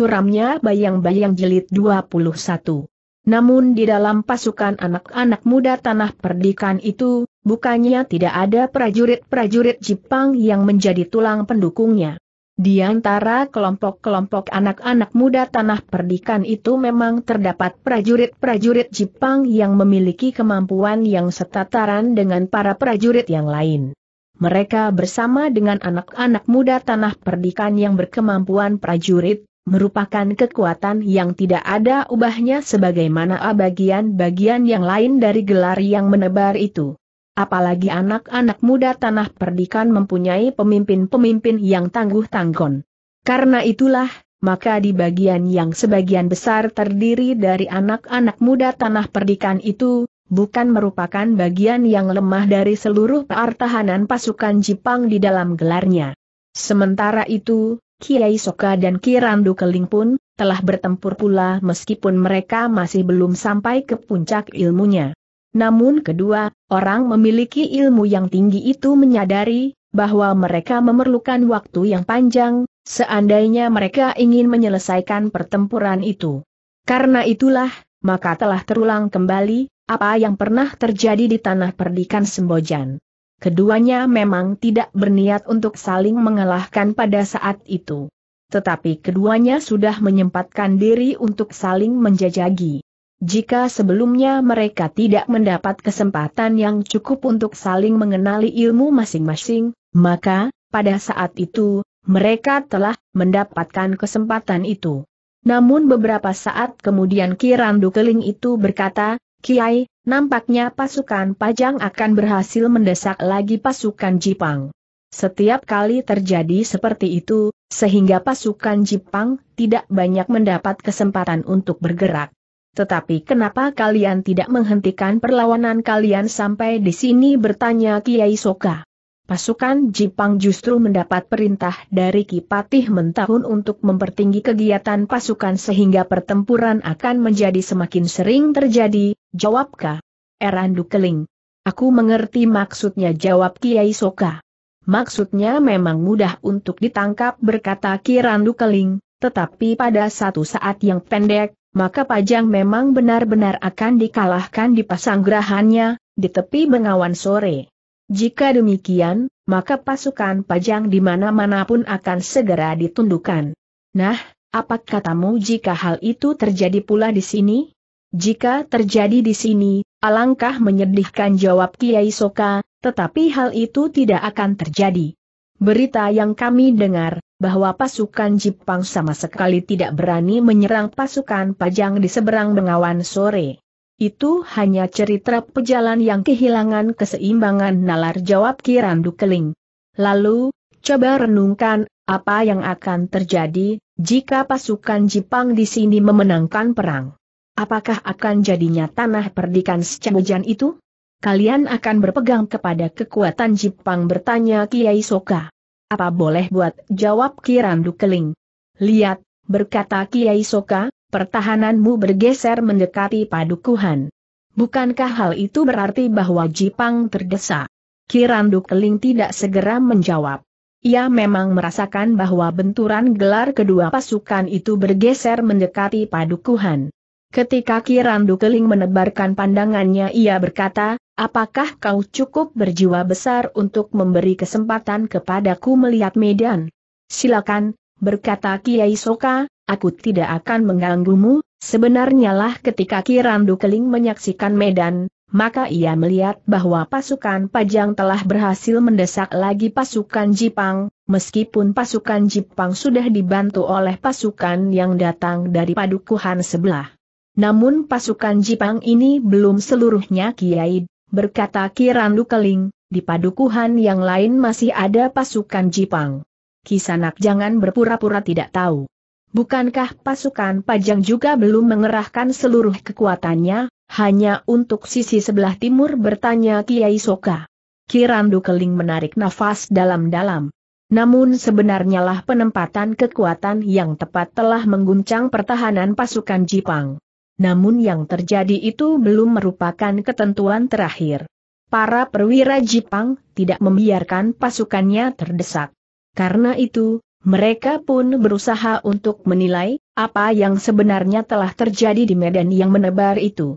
suramnya bayang-bayang jilid 21. Namun di dalam pasukan anak-anak muda tanah perdikan itu, bukannya tidak ada prajurit-prajurit Jepang yang menjadi tulang pendukungnya. Di antara kelompok-kelompok anak-anak muda tanah perdikan itu memang terdapat prajurit-prajurit Jepang yang memiliki kemampuan yang setataran dengan para prajurit yang lain. Mereka bersama dengan anak-anak muda tanah perdikan yang berkemampuan prajurit, merupakan kekuatan yang tidak ada ubahnya sebagaimana bagian-bagian yang lain dari gelar yang menebar itu. Apalagi anak-anak muda tanah perdikan mempunyai pemimpin-pemimpin yang tangguh tanggon. Karena itulah, maka di bagian yang sebagian besar terdiri dari anak-anak muda tanah perdikan itu, bukan merupakan bagian yang lemah dari seluruh pertahanan pasukan Jepang di dalam gelarnya. Sementara itu, Kiai Soka dan Kirandu Keling pun, telah bertempur pula meskipun mereka masih belum sampai ke puncak ilmunya. Namun kedua, orang memiliki ilmu yang tinggi itu menyadari, bahwa mereka memerlukan waktu yang panjang, seandainya mereka ingin menyelesaikan pertempuran itu. Karena itulah, maka telah terulang kembali, apa yang pernah terjadi di tanah perdikan Sembojan. Keduanya memang tidak berniat untuk saling mengalahkan pada saat itu. Tetapi keduanya sudah menyempatkan diri untuk saling menjajagi. Jika sebelumnya mereka tidak mendapat kesempatan yang cukup untuk saling mengenali ilmu masing-masing, maka, pada saat itu, mereka telah mendapatkan kesempatan itu. Namun beberapa saat kemudian Kirandu Keling itu berkata, Kiai, nampaknya pasukan Pajang akan berhasil mendesak lagi pasukan Jipang. Setiap kali terjadi seperti itu, sehingga pasukan Jepang tidak banyak mendapat kesempatan untuk bergerak. Tetapi kenapa kalian tidak menghentikan perlawanan kalian sampai di sini bertanya Kiai Soka. Pasukan Jepang justru mendapat perintah dari Kipatih Mentahun untuk mempertinggi kegiatan pasukan sehingga pertempuran akan menjadi semakin sering terjadi, Jawabkah? Erandu Keling. Aku mengerti maksudnya jawab Kiai Soka. Maksudnya memang mudah untuk ditangkap berkata Kirandu Keling, tetapi pada satu saat yang pendek, maka Pajang memang benar-benar akan dikalahkan di Pasanggrahannya, di tepi bengawan sore. Jika demikian, maka pasukan Pajang di mana-mana pun akan segera ditundukkan. Nah, apa katamu jika hal itu terjadi pula di sini? Jika terjadi di sini, alangkah menyedihkan jawab Kiai Soka, tetapi hal itu tidak akan terjadi. Berita yang kami dengar, bahwa pasukan Jepang sama sekali tidak berani menyerang pasukan Pajang di seberang Bengawan sore. Itu hanya cerita pejalan yang kehilangan keseimbangan nalar jawab Kirandu Keling. Lalu, coba renungkan, apa yang akan terjadi, jika pasukan Jepang di sini memenangkan perang apakah akan jadinya tanah perdikan secebojan itu? Kalian akan berpegang kepada kekuatan Jepang bertanya Kiai Soka. Apa boleh buat? Jawab Kirandu Keling. Lihat, berkata Kiai Soka, pertahananmu bergeser mendekati padukuhan. Bukankah hal itu berarti bahwa Jepang terdesak? Kirandu Keling tidak segera menjawab. Ia memang merasakan bahwa benturan gelar kedua pasukan itu bergeser mendekati padukuhan. Ketika Kirandu Keling menebarkan pandangannya ia berkata, apakah kau cukup berjiwa besar untuk memberi kesempatan kepadaku melihat medan? Silakan, berkata Kiai Soka, aku tidak akan mengganggumu, sebenarnya lah ketika Kirandu Keling menyaksikan Medan, maka ia melihat bahwa pasukan Pajang telah berhasil mendesak lagi pasukan Jipang, meskipun pasukan Jipang sudah dibantu oleh pasukan yang datang dari padukuhan sebelah. Namun pasukan Jipang ini belum seluruhnya kiai, berkata Kirandu Keling, di padukuhan yang lain masih ada pasukan Jipang. Kisanak jangan berpura-pura tidak tahu. Bukankah pasukan Pajang juga belum mengerahkan seluruh kekuatannya, hanya untuk sisi sebelah timur bertanya Kiai Soka. Kirandu Keling menarik nafas dalam-dalam. Namun sebenarnya lah penempatan kekuatan yang tepat telah mengguncang pertahanan pasukan Jipang namun yang terjadi itu belum merupakan ketentuan terakhir. Para perwira Jepang tidak membiarkan pasukannya terdesak. Karena itu, mereka pun berusaha untuk menilai apa yang sebenarnya telah terjadi di medan yang menebar itu.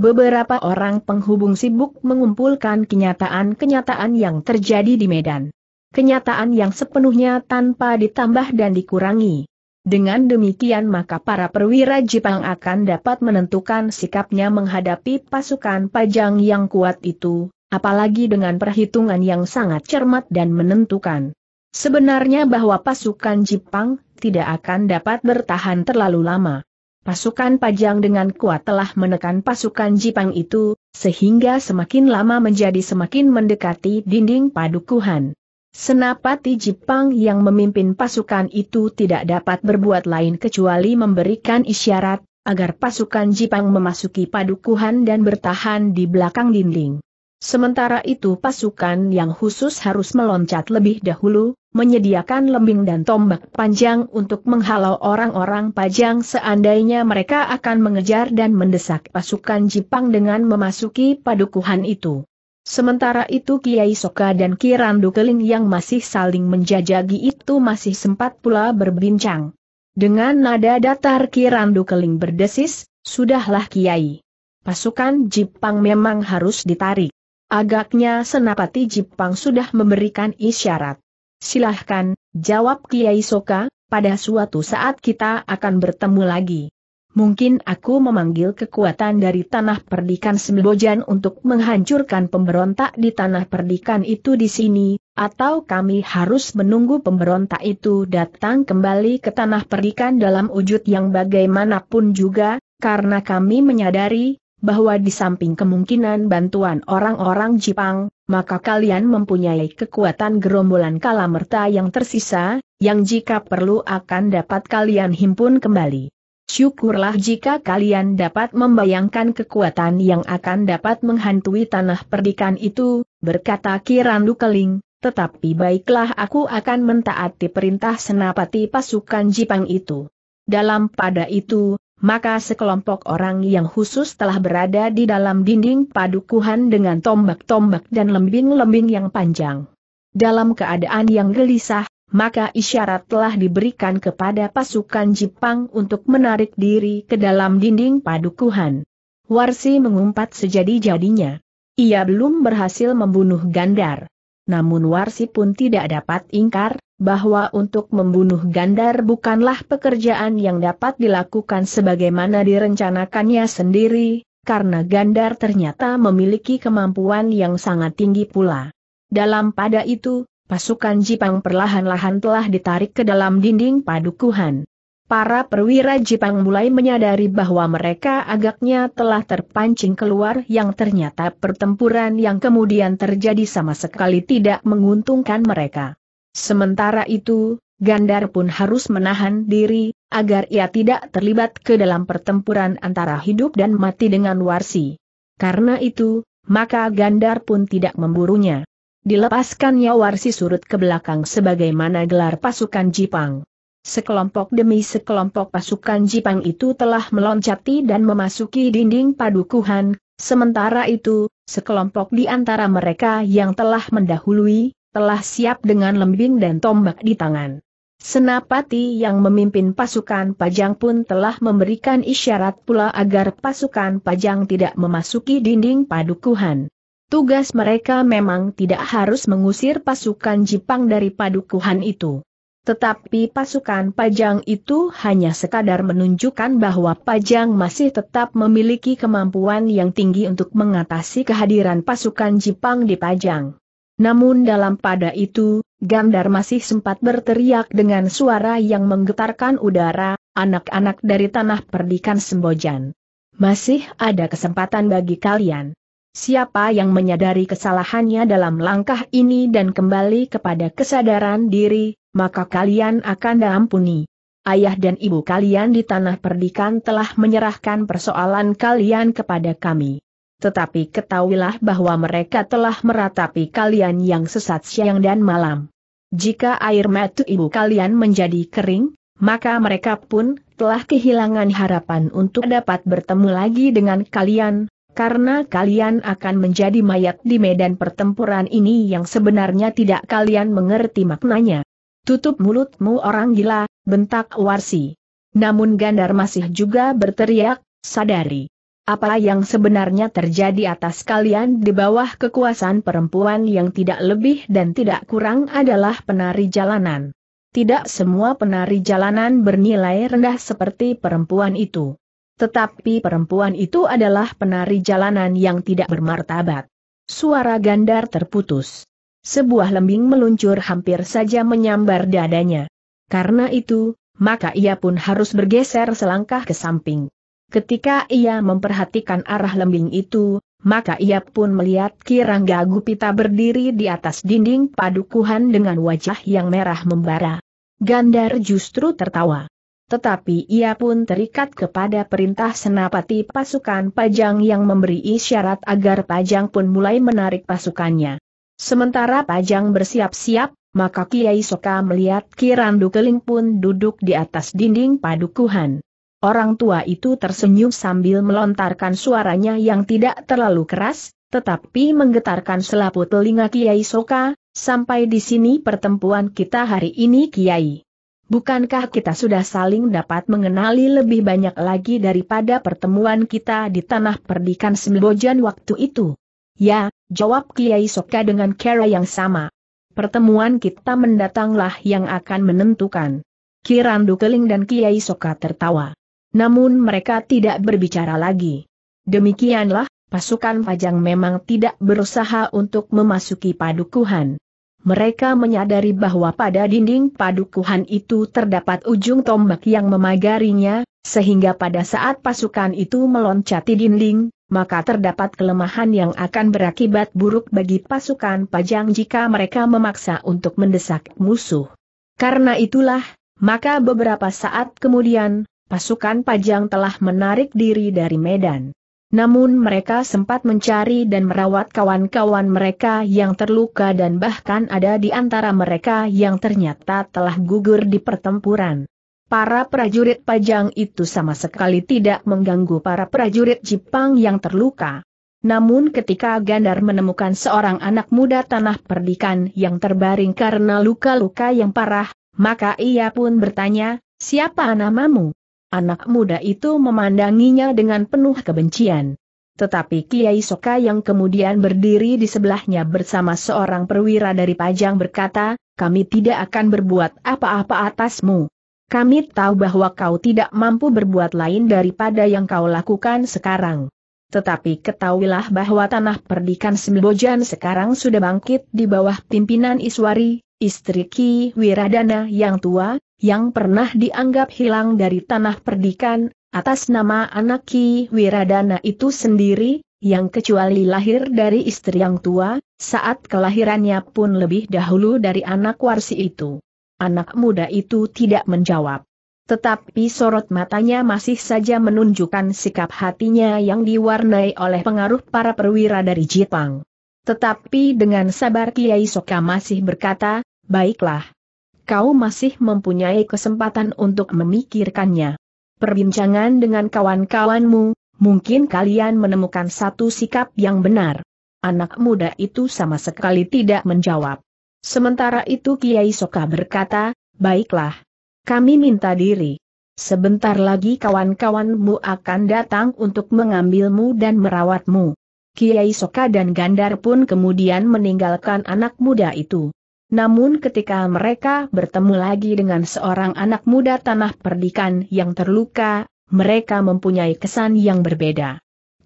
Beberapa orang penghubung sibuk mengumpulkan kenyataan-kenyataan yang terjadi di medan. Kenyataan yang sepenuhnya tanpa ditambah dan dikurangi. Dengan demikian maka para perwira Jepang akan dapat menentukan sikapnya menghadapi pasukan pajang yang kuat itu, apalagi dengan perhitungan yang sangat cermat dan menentukan. Sebenarnya bahwa pasukan Jepang tidak akan dapat bertahan terlalu lama. Pasukan pajang dengan kuat telah menekan pasukan Jepang itu, sehingga semakin lama menjadi semakin mendekati dinding padukuhan. Senapati Jepang yang memimpin pasukan itu tidak dapat berbuat lain kecuali memberikan isyarat, agar pasukan Jepang memasuki padukuhan dan bertahan di belakang dinding. Sementara itu pasukan yang khusus harus meloncat lebih dahulu, menyediakan lembing dan tombak panjang untuk menghalau orang-orang pajang seandainya mereka akan mengejar dan mendesak pasukan Jepang dengan memasuki padukuhan itu. Sementara itu Kiai Soka dan Kirandu Keling yang masih saling menjajagi itu masih sempat pula berbincang. Dengan nada datar Kirandu Keling berdesis, sudahlah Kiai. Pasukan Jipang memang harus ditarik. Agaknya senapati Jipang sudah memberikan isyarat. Silahkan, jawab Kiai Soka, pada suatu saat kita akan bertemu lagi mungkin aku memanggil kekuatan dari tanah perdikan Sembojan untuk menghancurkan pemberontak di tanah perdikan itu di sini, atau kami harus menunggu pemberontak itu datang kembali ke tanah perdikan dalam wujud yang bagaimanapun juga, karena kami menyadari bahwa di samping kemungkinan bantuan orang-orang Jepang, maka kalian mempunyai kekuatan gerombolan kalamerta yang tersisa, yang jika perlu akan dapat kalian himpun kembali. Syukurlah jika kalian dapat membayangkan kekuatan yang akan dapat menghantui tanah perdikan itu, berkata Kirandu Keling, tetapi baiklah aku akan mentaati perintah senapati pasukan Jipang itu. Dalam pada itu, maka sekelompok orang yang khusus telah berada di dalam dinding padukuhan dengan tombak-tombak dan lembing-lembing yang panjang. Dalam keadaan yang gelisah, maka isyarat telah diberikan kepada pasukan Jepang untuk menarik diri ke dalam dinding padukuhan. Warsi mengumpat sejadi-jadinya. Ia belum berhasil membunuh Gandar. Namun Warsi pun tidak dapat ingkar, bahwa untuk membunuh Gandar bukanlah pekerjaan yang dapat dilakukan sebagaimana direncanakannya sendiri, karena Gandar ternyata memiliki kemampuan yang sangat tinggi pula. Dalam pada itu, pasukan Jipang perlahan-lahan telah ditarik ke dalam dinding padukuhan. Para perwira Jipang mulai menyadari bahwa mereka agaknya telah terpancing keluar yang ternyata pertempuran yang kemudian terjadi sama sekali tidak menguntungkan mereka. Sementara itu, Gandar pun harus menahan diri, agar ia tidak terlibat ke dalam pertempuran antara hidup dan mati dengan Warsi. Karena itu, maka Gandar pun tidak memburunya. Dilepaskannya Warsi surut ke belakang sebagaimana gelar pasukan Jipang. Sekelompok demi sekelompok pasukan Jipang itu telah meloncati dan memasuki dinding padukuhan, sementara itu, sekelompok di antara mereka yang telah mendahului, telah siap dengan lembing dan tombak di tangan. Senapati yang memimpin pasukan pajang pun telah memberikan isyarat pula agar pasukan pajang tidak memasuki dinding padukuhan. Tugas mereka memang tidak harus mengusir pasukan Jepang dari padukuhan itu. Tetapi pasukan Pajang itu hanya sekadar menunjukkan bahwa Pajang masih tetap memiliki kemampuan yang tinggi untuk mengatasi kehadiran pasukan Jepang di Pajang. Namun dalam pada itu, Gandar masih sempat berteriak dengan suara yang menggetarkan udara, anak-anak dari tanah perdikan Sembojan. Masih ada kesempatan bagi kalian. Siapa yang menyadari kesalahannya dalam langkah ini dan kembali kepada kesadaran diri, maka kalian akan diampuni. Ayah dan ibu kalian di tanah perdikan telah menyerahkan persoalan kalian kepada kami. Tetapi ketahuilah bahwa mereka telah meratapi kalian yang sesat siang dan malam. Jika air mata ibu kalian menjadi kering, maka mereka pun telah kehilangan harapan untuk dapat bertemu lagi dengan kalian, karena kalian akan menjadi mayat di medan pertempuran ini yang sebenarnya tidak kalian mengerti maknanya. Tutup mulutmu orang gila, bentak Warsi. Namun Gandar masih juga berteriak, sadari. Apa yang sebenarnya terjadi atas kalian di bawah kekuasaan perempuan yang tidak lebih dan tidak kurang adalah penari jalanan. Tidak semua penari jalanan bernilai rendah seperti perempuan itu. Tetapi perempuan itu adalah penari jalanan yang tidak bermartabat. Suara Gandar terputus. Sebuah lembing meluncur hampir saja menyambar dadanya. Karena itu, maka ia pun harus bergeser selangkah ke samping. Ketika ia memperhatikan arah lembing itu, maka ia pun melihat Kirangga Gupita berdiri di atas dinding padukuhan dengan wajah yang merah membara. Gandar justru tertawa. Tetapi ia pun terikat kepada perintah senapati pasukan Pajang yang memberi isyarat agar Pajang pun mulai menarik pasukannya. Sementara Pajang bersiap-siap, maka Kiai Soka melihat Kirandu Keling pun duduk di atas dinding padukuhan. Orang tua itu tersenyum sambil melontarkan suaranya yang tidak terlalu keras, tetapi menggetarkan selaput telinga Kiai Soka, sampai di sini pertempuan kita hari ini Kiai. Bukankah kita sudah saling dapat mengenali lebih banyak lagi daripada pertemuan kita di tanah perdikan Sembojan waktu itu? Ya, jawab Kiai Soka dengan cara yang sama. Pertemuan kita mendatanglah yang akan menentukan. Kirandu Keling dan Kiai Soka tertawa. Namun mereka tidak berbicara lagi. Demikianlah, pasukan pajang memang tidak berusaha untuk memasuki padukuhan mereka menyadari bahwa pada dinding padukuhan itu terdapat ujung tombak yang memagarinya, sehingga pada saat pasukan itu meloncati dinding, maka terdapat kelemahan yang akan berakibat buruk bagi pasukan pajang jika mereka memaksa untuk mendesak musuh. Karena itulah, maka beberapa saat kemudian, pasukan pajang telah menarik diri dari medan. Namun mereka sempat mencari dan merawat kawan-kawan mereka yang terluka dan bahkan ada di antara mereka yang ternyata telah gugur di pertempuran. Para prajurit pajang itu sama sekali tidak mengganggu para prajurit Jepang yang terluka. Namun ketika Gandar menemukan seorang anak muda tanah perdikan yang terbaring karena luka-luka yang parah, maka ia pun bertanya, siapa namamu? Anak muda itu memandanginya dengan penuh kebencian. Tetapi Kiai Soka yang kemudian berdiri di sebelahnya bersama seorang perwira dari Pajang berkata, kami tidak akan berbuat apa-apa atasmu. Kami tahu bahwa kau tidak mampu berbuat lain daripada yang kau lakukan sekarang. Tetapi ketahuilah bahwa tanah perdikan Sembojan sekarang sudah bangkit di bawah pimpinan Iswari, istri Ki Wiradana yang tua, yang pernah dianggap hilang dari tanah perdikan, atas nama anak Ki Wiradana itu sendiri, yang kecuali lahir dari istri yang tua, saat kelahirannya pun lebih dahulu dari anak warsi itu. Anak muda itu tidak menjawab. Tetapi sorot matanya masih saja menunjukkan sikap hatinya yang diwarnai oleh pengaruh para perwira dari Jepang. Tetapi dengan sabar Kiai Soka masih berkata, Baiklah. Kau masih mempunyai kesempatan untuk memikirkannya. Perbincangan dengan kawan-kawanmu, mungkin kalian menemukan satu sikap yang benar. Anak muda itu sama sekali tidak menjawab. Sementara itu Kiai Soka berkata, baiklah. Kami minta diri. Sebentar lagi kawan-kawanmu akan datang untuk mengambilmu dan merawatmu. Kiai Soka dan Gandar pun kemudian meninggalkan anak muda itu. Namun ketika mereka bertemu lagi dengan seorang anak muda tanah perdikan yang terluka, mereka mempunyai kesan yang berbeda.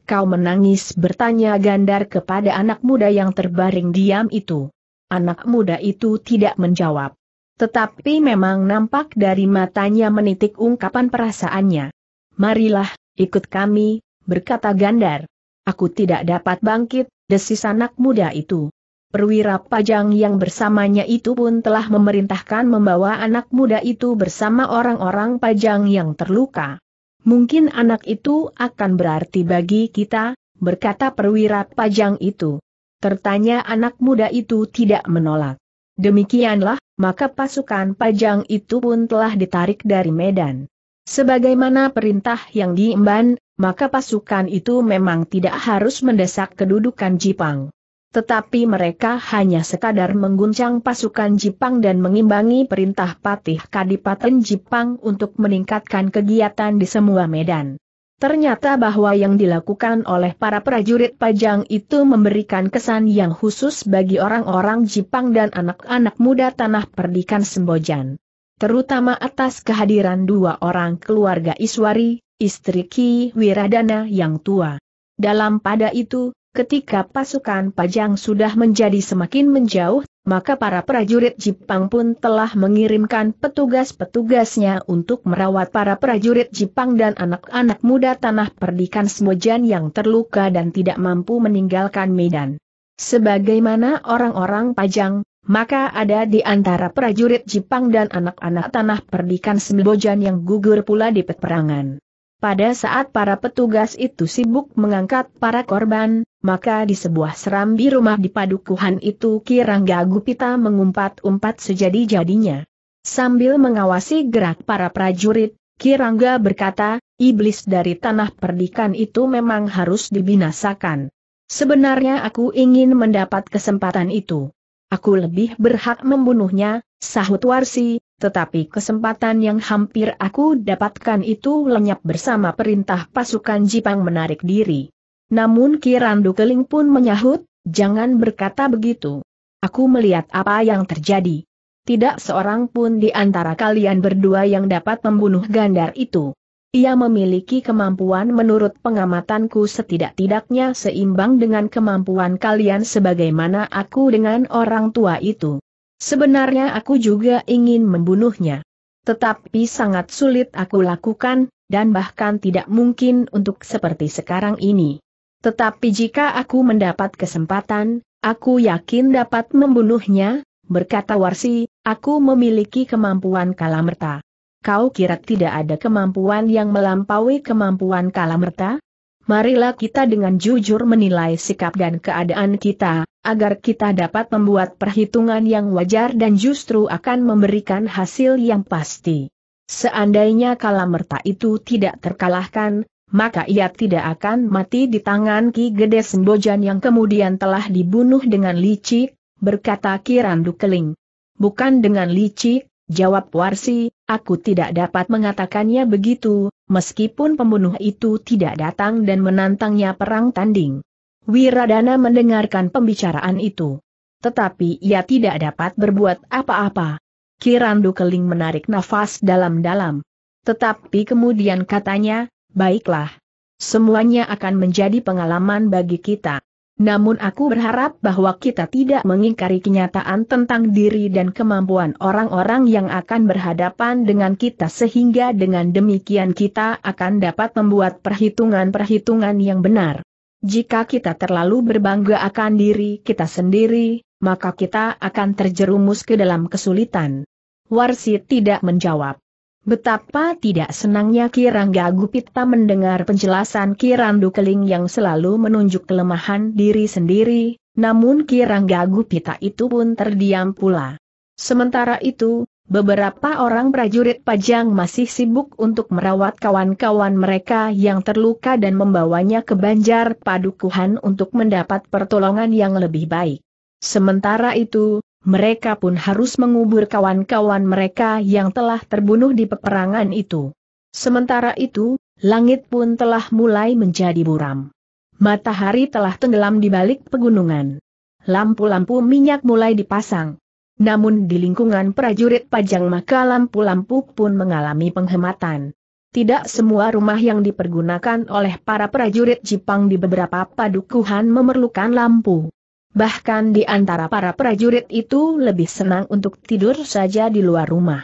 Kau menangis bertanya Gandar kepada anak muda yang terbaring diam itu. Anak muda itu tidak menjawab. Tetapi memang nampak dari matanya menitik ungkapan perasaannya. Marilah, ikut kami, berkata Gandar. Aku tidak dapat bangkit, desis anak muda itu perwira pajang yang bersamanya itu pun telah memerintahkan membawa anak muda itu bersama orang-orang pajang yang terluka. Mungkin anak itu akan berarti bagi kita, berkata perwira pajang itu. Tertanya anak muda itu tidak menolak. Demikianlah, maka pasukan pajang itu pun telah ditarik dari Medan. Sebagaimana perintah yang diemban, maka pasukan itu memang tidak harus mendesak kedudukan Jipang. Tetapi mereka hanya sekadar mengguncang pasukan Jipang dan mengimbangi perintah Patih Kadipaten Jipang untuk meningkatkan kegiatan di semua medan. Ternyata bahwa yang dilakukan oleh para prajurit pajang itu memberikan kesan yang khusus bagi orang-orang Jipang dan anak-anak muda tanah perdikan Sembojan. Terutama atas kehadiran dua orang keluarga Iswari, istri Ki Wiradana yang tua. Dalam pada itu, Ketika pasukan Pajang sudah menjadi semakin menjauh, maka para prajurit Jepang pun telah mengirimkan petugas-petugasnya untuk merawat para prajurit Jepang dan anak-anak muda tanah perdikan Semojan yang terluka dan tidak mampu meninggalkan medan. Sebagaimana orang-orang Pajang, maka ada di antara prajurit Jepang dan anak-anak tanah perdikan Sembojan yang gugur pula di peperangan. Pada saat para petugas itu sibuk mengangkat para korban, maka di sebuah serambi rumah di padukuhan itu Kirangga Gupita mengumpat-umpat sejadi-jadinya. Sambil mengawasi gerak para prajurit, Kirangga berkata, iblis dari tanah perdikan itu memang harus dibinasakan. Sebenarnya aku ingin mendapat kesempatan itu. Aku lebih berhak membunuhnya, sahut Warsi, tetapi kesempatan yang hampir aku dapatkan itu lenyap bersama perintah pasukan Jipang menarik diri. Namun Kirandu Keling pun menyahut, jangan berkata begitu. Aku melihat apa yang terjadi. Tidak seorang pun di antara kalian berdua yang dapat membunuh Gandar itu. Ia memiliki kemampuan menurut pengamatanku setidak-tidaknya seimbang dengan kemampuan kalian sebagaimana aku dengan orang tua itu. Sebenarnya aku juga ingin membunuhnya. Tetapi sangat sulit aku lakukan, dan bahkan tidak mungkin untuk seperti sekarang ini. Tetapi jika aku mendapat kesempatan, aku yakin dapat membunuhnya, berkata Warsi, aku memiliki kemampuan kalamerta. Kau kira tidak ada kemampuan yang melampaui kemampuan kalamerta? Marilah kita dengan jujur menilai sikap dan keadaan kita, agar kita dapat membuat perhitungan yang wajar dan justru akan memberikan hasil yang pasti. Seandainya kalamerta itu tidak terkalahkan, maka ia tidak akan mati di tangan Ki Gede Sembojan yang kemudian telah dibunuh dengan licik, berkata Kirandu Keling. Bukan dengan licik, jawab Warsi, aku tidak dapat mengatakannya begitu, meskipun pembunuh itu tidak datang dan menantangnya perang tanding. Wiradana mendengarkan pembicaraan itu. Tetapi ia tidak dapat berbuat apa-apa. Kirandu Keling menarik nafas dalam-dalam. Tetapi kemudian katanya, baiklah. Semuanya akan menjadi pengalaman bagi kita. Namun aku berharap bahwa kita tidak mengingkari kenyataan tentang diri dan kemampuan orang-orang yang akan berhadapan dengan kita sehingga dengan demikian kita akan dapat membuat perhitungan-perhitungan yang benar. Jika kita terlalu berbangga akan diri kita sendiri, maka kita akan terjerumus ke dalam kesulitan. Warsi tidak menjawab. Betapa tidak senangnya Kirangga Gupita mendengar penjelasan Kirandu Keling yang selalu menunjuk kelemahan diri sendiri, namun Kirangga Gupita itu pun terdiam pula. Sementara itu, Beberapa orang prajurit pajang masih sibuk untuk merawat kawan-kawan mereka yang terluka dan membawanya ke Banjar Padukuhan untuk mendapat pertolongan yang lebih baik. Sementara itu, mereka pun harus mengubur kawan-kawan mereka yang telah terbunuh di peperangan itu. Sementara itu, langit pun telah mulai menjadi buram. Matahari telah tenggelam di balik pegunungan. Lampu-lampu minyak mulai dipasang. Namun di lingkungan prajurit pajang maka lampu-lampu pun mengalami penghematan. Tidak semua rumah yang dipergunakan oleh para prajurit Jepang di beberapa padukuhan memerlukan lampu. Bahkan di antara para prajurit itu lebih senang untuk tidur saja di luar rumah.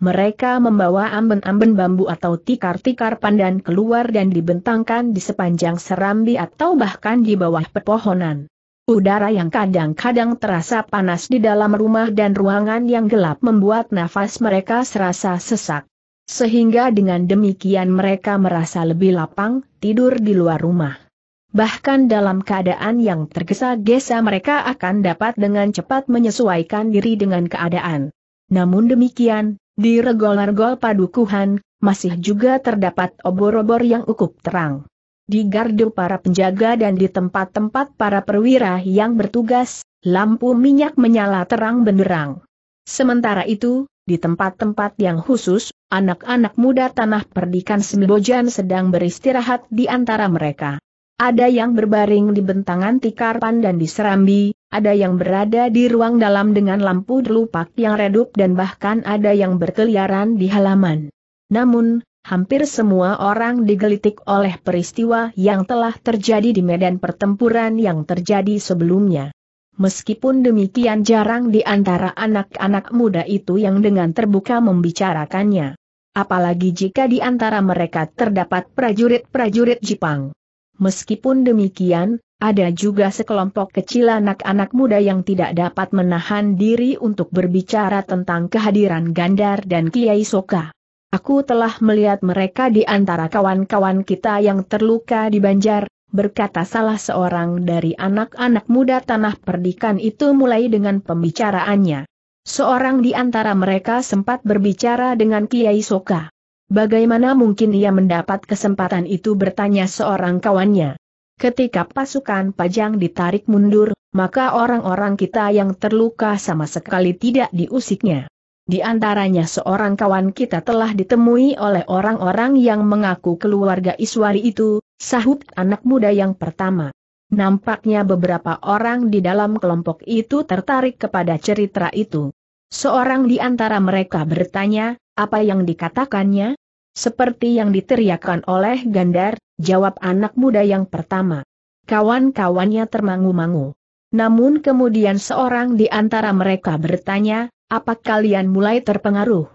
Mereka membawa amben-amben bambu atau tikar-tikar pandan keluar dan dibentangkan di sepanjang serambi atau bahkan di bawah pepohonan. Udara yang kadang-kadang terasa panas di dalam rumah dan ruangan yang gelap membuat nafas mereka serasa sesak. Sehingga dengan demikian mereka merasa lebih lapang, tidur di luar rumah. Bahkan dalam keadaan yang tergesa-gesa mereka akan dapat dengan cepat menyesuaikan diri dengan keadaan. Namun demikian, di regol-regol padukuhan, masih juga terdapat obor-obor yang ukup terang di gardu para penjaga dan di tempat-tempat para perwira yang bertugas, lampu minyak menyala terang benderang. Sementara itu, di tempat-tempat yang khusus, anak-anak muda tanah perdikan Sembojan sedang beristirahat di antara mereka. Ada yang berbaring di bentangan tikarpan dan di serambi, ada yang berada di ruang dalam dengan lampu delupak yang redup dan bahkan ada yang berkeliaran di halaman. Namun, hampir semua orang digelitik oleh peristiwa yang telah terjadi di medan pertempuran yang terjadi sebelumnya. Meskipun demikian jarang di antara anak-anak muda itu yang dengan terbuka membicarakannya. Apalagi jika di antara mereka terdapat prajurit-prajurit Jepang. Meskipun demikian, ada juga sekelompok kecil anak-anak muda yang tidak dapat menahan diri untuk berbicara tentang kehadiran Gandar dan Kiai Soka. Aku telah melihat mereka di antara kawan-kawan kita yang terluka di Banjar, berkata salah seorang dari anak-anak muda tanah perdikan itu mulai dengan pembicaraannya. Seorang di antara mereka sempat berbicara dengan Kiai Soka. Bagaimana mungkin ia mendapat kesempatan itu bertanya seorang kawannya. Ketika pasukan pajang ditarik mundur, maka orang-orang kita yang terluka sama sekali tidak diusiknya. Di antaranya seorang kawan kita telah ditemui oleh orang-orang yang mengaku keluarga Iswari itu, sahut anak muda yang pertama. Nampaknya beberapa orang di dalam kelompok itu tertarik kepada cerita itu. Seorang di antara mereka bertanya, apa yang dikatakannya? Seperti yang diteriakkan oleh Gandar, jawab anak muda yang pertama. Kawan-kawannya termangu-mangu. Namun kemudian seorang di antara mereka bertanya, apa kalian mulai terpengaruh?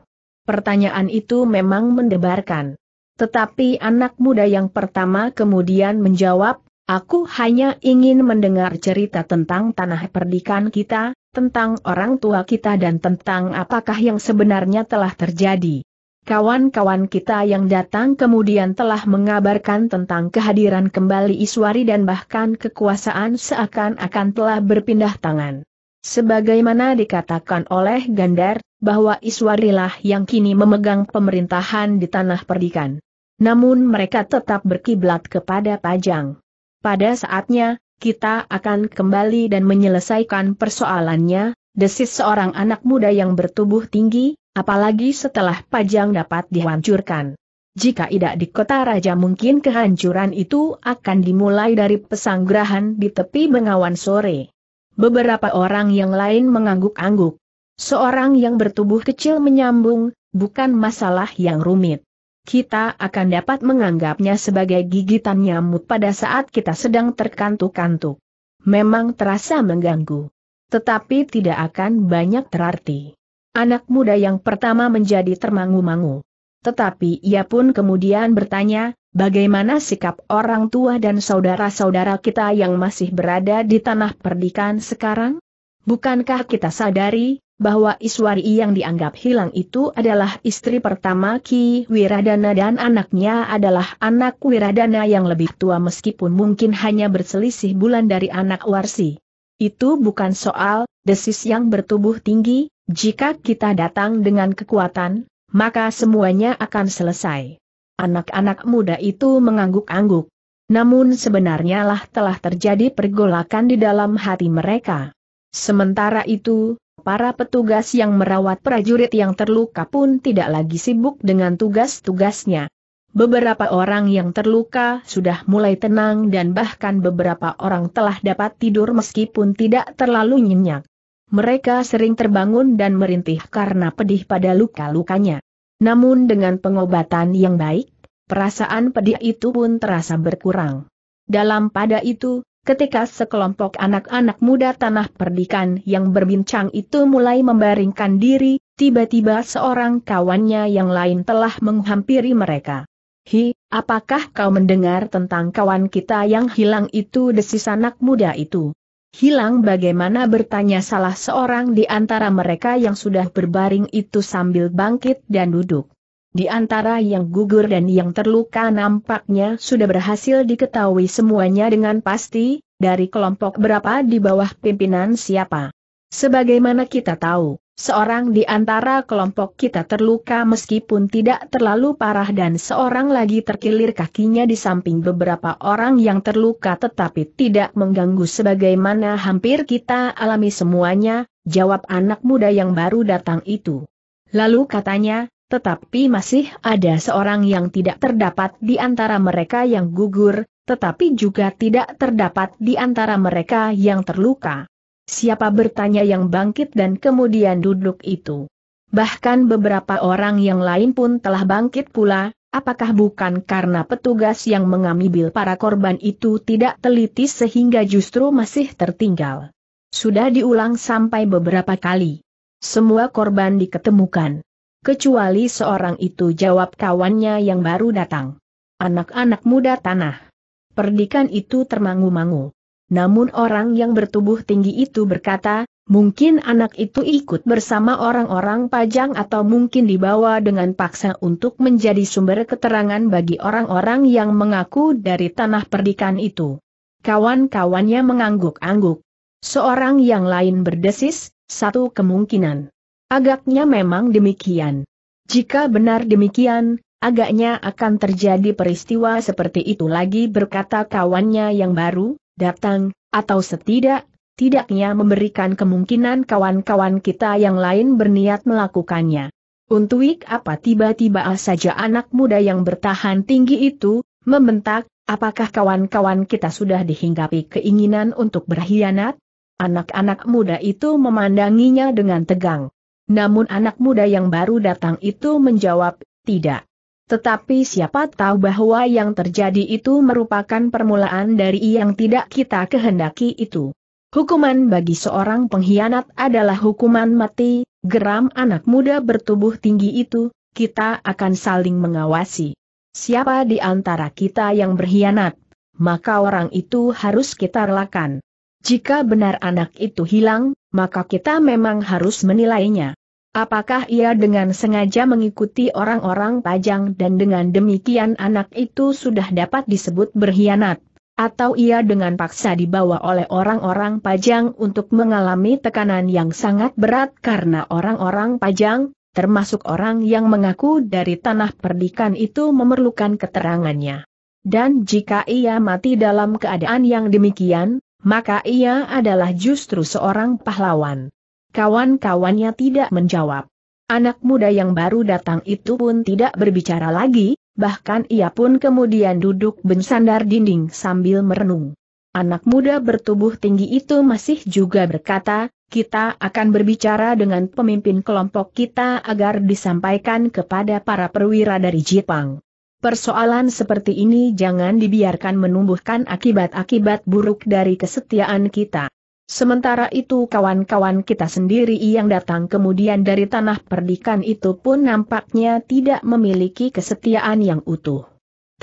Pertanyaan itu memang mendebarkan. Tetapi anak muda yang pertama kemudian menjawab, aku hanya ingin mendengar cerita tentang tanah perdikan kita, tentang orang tua kita dan tentang apakah yang sebenarnya telah terjadi. Kawan-kawan kita yang datang kemudian telah mengabarkan tentang kehadiran kembali Iswari dan bahkan kekuasaan seakan-akan telah berpindah tangan. Sebagaimana dikatakan oleh Gandar, bahwa Iswarilah yang kini memegang pemerintahan di tanah perdikan. Namun mereka tetap berkiblat kepada Pajang. Pada saatnya, kita akan kembali dan menyelesaikan persoalannya, desis seorang anak muda yang bertubuh tinggi, apalagi setelah Pajang dapat dihancurkan. Jika tidak di kota raja mungkin kehancuran itu akan dimulai dari pesanggrahan di tepi bengawan sore. Beberapa orang yang lain mengangguk-angguk. Seorang yang bertubuh kecil menyambung, bukan masalah yang rumit. Kita akan dapat menganggapnya sebagai gigitan nyamuk pada saat kita sedang terkantuk-kantuk. Memang terasa mengganggu. Tetapi tidak akan banyak terarti. Anak muda yang pertama menjadi termangu-mangu. Tetapi ia pun kemudian bertanya, bagaimana sikap orang tua dan saudara-saudara kita yang masih berada di tanah perdikan sekarang? Bukankah kita sadari, bahwa Iswari yang dianggap hilang itu adalah istri pertama Ki Wiradana dan anaknya adalah anak Wiradana yang lebih tua meskipun mungkin hanya berselisih bulan dari anak Warsi. Itu bukan soal, desis yang bertubuh tinggi, jika kita datang dengan kekuatan, maka semuanya akan selesai. Anak-anak muda itu mengangguk-angguk. Namun sebenarnya lah telah terjadi pergolakan di dalam hati mereka. Sementara itu, para petugas yang merawat prajurit yang terluka pun tidak lagi sibuk dengan tugas-tugasnya. Beberapa orang yang terluka sudah mulai tenang dan bahkan beberapa orang telah dapat tidur meskipun tidak terlalu nyenyak mereka sering terbangun dan merintih karena pedih pada luka-lukanya. Namun dengan pengobatan yang baik, perasaan pedih itu pun terasa berkurang. Dalam pada itu, ketika sekelompok anak-anak muda tanah perdikan yang berbincang itu mulai membaringkan diri, tiba-tiba seorang kawannya yang lain telah menghampiri mereka. Hi, apakah kau mendengar tentang kawan kita yang hilang itu desis anak muda itu? Hilang bagaimana bertanya salah seorang di antara mereka yang sudah berbaring itu sambil bangkit dan duduk. Di antara yang gugur dan yang terluka nampaknya sudah berhasil diketahui semuanya dengan pasti, dari kelompok berapa di bawah pimpinan siapa. Sebagaimana kita tahu, Seorang di antara kelompok kita terluka meskipun tidak terlalu parah dan seorang lagi terkilir kakinya di samping beberapa orang yang terluka tetapi tidak mengganggu sebagaimana hampir kita alami semuanya, jawab anak muda yang baru datang itu. Lalu katanya, tetapi masih ada seorang yang tidak terdapat di antara mereka yang gugur, tetapi juga tidak terdapat di antara mereka yang terluka. Siapa bertanya yang bangkit dan kemudian duduk itu? Bahkan beberapa orang yang lain pun telah bangkit pula, apakah bukan karena petugas yang mengambil para korban itu tidak teliti sehingga justru masih tertinggal. Sudah diulang sampai beberapa kali. Semua korban diketemukan. Kecuali seorang itu jawab kawannya yang baru datang. Anak-anak muda tanah. Perdikan itu termangu-mangu. Namun orang yang bertubuh tinggi itu berkata, mungkin anak itu ikut bersama orang-orang pajang atau mungkin dibawa dengan paksa untuk menjadi sumber keterangan bagi orang-orang yang mengaku dari tanah perdikan itu. Kawan-kawannya mengangguk-angguk. Seorang yang lain berdesis, satu kemungkinan. Agaknya memang demikian. Jika benar demikian, agaknya akan terjadi peristiwa seperti itu lagi berkata kawannya yang baru, datang, atau setidak, tidaknya memberikan kemungkinan kawan-kawan kita yang lain berniat melakukannya. Untuk apa tiba-tiba saja anak muda yang bertahan tinggi itu, membentak, apakah kawan-kawan kita sudah dihinggapi keinginan untuk berkhianat? Anak-anak muda itu memandanginya dengan tegang. Namun anak muda yang baru datang itu menjawab, tidak. Tetapi siapa tahu bahwa yang terjadi itu merupakan permulaan dari yang tidak kita kehendaki itu. Hukuman bagi seorang pengkhianat adalah hukuman mati, geram anak muda bertubuh tinggi itu, kita akan saling mengawasi. Siapa di antara kita yang berkhianat, maka orang itu harus kita relakan. Jika benar anak itu hilang, maka kita memang harus menilainya. Apakah ia dengan sengaja mengikuti orang-orang pajang dan dengan demikian anak itu sudah dapat disebut berkhianat? Atau ia dengan paksa dibawa oleh orang-orang pajang untuk mengalami tekanan yang sangat berat karena orang-orang pajang, termasuk orang yang mengaku dari tanah perdikan itu memerlukan keterangannya. Dan jika ia mati dalam keadaan yang demikian, maka ia adalah justru seorang pahlawan. Kawan-kawannya tidak menjawab. Anak muda yang baru datang itu pun tidak berbicara lagi, bahkan ia pun kemudian duduk bersandar dinding sambil merenung. Anak muda bertubuh tinggi itu masih juga berkata, kita akan berbicara dengan pemimpin kelompok kita agar disampaikan kepada para perwira dari Jepang. Persoalan seperti ini jangan dibiarkan menumbuhkan akibat-akibat buruk dari kesetiaan kita. Sementara itu kawan-kawan kita sendiri yang datang kemudian dari tanah perdikan itu pun nampaknya tidak memiliki kesetiaan yang utuh.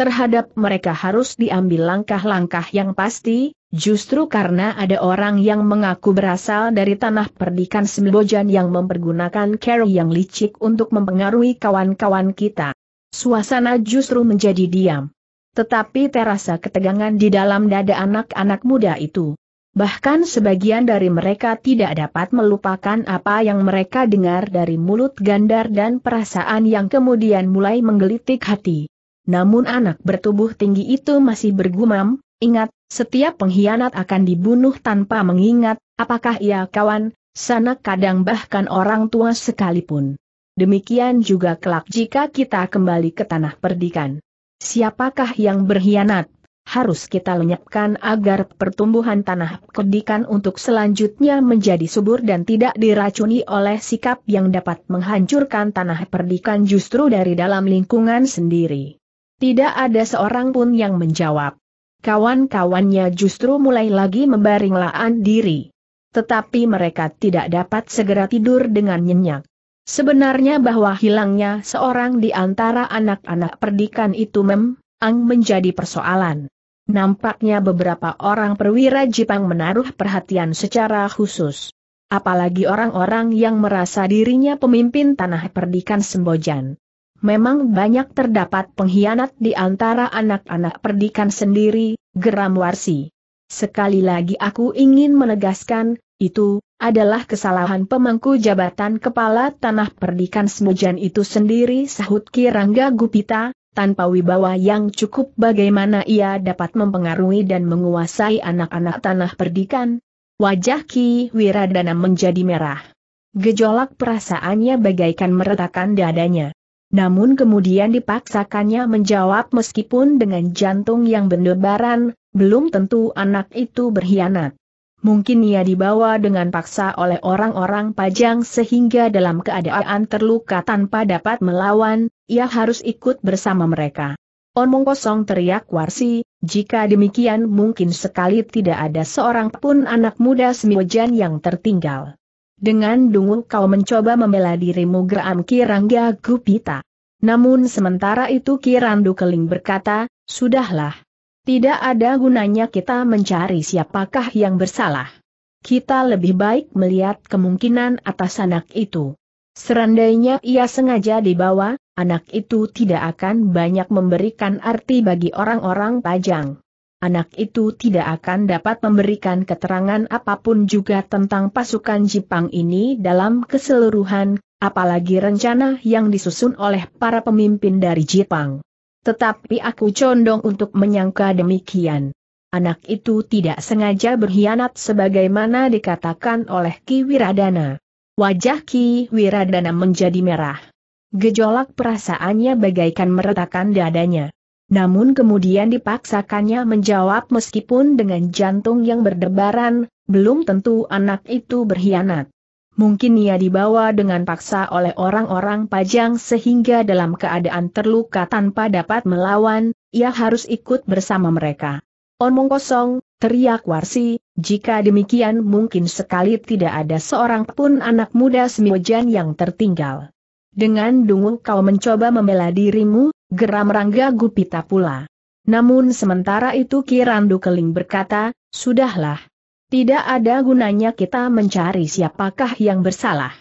Terhadap mereka harus diambil langkah-langkah yang pasti, justru karena ada orang yang mengaku berasal dari tanah perdikan Sembojan yang mempergunakan cara yang licik untuk mempengaruhi kawan-kawan kita. Suasana justru menjadi diam. Tetapi terasa ketegangan di dalam dada anak-anak muda itu. Bahkan sebagian dari mereka tidak dapat melupakan apa yang mereka dengar dari mulut Gandar dan perasaan yang kemudian mulai menggelitik hati. Namun anak bertubuh tinggi itu masih bergumam, ingat, setiap pengkhianat akan dibunuh tanpa mengingat, apakah ia kawan, sanak kadang bahkan orang tua sekalipun. Demikian juga kelak jika kita kembali ke tanah perdikan. Siapakah yang berkhianat? harus kita lenyapkan agar pertumbuhan tanah kedikan untuk selanjutnya menjadi subur dan tidak diracuni oleh sikap yang dapat menghancurkan tanah perdikan justru dari dalam lingkungan sendiri. Tidak ada seorang pun yang menjawab. Kawan-kawannya justru mulai lagi membaring diri. Tetapi mereka tidak dapat segera tidur dengan nyenyak. Sebenarnya bahwa hilangnya seorang di antara anak-anak perdikan itu mem, ang menjadi persoalan. Nampaknya beberapa orang perwira Jepang menaruh perhatian secara khusus. Apalagi orang-orang yang merasa dirinya pemimpin tanah perdikan Sembojan. Memang banyak terdapat pengkhianat di antara anak-anak perdikan sendiri, geram Warsi. Sekali lagi aku ingin menegaskan, itu adalah kesalahan pemangku jabatan kepala tanah perdikan Sembojan itu sendiri sahut Kirangga Gupita, tanpa wibawa yang cukup bagaimana ia dapat mempengaruhi dan menguasai anak-anak tanah perdikan? Wajah Ki Wiradana menjadi merah. Gejolak perasaannya bagaikan meretakkan dadanya. Namun kemudian dipaksakannya menjawab meskipun dengan jantung yang berdebaran, belum tentu anak itu berkhianat. Mungkin ia dibawa dengan paksa oleh orang-orang pajang sehingga dalam keadaan terluka tanpa dapat melawan, ia harus ikut bersama mereka. Omong kosong teriak Warsi, jika demikian mungkin sekali tidak ada seorang pun anak muda Semiojan yang tertinggal. Dengan dungu kau mencoba membela dirimu geram Kirangga Gupita. Namun sementara itu Kirandu Keling berkata, Sudahlah, tidak ada gunanya kita mencari siapakah yang bersalah. Kita lebih baik melihat kemungkinan atas anak itu. Serandainya ia sengaja dibawa, anak itu tidak akan banyak memberikan arti bagi orang-orang pajang. Anak itu tidak akan dapat memberikan keterangan apapun juga tentang pasukan Jepang ini dalam keseluruhan, apalagi rencana yang disusun oleh para pemimpin dari Jepang. Tetapi aku condong untuk menyangka demikian. Anak itu tidak sengaja berkhianat sebagaimana dikatakan oleh Ki Wiradana. Wajah Ki Wiradana menjadi merah. Gejolak perasaannya bagaikan meretakan dadanya. Namun kemudian dipaksakannya menjawab meskipun dengan jantung yang berdebaran, belum tentu anak itu berkhianat. Mungkin ia dibawa dengan paksa oleh orang-orang pajang sehingga dalam keadaan terluka tanpa dapat melawan, ia harus ikut bersama mereka. Omong kosong, teriak Warsi, jika demikian mungkin sekali tidak ada seorang pun anak muda Semijan yang tertinggal. Dengan dungu kau mencoba membela dirimu, geram Rangga Gupita pula. Namun sementara itu Kirandu Keling berkata, sudahlah, tidak ada gunanya kita mencari siapakah yang bersalah.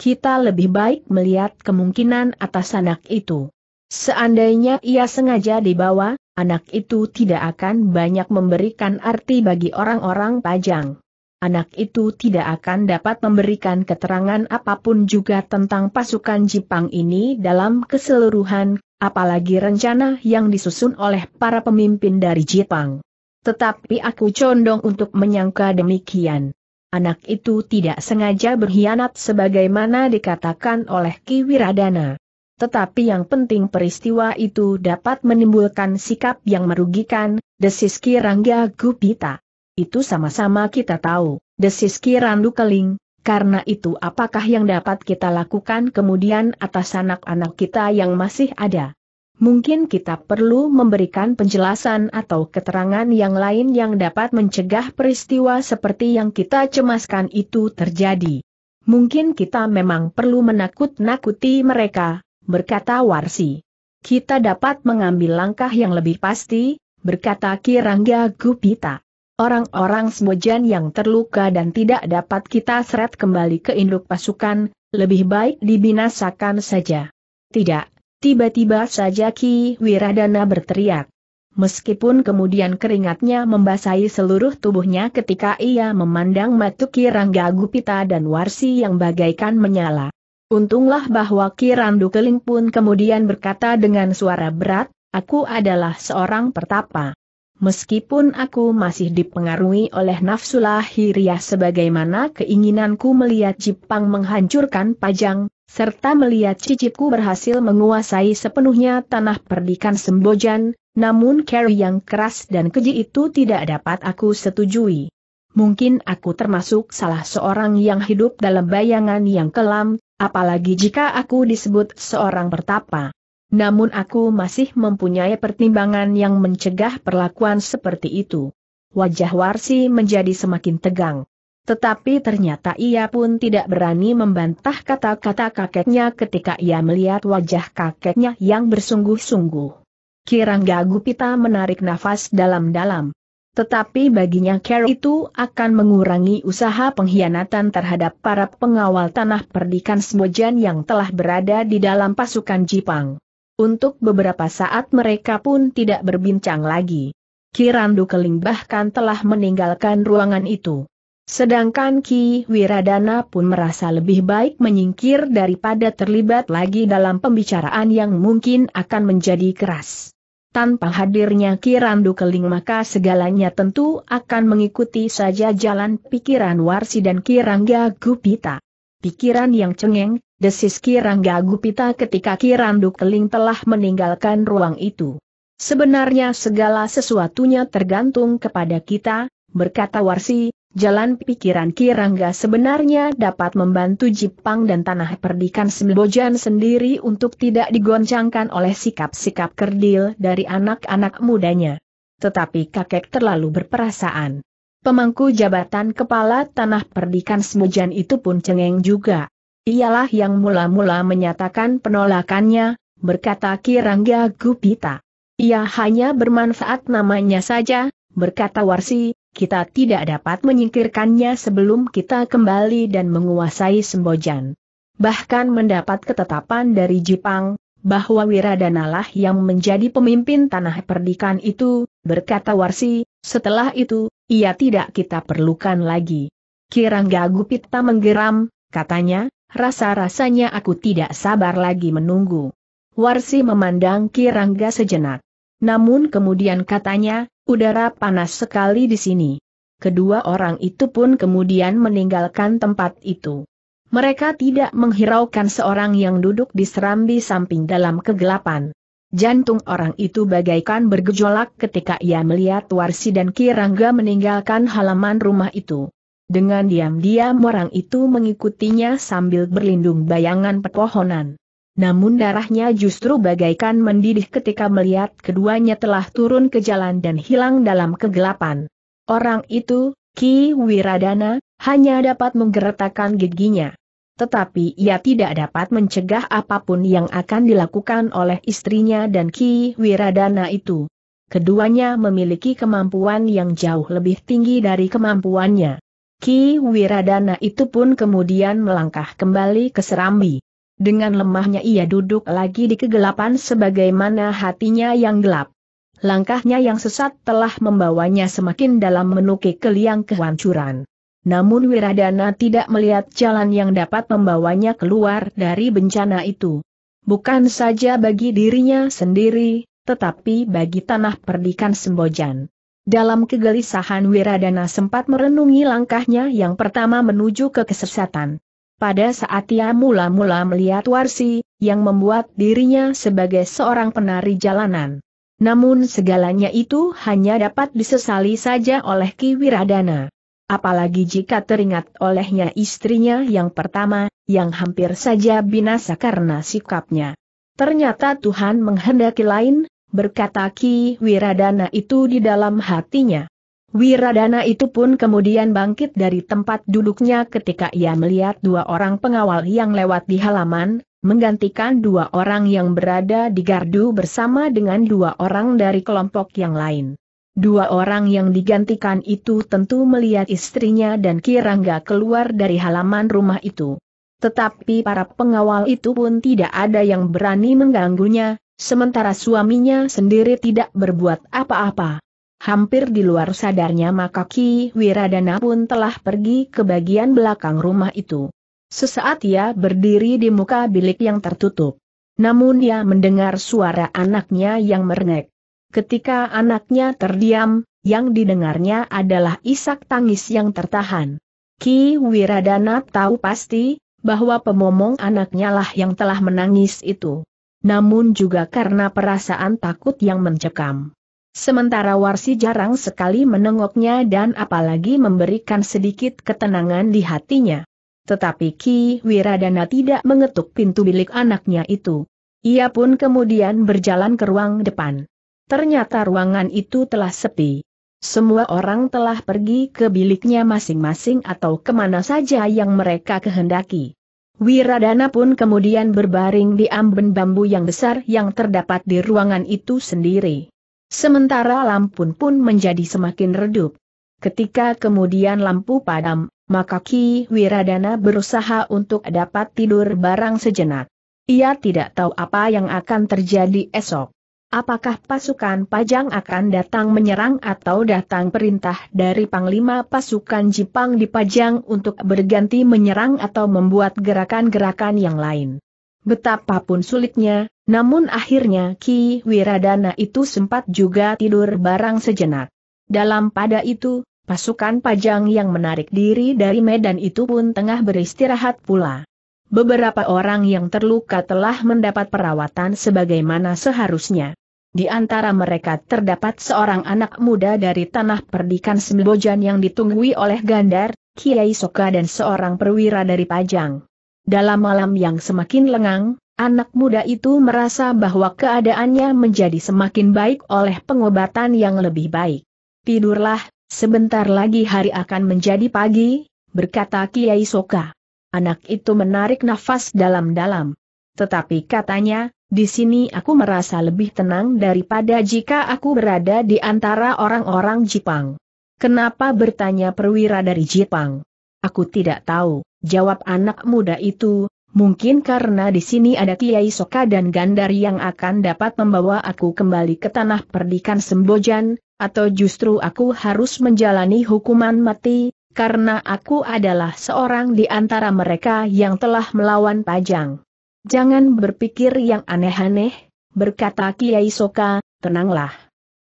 Kita lebih baik melihat kemungkinan atas anak itu. Seandainya ia sengaja dibawa, anak itu tidak akan banyak memberikan arti bagi orang-orang pajang. Anak itu tidak akan dapat memberikan keterangan apapun juga tentang pasukan Jepang ini dalam keseluruhan, apalagi rencana yang disusun oleh para pemimpin dari Jepang. Tetapi aku condong untuk menyangka demikian. Anak itu tidak sengaja berkhianat sebagaimana dikatakan oleh Ki Wiradana. Tetapi yang penting peristiwa itu dapat menimbulkan sikap yang merugikan, desis Ki Rangga Gupita. Itu sama-sama kita tahu, desis Ki Randu Keling, karena itu apakah yang dapat kita lakukan kemudian atas anak-anak kita yang masih ada? Mungkin kita perlu memberikan penjelasan atau keterangan yang lain yang dapat mencegah peristiwa seperti yang kita cemaskan itu terjadi. Mungkin kita memang perlu menakut-nakuti mereka, berkata Warsi. Kita dapat mengambil langkah yang lebih pasti, berkata Kirangga Gupita. Orang-orang Smojan yang terluka dan tidak dapat kita seret kembali ke induk pasukan, lebih baik dibinasakan saja. Tidak, Tiba-tiba saja Ki Wiradana berteriak. Meskipun kemudian keringatnya membasahi seluruh tubuhnya ketika ia memandang Matuki Rangga Gupita dan Warsi yang bagaikan menyala. Untunglah bahwa Ki Randu Keling pun kemudian berkata dengan suara berat, aku adalah seorang pertapa. Meskipun aku masih dipengaruhi oleh nafsu lahiriah sebagaimana keinginanku melihat Jepang menghancurkan Pajang, serta melihat cicipku berhasil menguasai sepenuhnya tanah perdikan Sembojan, namun carry yang keras dan keji itu tidak dapat aku setujui. Mungkin aku termasuk salah seorang yang hidup dalam bayangan yang kelam, apalagi jika aku disebut seorang pertapa. Namun aku masih mempunyai pertimbangan yang mencegah perlakuan seperti itu. Wajah Warsi menjadi semakin tegang. Tetapi ternyata ia pun tidak berani membantah kata-kata kakeknya ketika ia melihat wajah kakeknya yang bersungguh-sungguh. Kirangga Gupita menarik nafas dalam-dalam. Tetapi baginya Carol itu akan mengurangi usaha pengkhianatan terhadap para pengawal tanah perdikan Sembojan yang telah berada di dalam pasukan Jipang. Untuk beberapa saat mereka pun tidak berbincang lagi. Kirandu Keling bahkan telah meninggalkan ruangan itu. Sedangkan Ki Wiradana pun merasa lebih baik menyingkir daripada terlibat lagi dalam pembicaraan yang mungkin akan menjadi keras. Tanpa hadirnya Ki Randu Keling maka segalanya tentu akan mengikuti saja jalan pikiran Warsi dan Ki Rangga Gupita. Pikiran yang cengeng, desis Ki Rangga Gupita ketika Ki Randu Keling telah meninggalkan ruang itu. Sebenarnya segala sesuatunya tergantung kepada kita, berkata Warsi, Jalan pikiran Kirangga sebenarnya dapat membantu Jepang dan tanah perdikan Sembojan sendiri untuk tidak digoncangkan oleh sikap-sikap kerdil dari anak-anak mudanya. Tetapi kakek terlalu berperasaan. Pemangku jabatan kepala tanah perdikan Sembojan itu pun cengeng juga. Ialah yang mula-mula menyatakan penolakannya, berkata Kirangga Gupita. Ia hanya bermanfaat namanya saja, berkata Warsi, kita tidak dapat menyingkirkannya sebelum kita kembali dan menguasai Sembojan. Bahkan mendapat ketetapan dari Jepang, bahwa Wiradanalah yang menjadi pemimpin tanah perdikan itu, berkata Warsi, setelah itu, ia tidak kita perlukan lagi. Kirangga Gupita menggeram, katanya, rasa-rasanya aku tidak sabar lagi menunggu. Warsi memandang Kirangga sejenak. Namun kemudian katanya, udara panas sekali di sini. Kedua orang itu pun kemudian meninggalkan tempat itu. Mereka tidak menghiraukan seorang yang duduk di serambi samping dalam kegelapan. Jantung orang itu bagaikan bergejolak ketika ia melihat Warsi dan Kirangga meninggalkan halaman rumah itu. Dengan diam-diam orang itu mengikutinya sambil berlindung bayangan pepohonan namun darahnya justru bagaikan mendidih ketika melihat keduanya telah turun ke jalan dan hilang dalam kegelapan. Orang itu, Ki Wiradana, hanya dapat menggeretakkan giginya. Tetapi ia tidak dapat mencegah apapun yang akan dilakukan oleh istrinya dan Ki Wiradana itu. Keduanya memiliki kemampuan yang jauh lebih tinggi dari kemampuannya. Ki Wiradana itu pun kemudian melangkah kembali ke Serambi. Dengan lemahnya ia duduk lagi di kegelapan sebagaimana hatinya yang gelap. Langkahnya yang sesat telah membawanya semakin dalam menukik ke liang kehancuran. Namun Wiradana tidak melihat jalan yang dapat membawanya keluar dari bencana itu. Bukan saja bagi dirinya sendiri, tetapi bagi tanah perdikan Sembojan. Dalam kegelisahan Wiradana sempat merenungi langkahnya yang pertama menuju ke kesesatan. Pada saat ia mula-mula melihat Warsi, yang membuat dirinya sebagai seorang penari jalanan. Namun segalanya itu hanya dapat disesali saja oleh Ki Wiradana. Apalagi jika teringat olehnya istrinya yang pertama, yang hampir saja binasa karena sikapnya. Ternyata Tuhan menghendaki lain, berkata Ki Wiradana itu di dalam hatinya. Wiradana itu pun kemudian bangkit dari tempat duduknya ketika ia melihat dua orang pengawal yang lewat di halaman, menggantikan dua orang yang berada di gardu bersama dengan dua orang dari kelompok yang lain. Dua orang yang digantikan itu tentu melihat istrinya dan Kirangga keluar dari halaman rumah itu. Tetapi para pengawal itu pun tidak ada yang berani mengganggunya, sementara suaminya sendiri tidak berbuat apa-apa. Hampir di luar sadarnya maka Ki Wiradana pun telah pergi ke bagian belakang rumah itu. Sesaat ia berdiri di muka bilik yang tertutup. Namun ia mendengar suara anaknya yang merengek. Ketika anaknya terdiam, yang didengarnya adalah isak tangis yang tertahan. Ki Wiradana tahu pasti, bahwa pemomong anaknya lah yang telah menangis itu. Namun juga karena perasaan takut yang mencekam. Sementara Warsi jarang sekali menengoknya dan apalagi memberikan sedikit ketenangan di hatinya. Tetapi Ki Wiradana tidak mengetuk pintu bilik anaknya itu. Ia pun kemudian berjalan ke ruang depan. Ternyata ruangan itu telah sepi. Semua orang telah pergi ke biliknya masing-masing atau kemana saja yang mereka kehendaki. Wiradana pun kemudian berbaring di amben bambu yang besar yang terdapat di ruangan itu sendiri. Sementara lampu pun menjadi semakin redup. Ketika kemudian lampu padam, maka Ki Wiradana berusaha untuk dapat tidur barang sejenak. Ia tidak tahu apa yang akan terjadi esok. Apakah pasukan Pajang akan datang menyerang atau datang perintah dari Panglima pasukan Jepang di Pajang untuk berganti menyerang atau membuat gerakan-gerakan yang lain? Betapapun sulitnya, namun akhirnya Ki Wiradana itu sempat juga tidur barang sejenak. Dalam pada itu, pasukan pajang yang menarik diri dari medan itu pun tengah beristirahat pula. Beberapa orang yang terluka telah mendapat perawatan sebagaimana seharusnya. Di antara mereka terdapat seorang anak muda dari tanah perdikan Sembojan yang ditunggui oleh Gandar, Kiai Soka dan seorang perwira dari Pajang. Dalam malam yang semakin lengang, Anak muda itu merasa bahwa keadaannya menjadi semakin baik oleh pengobatan yang lebih baik. Tidurlah, sebentar lagi hari akan menjadi pagi, berkata Kiai Soka. Anak itu menarik nafas dalam-dalam. Tetapi katanya, di sini aku merasa lebih tenang daripada jika aku berada di antara orang-orang Jepang. Kenapa bertanya perwira dari Jepang? Aku tidak tahu, jawab anak muda itu, Mungkin karena di sini ada Kiai Soka dan Gandar yang akan dapat membawa aku kembali ke tanah perdikan Sembojan, atau justru aku harus menjalani hukuman mati, karena aku adalah seorang di antara mereka yang telah melawan Pajang. Jangan berpikir yang aneh-aneh, berkata Kiai Soka, tenanglah.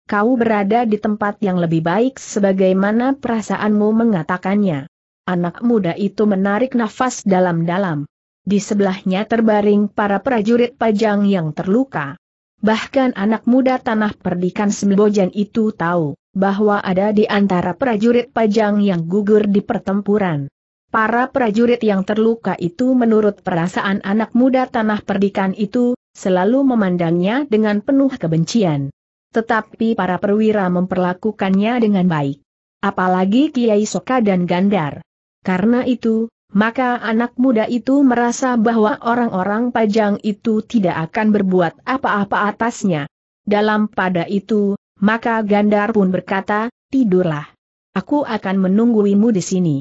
Kau berada di tempat yang lebih baik sebagaimana perasaanmu mengatakannya. Anak muda itu menarik nafas dalam-dalam. Di sebelahnya terbaring para prajurit pajang yang terluka. Bahkan anak muda tanah perdikan Sembojan itu tahu bahwa ada di antara prajurit pajang yang gugur di pertempuran. Para prajurit yang terluka itu menurut perasaan anak muda tanah perdikan itu, selalu memandangnya dengan penuh kebencian. Tetapi para perwira memperlakukannya dengan baik. Apalagi Kiai Soka dan Gandar. Karena itu, maka anak muda itu merasa bahwa orang-orang pajang itu tidak akan berbuat apa-apa atasnya. Dalam pada itu, maka Gandar pun berkata, tidurlah. Aku akan menungguimu di sini.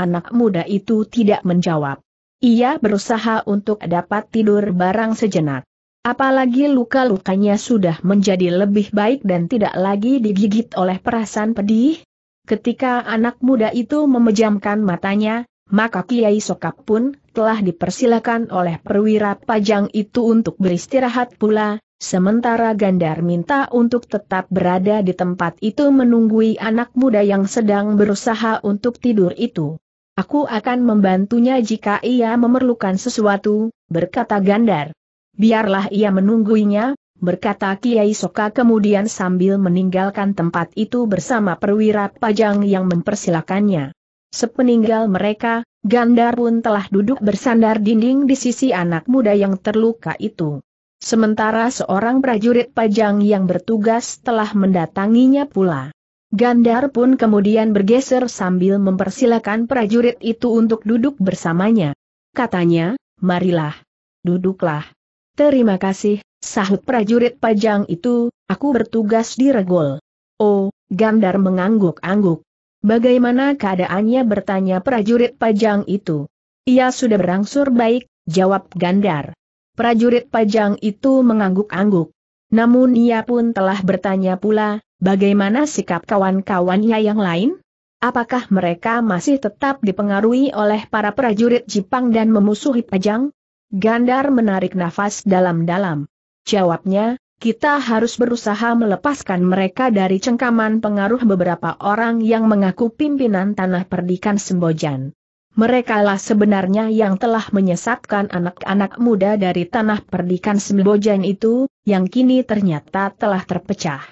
Anak muda itu tidak menjawab. Ia berusaha untuk dapat tidur barang sejenak. Apalagi luka-lukanya sudah menjadi lebih baik dan tidak lagi digigit oleh perasaan pedih. Ketika anak muda itu memejamkan matanya, maka Kiai Sokap pun telah dipersilakan oleh perwira pajang itu untuk beristirahat pula, sementara Gandar minta untuk tetap berada di tempat itu menunggui anak muda yang sedang berusaha untuk tidur itu. Aku akan membantunya jika ia memerlukan sesuatu, berkata Gandar. Biarlah ia menungguinya, berkata Kiai Soka kemudian sambil meninggalkan tempat itu bersama perwira pajang yang mempersilakannya. Sepeninggal mereka, Gandar pun telah duduk bersandar dinding di sisi anak muda yang terluka itu. Sementara seorang prajurit pajang yang bertugas telah mendatanginya pula. Gandar pun kemudian bergeser sambil mempersilahkan prajurit itu untuk duduk bersamanya. Katanya, marilah, duduklah. Terima kasih, sahut prajurit pajang itu, aku bertugas di regol. Oh, Gandar mengangguk-angguk. Bagaimana keadaannya bertanya prajurit pajang itu. Ia sudah berangsur baik, jawab Gandar. Prajurit pajang itu mengangguk-angguk. Namun ia pun telah bertanya pula, bagaimana sikap kawan-kawannya yang lain? Apakah mereka masih tetap dipengaruhi oleh para prajurit Jepang dan memusuhi Pajang? Gandar menarik nafas dalam-dalam. Jawabnya, kita harus berusaha melepaskan mereka dari cengkaman pengaruh beberapa orang yang mengaku pimpinan tanah perdikan Sembojan. Merekalah sebenarnya yang telah menyesatkan anak-anak muda dari tanah perdikan Sembojan itu, yang kini ternyata telah terpecah.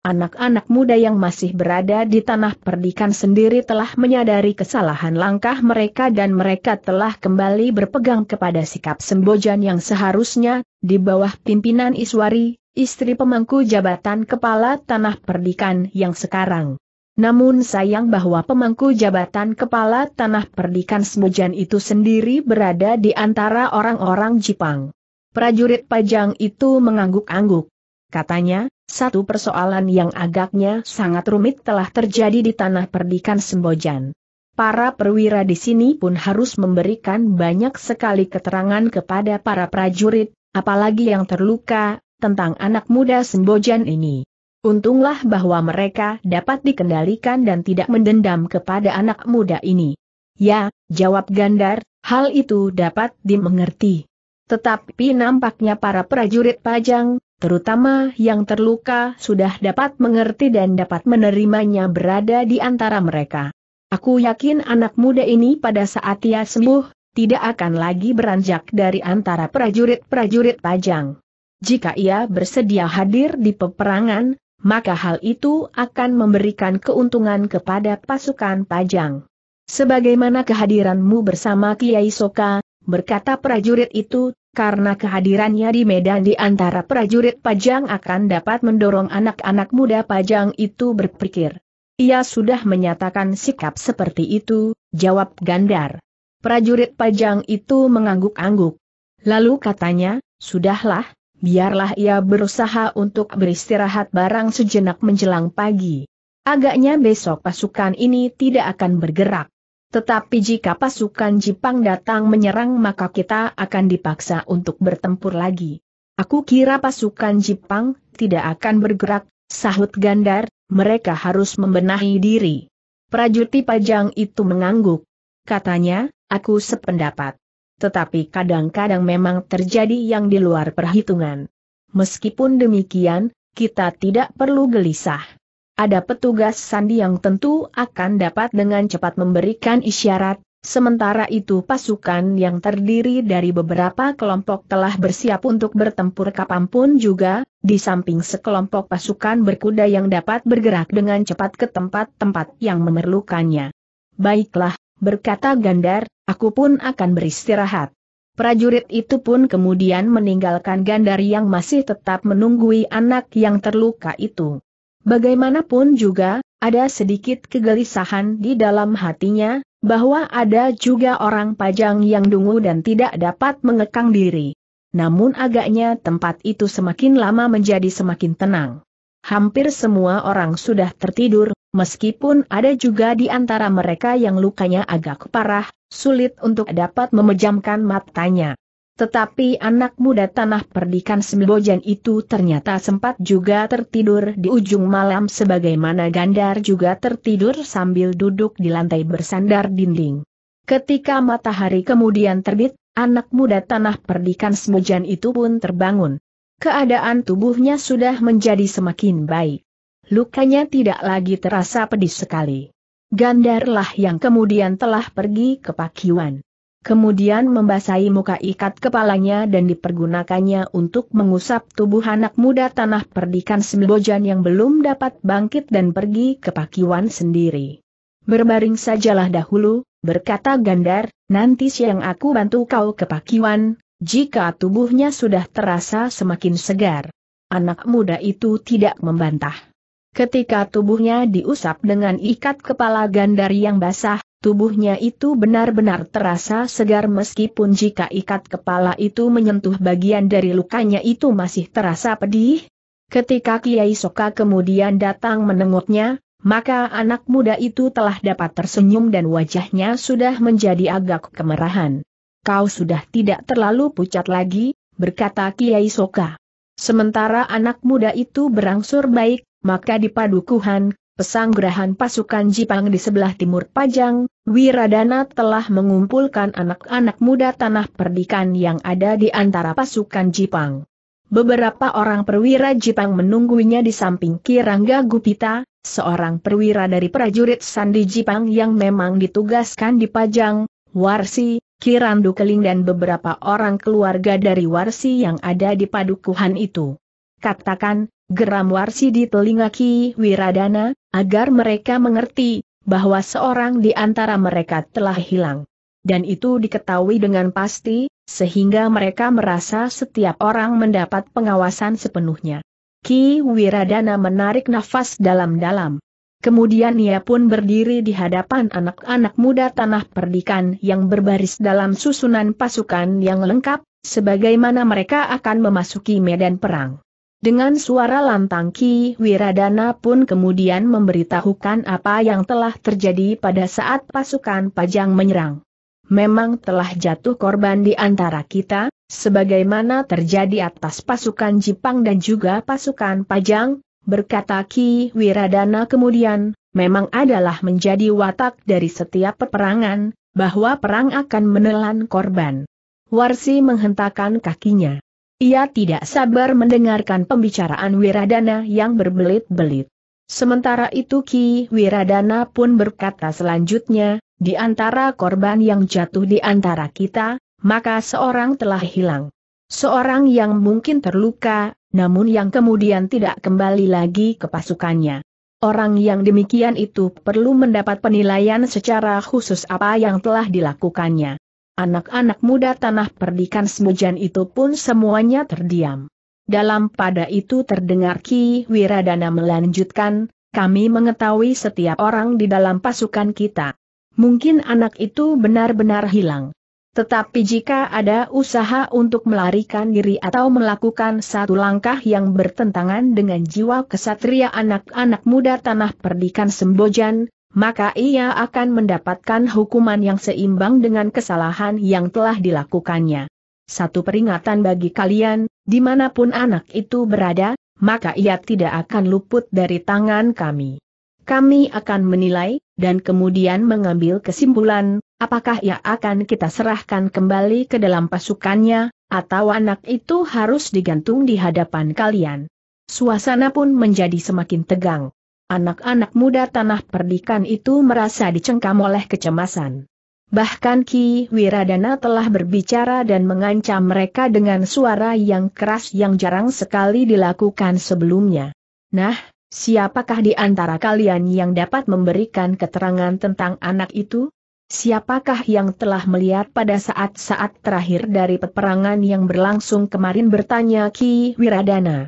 Anak-anak muda yang masih berada di tanah perdikan sendiri telah menyadari kesalahan langkah mereka dan mereka telah kembali berpegang kepada sikap Sembojan yang seharusnya, di bawah pimpinan Iswari, istri pemangku jabatan kepala tanah perdikan yang sekarang. Namun sayang bahwa pemangku jabatan kepala tanah perdikan Semujan itu sendiri berada di antara orang-orang Jepang. Prajurit pajang itu mengangguk-angguk. Katanya, satu persoalan yang agaknya sangat rumit telah terjadi di tanah perdikan Sembojan. Para perwira di sini pun harus memberikan banyak sekali keterangan kepada para prajurit, apalagi yang terluka, tentang anak muda Sembojan ini. Untunglah bahwa mereka dapat dikendalikan dan tidak mendendam kepada anak muda ini. Ya, jawab Gandar, hal itu dapat dimengerti. Tetapi nampaknya para prajurit pajang, terutama yang terluka sudah dapat mengerti dan dapat menerimanya berada di antara mereka. Aku yakin anak muda ini pada saat ia sembuh, tidak akan lagi beranjak dari antara prajurit-prajurit pajang jika ia bersedia hadir di peperangan, maka hal itu akan memberikan keuntungan kepada pasukan Pajang. Sebagaimana kehadiranmu bersama Kiai Soka, berkata prajurit itu, karena kehadirannya di medan di antara prajurit Pajang akan dapat mendorong anak-anak muda Pajang itu berpikir. Ia sudah menyatakan sikap seperti itu, jawab Gandar. Prajurit Pajang itu mengangguk-angguk. Lalu katanya, sudahlah, biarlah ia berusaha untuk beristirahat barang sejenak menjelang pagi. Agaknya besok pasukan ini tidak akan bergerak. Tetapi jika pasukan Jepang datang menyerang maka kita akan dipaksa untuk bertempur lagi. Aku kira pasukan Jepang tidak akan bergerak, sahut Gandar, mereka harus membenahi diri. prajurit pajang itu mengangguk. Katanya, aku sependapat tetapi kadang-kadang memang terjadi yang di luar perhitungan. Meskipun demikian, kita tidak perlu gelisah. Ada petugas sandi yang tentu akan dapat dengan cepat memberikan isyarat, Sementara itu pasukan yang terdiri dari beberapa kelompok telah bersiap untuk bertempur kapanpun juga, di samping sekelompok pasukan berkuda yang dapat bergerak dengan cepat ke tempat-tempat yang memerlukannya. Baiklah, Berkata Gandar, aku pun akan beristirahat. Prajurit itu pun kemudian meninggalkan Gandar yang masih tetap menunggui anak yang terluka itu. Bagaimanapun juga, ada sedikit kegelisahan di dalam hatinya, bahwa ada juga orang pajang yang dungu dan tidak dapat mengekang diri. Namun agaknya tempat itu semakin lama menjadi semakin tenang. Hampir semua orang sudah tertidur, Meskipun ada juga di antara mereka yang lukanya agak parah, sulit untuk dapat memejamkan matanya. Tetapi anak muda tanah perdikan Sembojan itu ternyata sempat juga tertidur di ujung malam sebagaimana Gandar juga tertidur sambil duduk di lantai bersandar dinding. Ketika matahari kemudian terbit, anak muda tanah perdikan Sembojan itu pun terbangun. Keadaan tubuhnya sudah menjadi semakin baik lukanya tidak lagi terasa pedih sekali. Gandarlah yang kemudian telah pergi ke Pakiwan. Kemudian membasahi muka ikat kepalanya dan dipergunakannya untuk mengusap tubuh anak muda tanah perdikan Sembojan yang belum dapat bangkit dan pergi ke Pakiwan sendiri. Berbaring sajalah dahulu, berkata Gandar, nanti siang aku bantu kau ke Pakiwan, jika tubuhnya sudah terasa semakin segar. Anak muda itu tidak membantah. Ketika tubuhnya diusap dengan ikat kepala gandari yang basah, tubuhnya itu benar-benar terasa segar meskipun jika ikat kepala itu menyentuh bagian dari lukanya itu masih terasa pedih. Ketika Kiai Soka kemudian datang menengoknya, maka anak muda itu telah dapat tersenyum dan wajahnya sudah menjadi agak kemerahan. Kau sudah tidak terlalu pucat lagi, berkata Kiai Soka. Sementara anak muda itu berangsur baik, maka di padukuhan, pesanggrahan pasukan Jipang di sebelah timur Pajang, Wiradana telah mengumpulkan anak-anak muda tanah perdikan yang ada di antara pasukan Jipang. Beberapa orang perwira Jipang menunggunya di samping Kirangga Gupita, seorang perwira dari prajurit Sandi Jipang yang memang ditugaskan di Pajang, Warsi, Kirandu Keling dan beberapa orang keluarga dari Warsi yang ada di padukuhan itu. Katakan, Geram Warsi di telinga Ki Wiradana, agar mereka mengerti, bahwa seorang di antara mereka telah hilang. Dan itu diketahui dengan pasti, sehingga mereka merasa setiap orang mendapat pengawasan sepenuhnya. Ki Wiradana menarik nafas dalam-dalam. Kemudian ia pun berdiri di hadapan anak-anak muda tanah perdikan yang berbaris dalam susunan pasukan yang lengkap, sebagaimana mereka akan memasuki medan perang. Dengan suara lantang Ki Wiradana pun kemudian memberitahukan apa yang telah terjadi pada saat pasukan Pajang menyerang. Memang telah jatuh korban di antara kita, sebagaimana terjadi atas pasukan Jepang dan juga pasukan Pajang, berkata Ki Wiradana kemudian, memang adalah menjadi watak dari setiap peperangan, bahwa perang akan menelan korban. Warsi menghentakkan kakinya. Ia tidak sabar mendengarkan pembicaraan Wiradana yang berbelit-belit. Sementara itu Ki Wiradana pun berkata selanjutnya, di antara korban yang jatuh di antara kita, maka seorang telah hilang. Seorang yang mungkin terluka, namun yang kemudian tidak kembali lagi ke pasukannya. Orang yang demikian itu perlu mendapat penilaian secara khusus apa yang telah dilakukannya anak-anak muda tanah perdikan semujan itu pun semuanya terdiam. Dalam pada itu terdengar Ki Wiradana melanjutkan, kami mengetahui setiap orang di dalam pasukan kita. Mungkin anak itu benar-benar hilang. Tetapi jika ada usaha untuk melarikan diri atau melakukan satu langkah yang bertentangan dengan jiwa kesatria anak-anak muda tanah perdikan Sembojan, maka ia akan mendapatkan hukuman yang seimbang dengan kesalahan yang telah dilakukannya. Satu peringatan bagi kalian, dimanapun anak itu berada, maka ia tidak akan luput dari tangan kami. Kami akan menilai, dan kemudian mengambil kesimpulan, apakah ia akan kita serahkan kembali ke dalam pasukannya, atau anak itu harus digantung di hadapan kalian. Suasana pun menjadi semakin tegang. Anak-anak muda tanah perdikan itu merasa dicengkam oleh kecemasan. Bahkan Ki Wiradana telah berbicara dan mengancam mereka dengan suara yang keras yang jarang sekali dilakukan sebelumnya. Nah, siapakah di antara kalian yang dapat memberikan keterangan tentang anak itu? Siapakah yang telah melihat pada saat-saat terakhir dari peperangan yang berlangsung kemarin bertanya Ki Wiradana.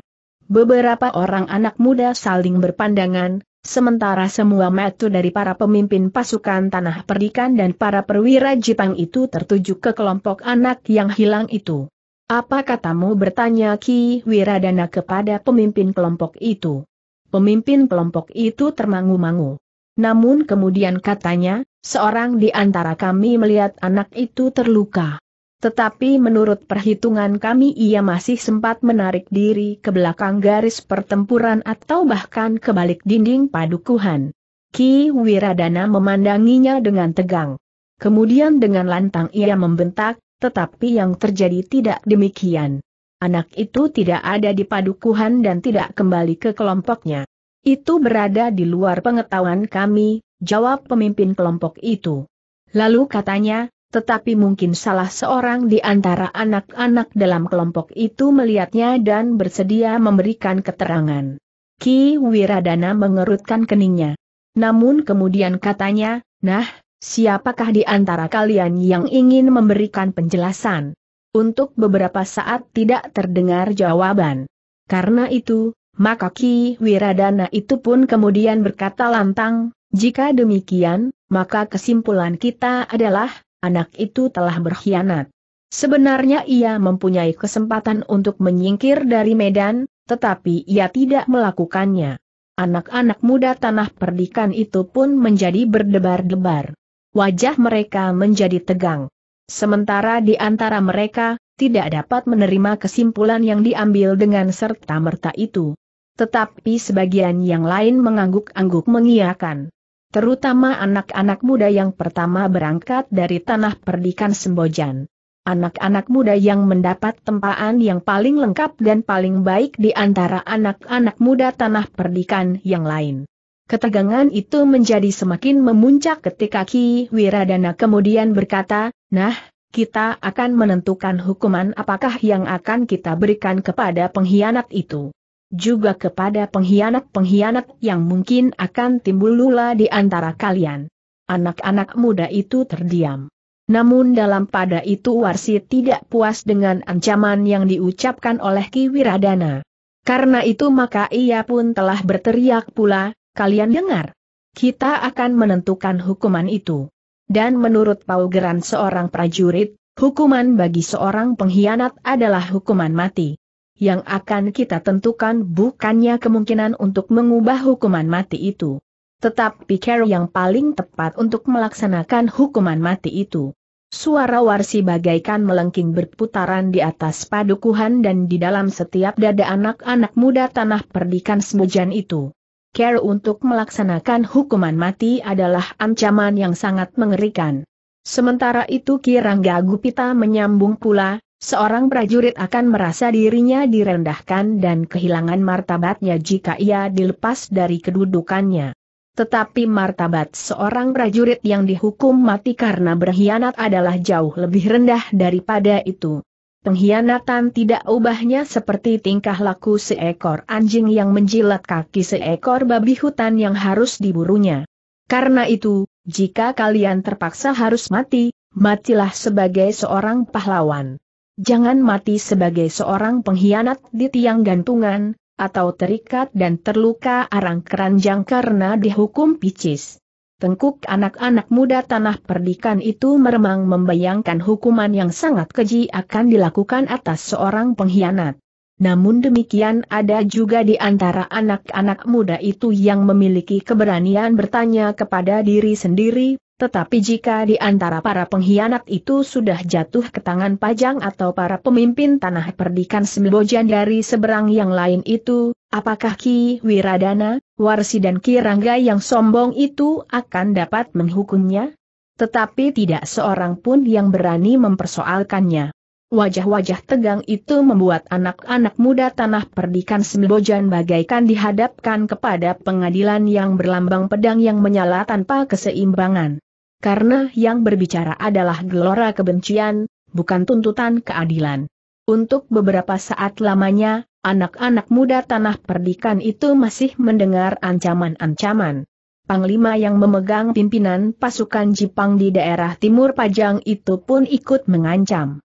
Beberapa orang anak muda saling berpandangan, sementara semua metu dari para pemimpin pasukan tanah perdikan dan para perwira Jepang itu tertuju ke kelompok anak yang hilang itu. Apa katamu bertanya Ki Wiradana kepada pemimpin kelompok itu? Pemimpin kelompok itu termangu-mangu. Namun kemudian katanya, seorang di antara kami melihat anak itu terluka. Tetapi menurut perhitungan kami ia masih sempat menarik diri ke belakang garis pertempuran atau bahkan ke balik dinding padukuhan. Ki Wiradana memandanginya dengan tegang. Kemudian dengan lantang ia membentak, tetapi yang terjadi tidak demikian. Anak itu tidak ada di padukuhan dan tidak kembali ke kelompoknya. Itu berada di luar pengetahuan kami, jawab pemimpin kelompok itu. Lalu katanya, tetapi mungkin salah seorang di antara anak-anak dalam kelompok itu melihatnya dan bersedia memberikan keterangan. Ki Wiradana mengerutkan keningnya. Namun kemudian katanya, nah, siapakah di antara kalian yang ingin memberikan penjelasan? Untuk beberapa saat tidak terdengar jawaban. Karena itu, maka Ki Wiradana itu pun kemudian berkata lantang, jika demikian, maka kesimpulan kita adalah, anak itu telah berkhianat. Sebenarnya ia mempunyai kesempatan untuk menyingkir dari Medan, tetapi ia tidak melakukannya. Anak-anak muda tanah perdikan itu pun menjadi berdebar-debar. Wajah mereka menjadi tegang. Sementara di antara mereka, tidak dapat menerima kesimpulan yang diambil dengan serta-merta itu. Tetapi sebagian yang lain mengangguk-angguk mengiakan terutama anak-anak muda yang pertama berangkat dari tanah perdikan Sembojan. Anak-anak muda yang mendapat tempaan yang paling lengkap dan paling baik di antara anak-anak muda tanah perdikan yang lain. Ketegangan itu menjadi semakin memuncak ketika Ki Wiradana kemudian berkata, Nah, kita akan menentukan hukuman apakah yang akan kita berikan kepada pengkhianat itu juga kepada pengkhianat-pengkhianat yang mungkin akan timbul lula di antara kalian. Anak-anak muda itu terdiam. Namun dalam pada itu Warsi tidak puas dengan ancaman yang diucapkan oleh Ki Wiradana. Karena itu maka ia pun telah berteriak pula, kalian dengar. Kita akan menentukan hukuman itu. Dan menurut paugeran seorang prajurit, hukuman bagi seorang pengkhianat adalah hukuman mati yang akan kita tentukan bukannya kemungkinan untuk mengubah hukuman mati itu. Tetapi Care yang paling tepat untuk melaksanakan hukuman mati itu. Suara warsi bagaikan melengking berputaran di atas padukuhan dan di dalam setiap dada anak-anak muda tanah perdikan semujan itu. Care untuk melaksanakan hukuman mati adalah ancaman yang sangat mengerikan. Sementara itu Kirangga Gupita menyambung pula, seorang prajurit akan merasa dirinya direndahkan dan kehilangan martabatnya jika ia dilepas dari kedudukannya. Tetapi martabat seorang prajurit yang dihukum mati karena berkhianat adalah jauh lebih rendah daripada itu. Pengkhianatan tidak ubahnya seperti tingkah laku seekor anjing yang menjilat kaki seekor babi hutan yang harus diburunya. Karena itu, jika kalian terpaksa harus mati, matilah sebagai seorang pahlawan. Jangan mati sebagai seorang pengkhianat di tiang gantungan, atau terikat dan terluka arang keranjang karena dihukum picis. Tengkuk anak-anak muda tanah perdikan itu meremang membayangkan hukuman yang sangat keji akan dilakukan atas seorang pengkhianat. Namun demikian ada juga di antara anak-anak muda itu yang memiliki keberanian bertanya kepada diri sendiri, tetapi jika di antara para pengkhianat itu sudah jatuh ke tangan Pajang atau para pemimpin tanah perdikan Sembojan dari seberang yang lain itu, apakah Ki Wiradana, Warsi dan Ki Rangga yang sombong itu akan dapat menghukumnya? Tetapi tidak seorang pun yang berani mempersoalkannya. Wajah-wajah tegang itu membuat anak-anak muda tanah perdikan Sembojan bagaikan dihadapkan kepada pengadilan yang berlambang pedang yang menyala tanpa keseimbangan. Karena yang berbicara adalah gelora kebencian, bukan tuntutan keadilan. Untuk beberapa saat lamanya, anak-anak muda tanah perdikan itu masih mendengar ancaman-ancaman. Panglima yang memegang pimpinan pasukan Jepang di daerah timur Pajang itu pun ikut mengancam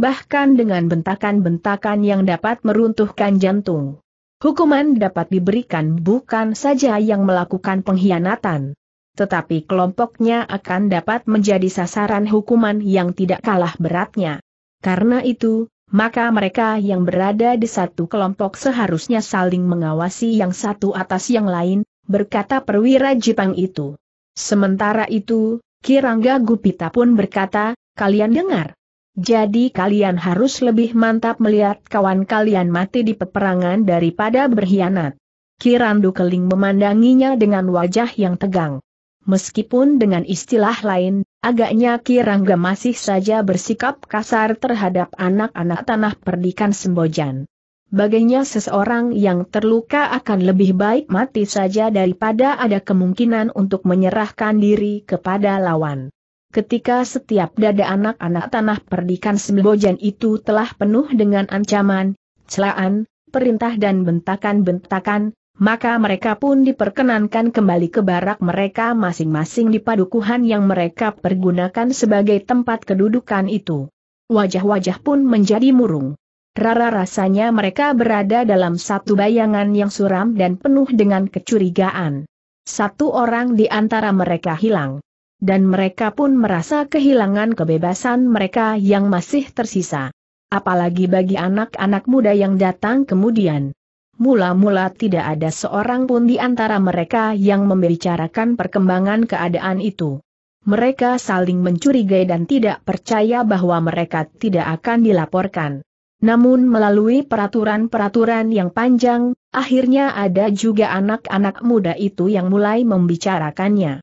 bahkan dengan bentakan-bentakan yang dapat meruntuhkan jantung. Hukuman dapat diberikan bukan saja yang melakukan pengkhianatan, tetapi kelompoknya akan dapat menjadi sasaran hukuman yang tidak kalah beratnya. Karena itu, maka mereka yang berada di satu kelompok seharusnya saling mengawasi yang satu atas yang lain, berkata perwira Jepang itu. Sementara itu, Kirangga Gupita pun berkata, kalian dengar, jadi kalian harus lebih mantap melihat kawan kalian mati di peperangan daripada berkhianat. Kirandu Keling memandanginya dengan wajah yang tegang. Meskipun dengan istilah lain, agaknya Kirangga masih saja bersikap kasar terhadap anak-anak tanah perdikan Sembojan. Baginya seseorang yang terluka akan lebih baik mati saja daripada ada kemungkinan untuk menyerahkan diri kepada lawan ketika setiap dada anak-anak tanah perdikan sembojan itu telah penuh dengan ancaman, celaan, perintah dan bentakan-bentakan, maka mereka pun diperkenankan kembali ke barak mereka masing-masing di padukuhan yang mereka pergunakan sebagai tempat kedudukan itu. Wajah-wajah pun menjadi murung. Rara rasanya mereka berada dalam satu bayangan yang suram dan penuh dengan kecurigaan. Satu orang di antara mereka hilang dan mereka pun merasa kehilangan kebebasan mereka yang masih tersisa. Apalagi bagi anak-anak muda yang datang kemudian. Mula-mula tidak ada seorang pun di antara mereka yang membicarakan perkembangan keadaan itu. Mereka saling mencurigai dan tidak percaya bahwa mereka tidak akan dilaporkan. Namun melalui peraturan-peraturan yang panjang, akhirnya ada juga anak-anak muda itu yang mulai membicarakannya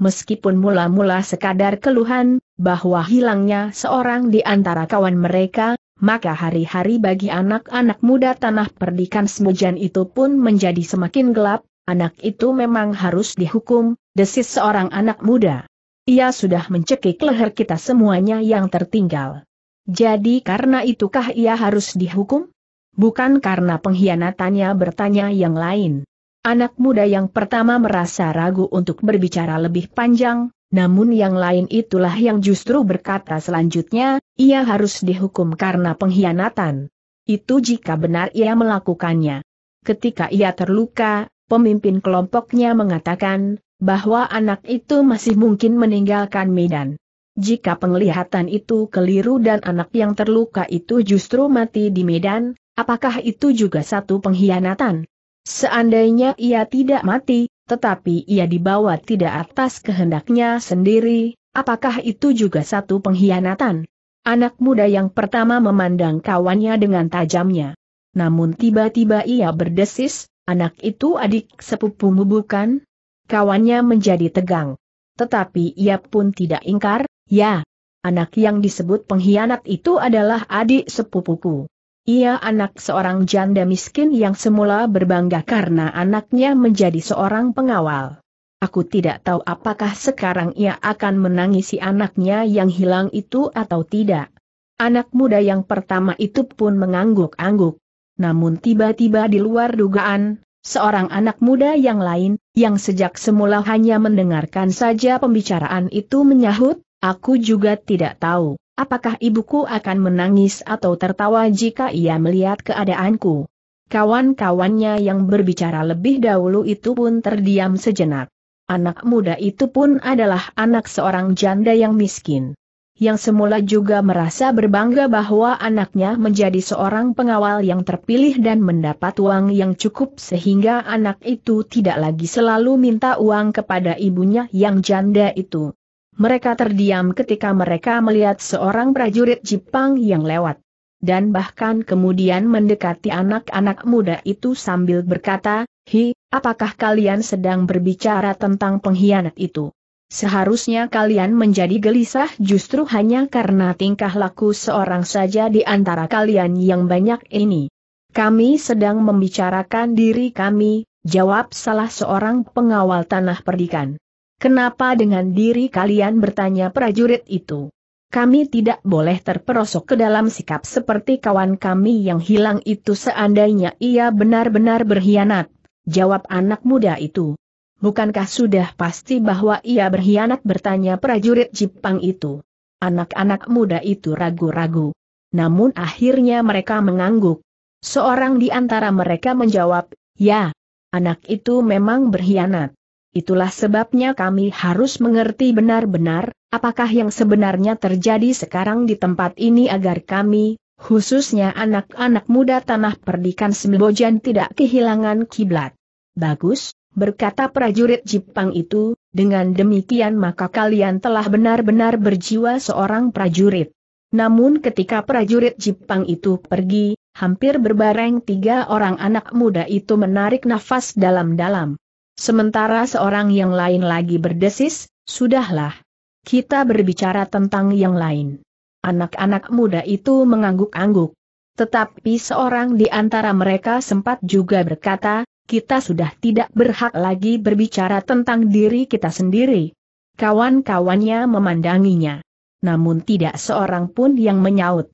meskipun mula-mula sekadar keluhan, bahwa hilangnya seorang di antara kawan mereka, maka hari-hari bagi anak-anak muda tanah perdikan semujan itu pun menjadi semakin gelap, anak itu memang harus dihukum, desis seorang anak muda. Ia sudah mencekik leher kita semuanya yang tertinggal. Jadi karena itukah ia harus dihukum? Bukan karena pengkhianatannya bertanya yang lain. Anak muda yang pertama merasa ragu untuk berbicara lebih panjang, namun yang lain itulah yang justru berkata selanjutnya, ia harus dihukum karena pengkhianatan. Itu jika benar ia melakukannya. Ketika ia terluka, pemimpin kelompoknya mengatakan, bahwa anak itu masih mungkin meninggalkan Medan. Jika penglihatan itu keliru dan anak yang terluka itu justru mati di Medan, apakah itu juga satu pengkhianatan? Seandainya ia tidak mati, tetapi ia dibawa tidak atas kehendaknya sendiri, apakah itu juga satu pengkhianatan? Anak muda yang pertama memandang kawannya dengan tajamnya. Namun tiba-tiba ia berdesis, anak itu adik sepupumu bukan? Kawannya menjadi tegang. Tetapi ia pun tidak ingkar, ya, anak yang disebut pengkhianat itu adalah adik sepupuku. Ia anak seorang janda miskin yang semula berbangga karena anaknya menjadi seorang pengawal. Aku tidak tahu apakah sekarang ia akan menangisi anaknya yang hilang itu atau tidak. Anak muda yang pertama itu pun mengangguk-angguk. Namun tiba-tiba di luar dugaan, seorang anak muda yang lain, yang sejak semula hanya mendengarkan saja pembicaraan itu menyahut, aku juga tidak tahu. Apakah ibuku akan menangis atau tertawa jika ia melihat keadaanku? Kawan-kawannya yang berbicara lebih dahulu itu pun terdiam sejenak. Anak muda itu pun adalah anak seorang janda yang miskin. Yang semula juga merasa berbangga bahwa anaknya menjadi seorang pengawal yang terpilih dan mendapat uang yang cukup sehingga anak itu tidak lagi selalu minta uang kepada ibunya yang janda itu. Mereka terdiam ketika mereka melihat seorang prajurit Jepang yang lewat. Dan bahkan kemudian mendekati anak-anak muda itu sambil berkata, Hi, apakah kalian sedang berbicara tentang pengkhianat itu? Seharusnya kalian menjadi gelisah justru hanya karena tingkah laku seorang saja di antara kalian yang banyak ini. Kami sedang membicarakan diri kami, jawab salah seorang pengawal tanah perdikan. Kenapa dengan diri kalian bertanya prajurit itu? Kami tidak boleh terperosok ke dalam sikap seperti kawan kami yang hilang itu seandainya ia benar-benar berkhianat, jawab anak muda itu. Bukankah sudah pasti bahwa ia berkhianat bertanya prajurit Jepang itu? Anak-anak muda itu ragu-ragu. Namun akhirnya mereka mengangguk. Seorang di antara mereka menjawab, ya, anak itu memang berkhianat. Itulah sebabnya kami harus mengerti benar-benar, apakah yang sebenarnya terjadi sekarang di tempat ini agar kami, khususnya anak-anak muda tanah perdikan Sembojan tidak kehilangan kiblat. Bagus, berkata prajurit Jepang itu, dengan demikian maka kalian telah benar-benar berjiwa seorang prajurit. Namun ketika prajurit Jepang itu pergi, hampir berbareng tiga orang anak muda itu menarik nafas dalam-dalam. Sementara seorang yang lain lagi berdesis, sudahlah. Kita berbicara tentang yang lain. Anak-anak muda itu mengangguk-angguk. Tetapi seorang di antara mereka sempat juga berkata, kita sudah tidak berhak lagi berbicara tentang diri kita sendiri. Kawan-kawannya memandanginya. Namun tidak seorang pun yang menyaut.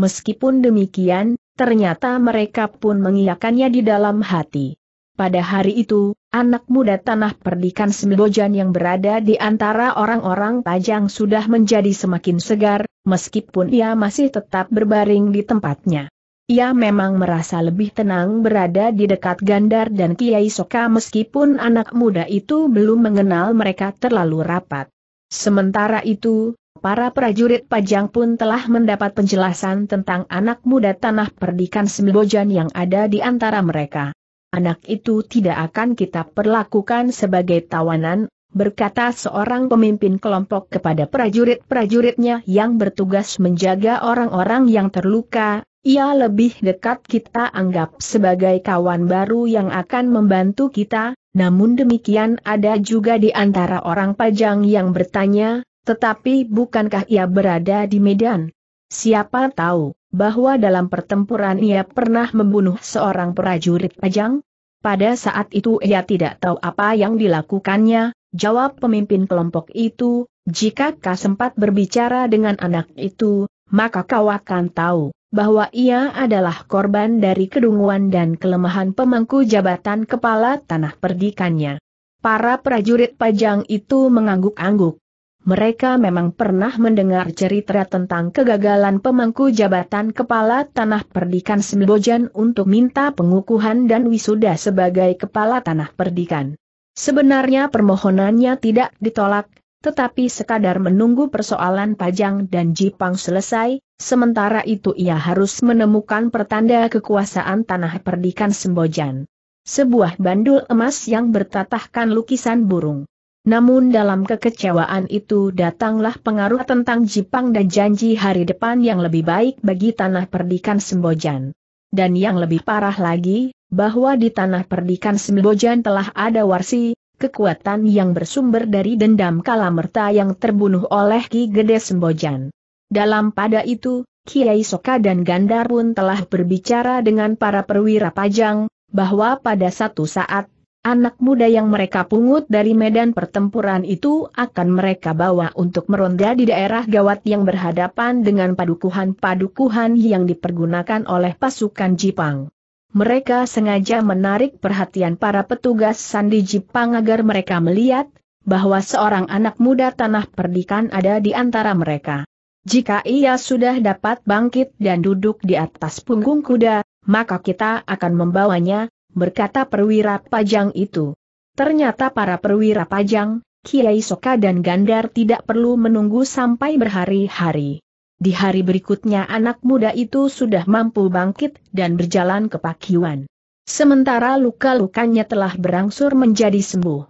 Meskipun demikian, ternyata mereka pun mengiyakannya di dalam hati. Pada hari itu, anak muda tanah perdikan Sembojan yang berada di antara orang-orang Pajang sudah menjadi semakin segar, meskipun ia masih tetap berbaring di tempatnya. Ia memang merasa lebih tenang berada di dekat Gandar dan Kiai Soka meskipun anak muda itu belum mengenal mereka terlalu rapat. Sementara itu, para prajurit Pajang pun telah mendapat penjelasan tentang anak muda tanah perdikan Sembojan yang ada di antara mereka anak itu tidak akan kita perlakukan sebagai tawanan, berkata seorang pemimpin kelompok kepada prajurit-prajuritnya yang bertugas menjaga orang-orang yang terluka, ia lebih dekat kita anggap sebagai kawan baru yang akan membantu kita, namun demikian ada juga di antara orang pajang yang bertanya, tetapi bukankah ia berada di Medan? Siapa tahu, bahwa dalam pertempuran ia pernah membunuh seorang prajurit Pajang? Pada saat itu ia tidak tahu apa yang dilakukannya, jawab pemimpin kelompok itu, jika kau sempat berbicara dengan anak itu, maka kau akan tahu bahwa ia adalah korban dari kedunguan dan kelemahan pemangku jabatan kepala tanah perdikannya. Para prajurit Pajang itu mengangguk-angguk, mereka memang pernah mendengar cerita tentang kegagalan pemangku jabatan kepala tanah perdikan Sembojan untuk minta pengukuhan dan wisuda sebagai kepala tanah perdikan. Sebenarnya permohonannya tidak ditolak, tetapi sekadar menunggu persoalan Pajang dan Jipang selesai, sementara itu ia harus menemukan pertanda kekuasaan tanah perdikan Sembojan. Sebuah bandul emas yang bertatahkan lukisan burung. Namun dalam kekecewaan itu datanglah pengaruh tentang Jepang dan janji hari depan yang lebih baik bagi tanah perdikan Sembojan. Dan yang lebih parah lagi, bahwa di tanah perdikan Sembojan telah ada warsi, kekuatan yang bersumber dari dendam kalamerta yang terbunuh oleh Ki Gede Sembojan. Dalam pada itu, Kiai Soka dan Gandar pun telah berbicara dengan para perwira pajang, bahwa pada satu saat Anak muda yang mereka pungut dari medan pertempuran itu akan mereka bawa untuk meronda di daerah gawat yang berhadapan dengan padukuhan-padukuhan yang dipergunakan oleh pasukan Jipang. Mereka sengaja menarik perhatian para petugas sandi Jipang agar mereka melihat bahwa seorang anak muda tanah perdikan ada di antara mereka. Jika ia sudah dapat bangkit dan duduk di atas punggung kuda, maka kita akan membawanya, berkata perwira pajang itu. Ternyata para perwira pajang, Kiai Soka dan Gandar tidak perlu menunggu sampai berhari-hari. Di hari berikutnya anak muda itu sudah mampu bangkit dan berjalan ke Pakiwan. Sementara luka-lukanya telah berangsur menjadi sembuh.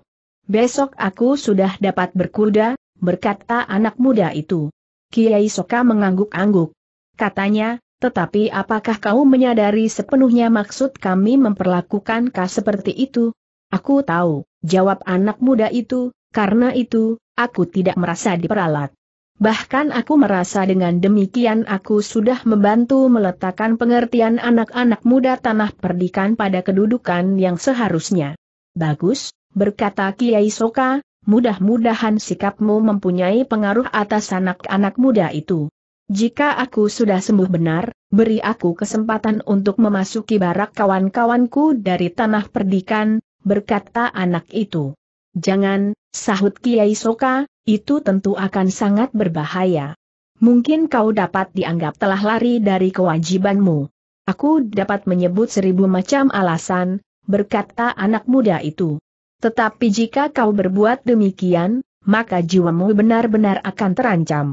Besok aku sudah dapat berkuda, berkata anak muda itu. Kiai Soka mengangguk-angguk. Katanya, tetapi apakah kau menyadari sepenuhnya maksud kami memperlakukan kau seperti itu? Aku tahu, jawab anak muda itu, karena itu, aku tidak merasa diperalat. Bahkan aku merasa dengan demikian aku sudah membantu meletakkan pengertian anak-anak muda tanah perdikan pada kedudukan yang seharusnya. Bagus, berkata Kiai Soka, mudah-mudahan sikapmu mempunyai pengaruh atas anak-anak muda itu. Jika aku sudah sembuh benar, beri aku kesempatan untuk memasuki barak kawan-kawanku dari tanah perdikan, berkata anak itu. Jangan, sahut Kiai Soka, itu tentu akan sangat berbahaya. Mungkin kau dapat dianggap telah lari dari kewajibanmu. Aku dapat menyebut seribu macam alasan, berkata anak muda itu. Tetapi jika kau berbuat demikian, maka jiwamu benar-benar akan terancam.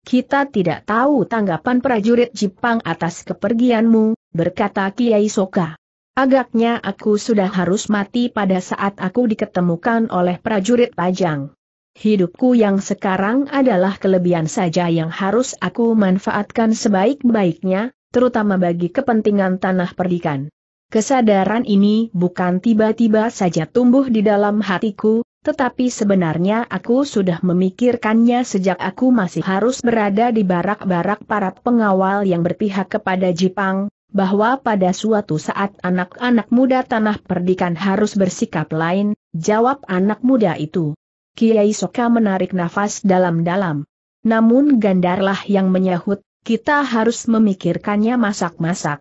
Kita tidak tahu tanggapan prajurit Jepang atas kepergianmu, berkata Kiai Soka. Agaknya aku sudah harus mati pada saat aku diketemukan oleh prajurit Pajang. Hidupku yang sekarang adalah kelebihan saja yang harus aku manfaatkan sebaik-baiknya, terutama bagi kepentingan tanah perdikan. Kesadaran ini bukan tiba-tiba saja tumbuh di dalam hatiku, tetapi sebenarnya aku sudah memikirkannya sejak aku masih harus berada di barak-barak para pengawal yang berpihak kepada Jipang, bahwa pada suatu saat anak-anak muda tanah perdikan harus bersikap lain, jawab anak muda itu. Kiai Soka menarik nafas dalam-dalam. Namun Gandarlah yang menyahut, kita harus memikirkannya masak-masak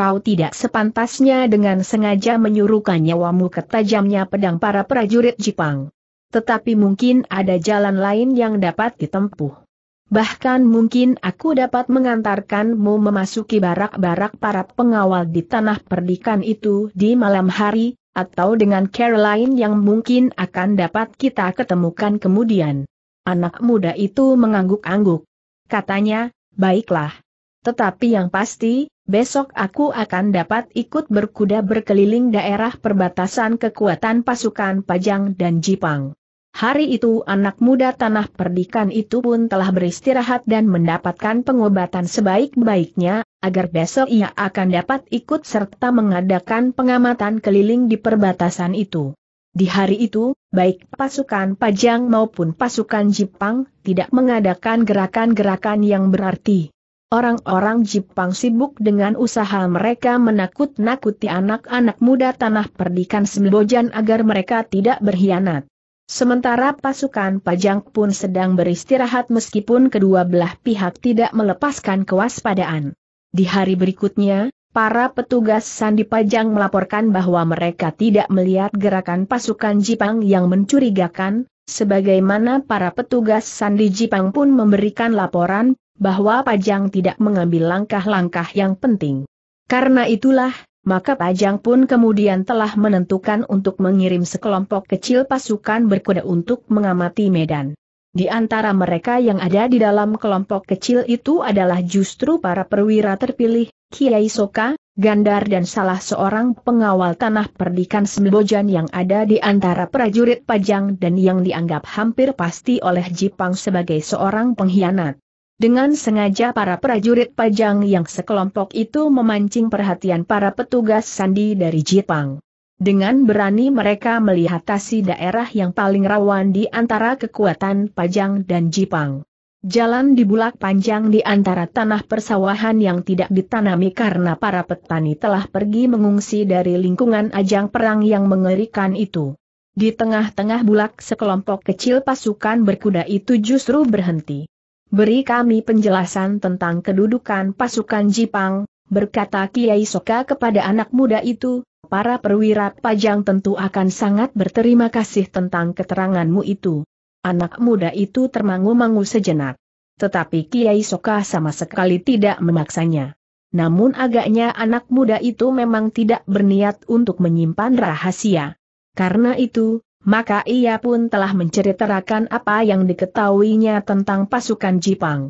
kau tidak sepantasnya dengan sengaja menyuruhkan nyawamu ke tajamnya pedang para prajurit Jepang. Tetapi mungkin ada jalan lain yang dapat ditempuh. Bahkan mungkin aku dapat mengantarkanmu memasuki barak-barak para pengawal di tanah perdikan itu di malam hari, atau dengan Caroline yang mungkin akan dapat kita ketemukan kemudian. Anak muda itu mengangguk-angguk. Katanya, baiklah, tetapi yang pasti, besok aku akan dapat ikut berkuda berkeliling daerah perbatasan kekuatan pasukan Pajang dan Jipang. Hari itu anak muda tanah perdikan itu pun telah beristirahat dan mendapatkan pengobatan sebaik-baiknya, agar besok ia akan dapat ikut serta mengadakan pengamatan keliling di perbatasan itu. Di hari itu, baik pasukan Pajang maupun pasukan Jipang tidak mengadakan gerakan-gerakan yang berarti. Orang-orang Jepang sibuk dengan usaha mereka menakut-nakuti anak-anak muda tanah perdikan Sembojan agar mereka tidak berkhianat. Sementara pasukan pajang pun sedang beristirahat meskipun kedua belah pihak tidak melepaskan kewaspadaan. Di hari berikutnya, para petugas sandi pajang melaporkan bahwa mereka tidak melihat gerakan pasukan Jepang yang mencurigakan, sebagaimana para petugas sandi Jepang pun memberikan laporan bahwa Pajang tidak mengambil langkah-langkah yang penting. Karena itulah, maka Pajang pun kemudian telah menentukan untuk mengirim sekelompok kecil pasukan berkuda untuk mengamati medan. Di antara mereka yang ada di dalam kelompok kecil itu adalah justru para perwira terpilih, Kiai Soka, Gandar dan salah seorang pengawal tanah perdikan Sembojan yang ada di antara prajurit Pajang dan yang dianggap hampir pasti oleh Jipang sebagai seorang pengkhianat. Dengan sengaja para prajurit pajang yang sekelompok itu memancing perhatian para petugas sandi dari Jepang. Dengan berani mereka melihat melihatasi daerah yang paling rawan di antara kekuatan Pajang dan Jipang. Jalan dibulak panjang di antara tanah persawahan yang tidak ditanami karena para petani telah pergi mengungsi dari lingkungan ajang perang yang mengerikan itu. Di tengah-tengah bulak sekelompok kecil pasukan berkuda itu justru berhenti. Beri kami penjelasan tentang kedudukan pasukan Jipang, berkata Kiai Soka kepada anak muda itu, para perwira pajang tentu akan sangat berterima kasih tentang keteranganmu itu. Anak muda itu termangu-mangu sejenak. Tetapi Kiai Soka sama sekali tidak memaksanya. Namun agaknya anak muda itu memang tidak berniat untuk menyimpan rahasia. Karena itu, maka ia pun telah menceritakan apa yang diketahuinya tentang pasukan Jipang.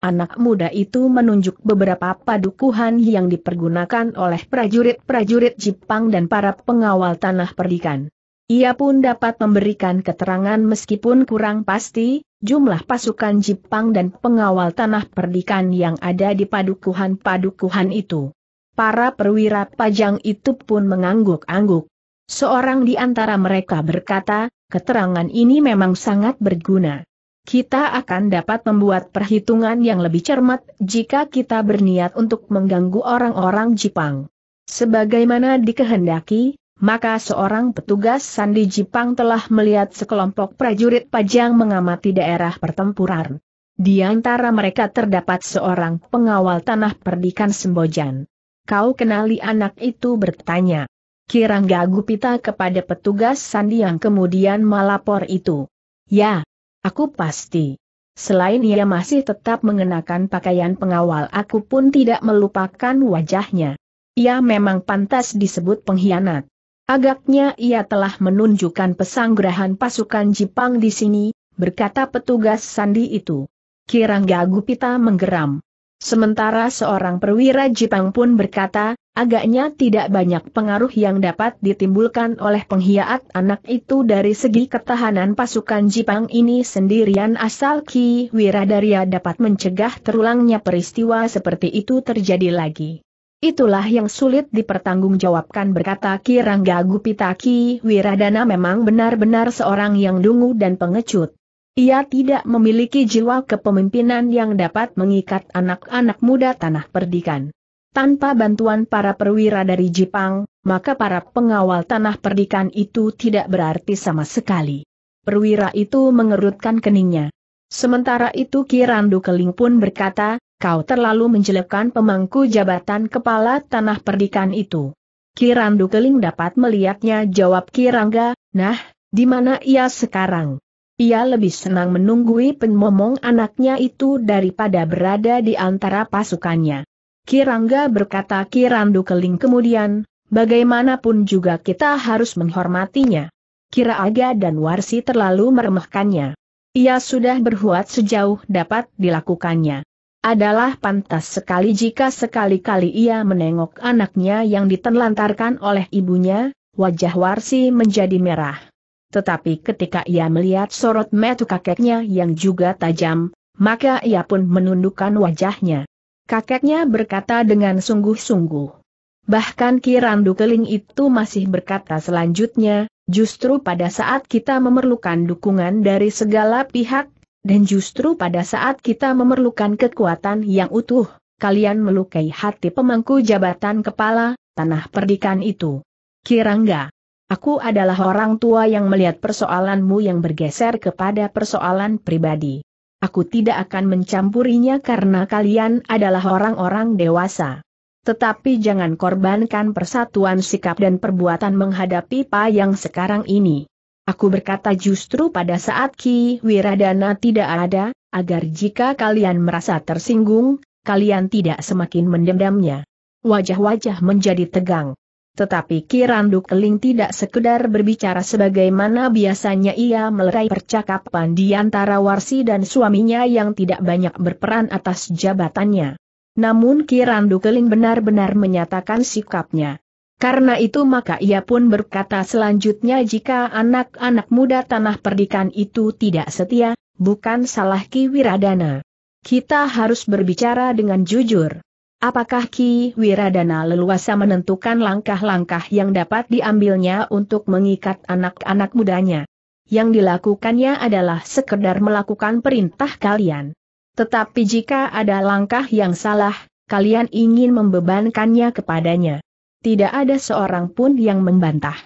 Anak muda itu menunjuk beberapa padukuhan yang dipergunakan oleh prajurit-prajurit Jipang dan para pengawal tanah perdikan. Ia pun dapat memberikan keterangan meskipun kurang pasti, jumlah pasukan Jipang dan pengawal tanah perdikan yang ada di padukuhan-padukuhan itu. Para perwira pajang itu pun mengangguk-angguk. Seorang di antara mereka berkata, keterangan ini memang sangat berguna. Kita akan dapat membuat perhitungan yang lebih cermat jika kita berniat untuk mengganggu orang-orang Jepang. Sebagaimana dikehendaki, maka seorang petugas Sandi Jepang telah melihat sekelompok prajurit pajang mengamati daerah pertempuran. Di antara mereka terdapat seorang pengawal tanah perdikan Sembojan. Kau kenali anak itu bertanya. Kirangga Gupita kepada petugas sandi yang kemudian melapor itu. Ya, aku pasti. Selain ia masih tetap mengenakan pakaian pengawal aku pun tidak melupakan wajahnya. Ia memang pantas disebut pengkhianat. Agaknya ia telah menunjukkan pesanggrahan pasukan Jepang di sini, berkata petugas sandi itu. Kirangga Gupita menggeram. Sementara seorang perwira Jepang pun berkata, agaknya tidak banyak pengaruh yang dapat ditimbulkan oleh penghiaat anak itu dari segi ketahanan pasukan Jepang ini sendirian asal Ki Wiradaria dapat mencegah terulangnya peristiwa seperti itu terjadi lagi. Itulah yang sulit dipertanggungjawabkan berkata Ki Rangga Gupita Ki Wiradana memang benar-benar seorang yang dungu dan pengecut. Ia tidak memiliki jiwa kepemimpinan yang dapat mengikat anak-anak muda tanah perdikan. Tanpa bantuan para perwira dari Jepang, maka para pengawal tanah perdikan itu tidak berarti sama sekali. Perwira itu mengerutkan keningnya. Sementara itu Kirandu Keling pun berkata, kau terlalu menjelekkan pemangku jabatan kepala tanah perdikan itu. Kirandu Keling dapat melihatnya jawab Kirangga, nah, di mana ia sekarang? Ia lebih senang menunggui penmomong anaknya itu daripada berada di antara pasukannya. Kirangga berkata Kirandu Keling kemudian, bagaimanapun juga kita harus menghormatinya. Kiraaga dan Warsi terlalu meremehkannya. Ia sudah berbuat sejauh dapat dilakukannya. Adalah pantas sekali jika sekali-kali ia menengok anaknya yang ditelantarkan oleh ibunya, wajah Warsi menjadi merah. Tetapi ketika ia melihat sorot metu kakeknya yang juga tajam, maka ia pun menundukkan wajahnya. Kakeknya berkata dengan sungguh-sungguh. Bahkan Kirandu Keling itu masih berkata selanjutnya, justru pada saat kita memerlukan dukungan dari segala pihak, dan justru pada saat kita memerlukan kekuatan yang utuh, kalian melukai hati pemangku jabatan kepala, tanah perdikan itu. Kirangga. Aku adalah orang tua yang melihat persoalanmu yang bergeser kepada persoalan pribadi. Aku tidak akan mencampurinya karena kalian adalah orang-orang dewasa. Tetapi jangan korbankan persatuan sikap dan perbuatan menghadapi Pa yang sekarang ini. Aku berkata justru pada saat Ki Wiradana tidak ada, agar jika kalian merasa tersinggung, kalian tidak semakin mendendamnya. Wajah-wajah menjadi tegang. Tetapi Kiranduk Keling tidak sekedar berbicara sebagaimana biasanya ia melerai percakapan di antara Warsi dan suaminya yang tidak banyak berperan atas jabatannya. Namun Kiranduk Keling benar-benar menyatakan sikapnya. Karena itu maka ia pun berkata selanjutnya jika anak-anak muda tanah perdikan itu tidak setia, bukan salah Ki Wiradana. Kita harus berbicara dengan jujur. Apakah Ki Wiradana leluasa menentukan langkah-langkah yang dapat diambilnya untuk mengikat anak-anak mudanya? Yang dilakukannya adalah sekedar melakukan perintah kalian. Tetapi jika ada langkah yang salah, kalian ingin membebankannya kepadanya. Tidak ada seorang pun yang membantah.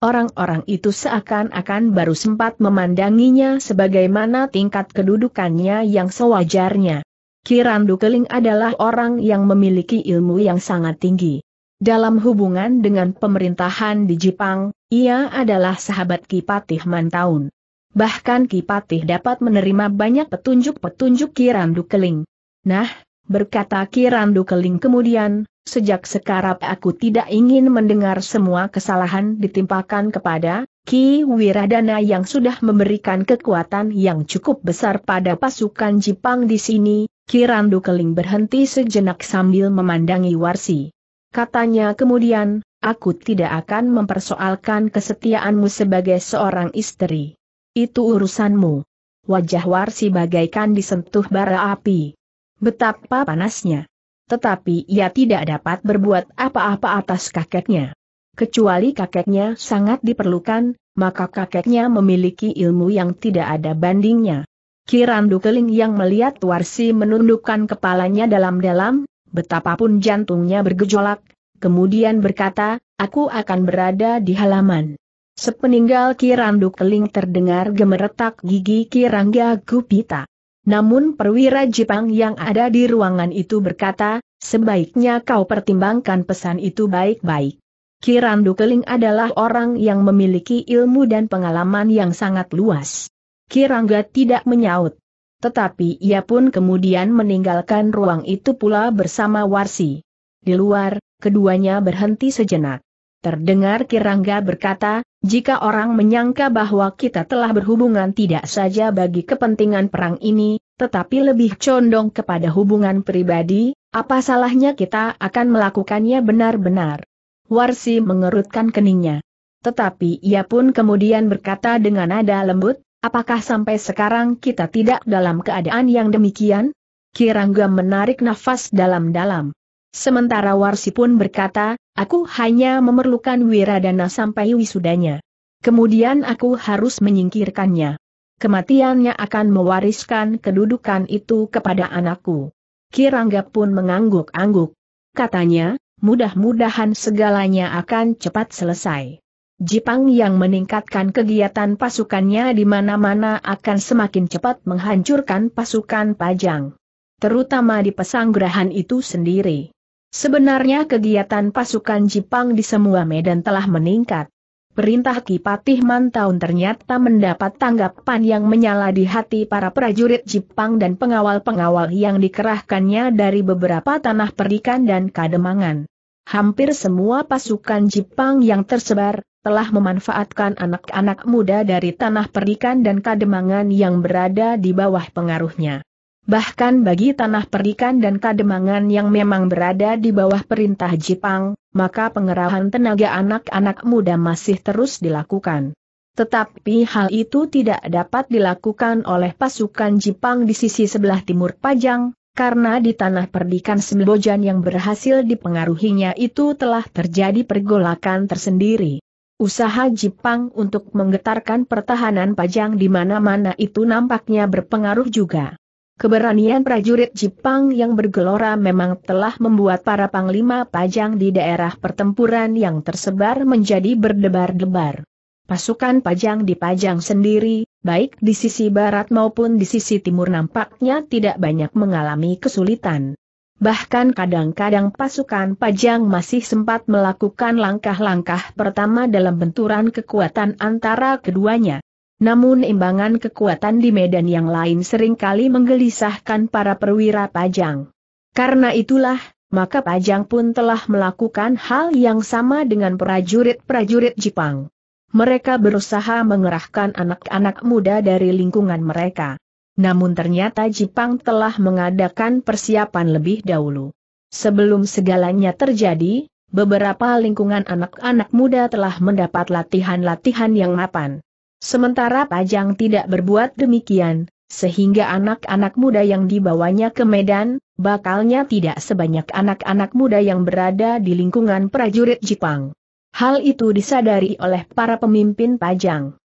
Orang-orang itu seakan-akan baru sempat memandanginya sebagaimana tingkat kedudukannya yang sewajarnya. Kirandu Keling adalah orang yang memiliki ilmu yang sangat tinggi. Dalam hubungan dengan pemerintahan di Jepang, ia adalah sahabat Kipatih Mantaun. Bahkan Kipatih dapat menerima banyak petunjuk-petunjuk Kirandu Keling. Nah, berkata Kirandu Keling kemudian, sejak sekarang aku tidak ingin mendengar semua kesalahan ditimpakan kepada Ki Wiradana yang sudah memberikan kekuatan yang cukup besar pada pasukan Jepang di sini, Kirandu Keling berhenti sejenak sambil memandangi Warsi. Katanya kemudian, aku tidak akan mempersoalkan kesetiaanmu sebagai seorang istri. Itu urusanmu. Wajah Warsi bagaikan disentuh bara api. Betapa panasnya. Tetapi ia tidak dapat berbuat apa-apa atas kakeknya. Kecuali kakeknya sangat diperlukan, maka kakeknya memiliki ilmu yang tidak ada bandingnya. Kirandu Keling yang melihat Warsi menundukkan kepalanya dalam-dalam, betapapun jantungnya bergejolak, kemudian berkata, aku akan berada di halaman. Sepeninggal Kirandu Keling terdengar gemeretak gigi Kirangga Gupita. Namun perwira Jepang yang ada di ruangan itu berkata, sebaiknya kau pertimbangkan pesan itu baik-baik. Kirandu Keling adalah orang yang memiliki ilmu dan pengalaman yang sangat luas. Kirangga tidak menyaut. Tetapi ia pun kemudian meninggalkan ruang itu pula bersama Warsi. Di luar, keduanya berhenti sejenak. Terdengar Kirangga berkata, jika orang menyangka bahwa kita telah berhubungan tidak saja bagi kepentingan perang ini, tetapi lebih condong kepada hubungan pribadi, apa salahnya kita akan melakukannya benar-benar. Warsi mengerutkan keningnya. Tetapi ia pun kemudian berkata dengan nada lembut, Apakah sampai sekarang kita tidak dalam keadaan yang demikian? Kirangga menarik nafas dalam-dalam. Sementara Warsi pun berkata, aku hanya memerlukan Wiradana sampai wisudanya. Kemudian aku harus menyingkirkannya. Kematiannya akan mewariskan kedudukan itu kepada anakku. Kirangga pun mengangguk-angguk. Katanya, mudah-mudahan segalanya akan cepat selesai. Jipang yang meningkatkan kegiatan pasukannya di mana-mana akan semakin cepat menghancurkan pasukan Pajang. Terutama di pesanggrahan itu sendiri. Sebenarnya kegiatan pasukan Jipang di semua medan telah meningkat. Perintah Kipatih Mantaun ternyata mendapat tanggapan yang menyala di hati para prajurit Jipang dan pengawal-pengawal yang dikerahkannya dari beberapa tanah perikan dan kademangan. Hampir semua pasukan Jipang yang tersebar, telah memanfaatkan anak-anak muda dari tanah perikan dan kademangan yang berada di bawah pengaruhnya. Bahkan bagi tanah perikan dan kademangan yang memang berada di bawah perintah Jepang, maka pengerahan tenaga anak-anak muda masih terus dilakukan. Tetapi hal itu tidak dapat dilakukan oleh pasukan Jepang di sisi sebelah timur Pajang, karena di tanah perdikan Sembojan yang berhasil dipengaruhinya itu telah terjadi pergolakan tersendiri. Usaha Jepang untuk menggetarkan pertahanan Pajang di mana-mana itu nampaknya berpengaruh juga. Keberanian prajurit Jepang yang bergelora memang telah membuat para panglima Pajang di daerah pertempuran yang tersebar menjadi berdebar-debar. Pasukan Pajang di Pajang sendiri, baik di sisi barat maupun di sisi timur nampaknya tidak banyak mengalami kesulitan bahkan kadang-kadang pasukan Pajang masih sempat melakukan langkah-langkah pertama dalam benturan kekuatan antara keduanya. Namun imbangan kekuatan di medan yang lain seringkali menggelisahkan para perwira Pajang. Karena itulah, maka Pajang pun telah melakukan hal yang sama dengan prajurit-prajurit Jepang. Mereka berusaha mengerahkan anak-anak muda dari lingkungan mereka. Namun ternyata Jipang telah mengadakan persiapan lebih dahulu. Sebelum segalanya terjadi, beberapa lingkungan anak-anak muda telah mendapat latihan-latihan yang mapan. Sementara Pajang tidak berbuat demikian, sehingga anak-anak muda yang dibawanya ke Medan, bakalnya tidak sebanyak anak-anak muda yang berada di lingkungan prajurit Jepang. Hal itu disadari oleh para pemimpin Pajang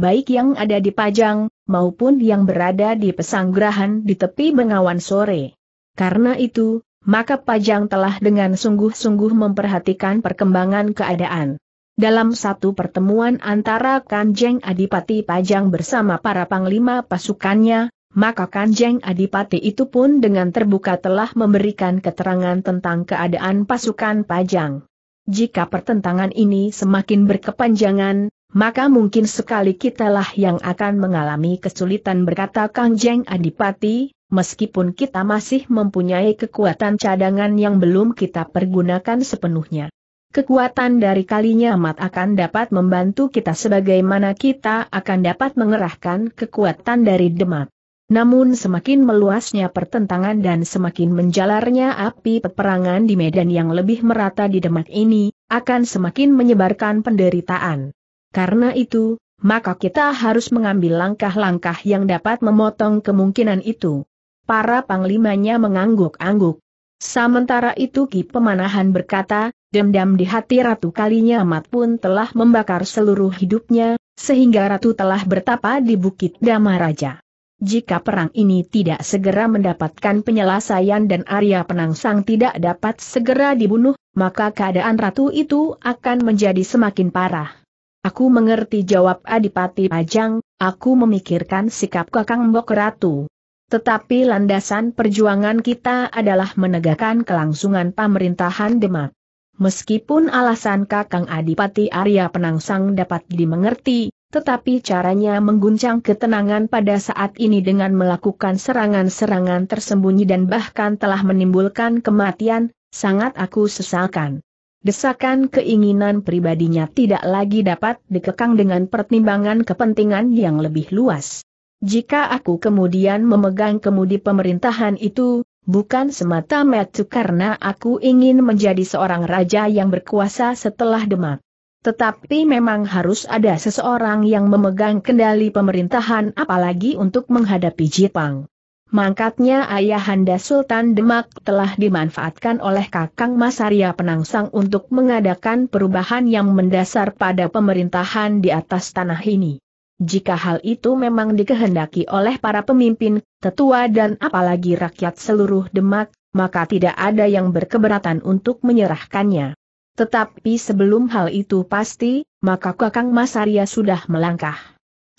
baik yang ada di Pajang, maupun yang berada di pesanggrahan di tepi Bengawan sore. Karena itu, maka Pajang telah dengan sungguh-sungguh memperhatikan perkembangan keadaan. Dalam satu pertemuan antara Kanjeng Adipati Pajang bersama para panglima pasukannya, maka Kanjeng Adipati itu pun dengan terbuka telah memberikan keterangan tentang keadaan pasukan Pajang. Jika pertentangan ini semakin berkepanjangan, maka mungkin sekali kitalah yang akan mengalami kesulitan berkata Kang Jeng Adipati, meskipun kita masih mempunyai kekuatan cadangan yang belum kita pergunakan sepenuhnya. Kekuatan dari kalinya amat akan dapat membantu kita sebagaimana kita akan dapat mengerahkan kekuatan dari demak. Namun semakin meluasnya pertentangan dan semakin menjalarnya api peperangan di medan yang lebih merata di demak ini, akan semakin menyebarkan penderitaan. Karena itu, maka kita harus mengambil langkah-langkah yang dapat memotong kemungkinan itu. Para panglimanya mengangguk-angguk. Sementara itu Ki Pemanahan berkata, dendam di hati Ratu kalinya amat pun telah membakar seluruh hidupnya, sehingga Ratu telah bertapa di Bukit Damaraja. Jika perang ini tidak segera mendapatkan penyelesaian dan Arya Penangsang tidak dapat segera dibunuh, maka keadaan Ratu itu akan menjadi semakin parah. Aku mengerti jawab Adipati Pajang, aku memikirkan sikap Kakang Mbok Ratu. Tetapi landasan perjuangan kita adalah menegakkan kelangsungan pemerintahan Demak. Meskipun alasan Kakang Adipati Arya Penangsang dapat dimengerti, tetapi caranya mengguncang ketenangan pada saat ini dengan melakukan serangan-serangan tersembunyi dan bahkan telah menimbulkan kematian, sangat aku sesalkan. Desakan keinginan pribadinya tidak lagi dapat dikekang dengan pertimbangan kepentingan yang lebih luas. Jika aku kemudian memegang kemudi pemerintahan itu, bukan semata-mata karena aku ingin menjadi seorang raja yang berkuasa setelah Demak. Tetapi memang harus ada seseorang yang memegang kendali pemerintahan apalagi untuk menghadapi Jepang. Mangkatnya ayahanda Sultan Demak telah dimanfaatkan oleh Kakang Masarya Penangsang untuk mengadakan perubahan yang mendasar pada pemerintahan di atas tanah ini. Jika hal itu memang dikehendaki oleh para pemimpin, tetua dan apalagi rakyat seluruh Demak, maka tidak ada yang berkeberatan untuk menyerahkannya. Tetapi sebelum hal itu pasti, maka Kakang Masarya sudah melangkah.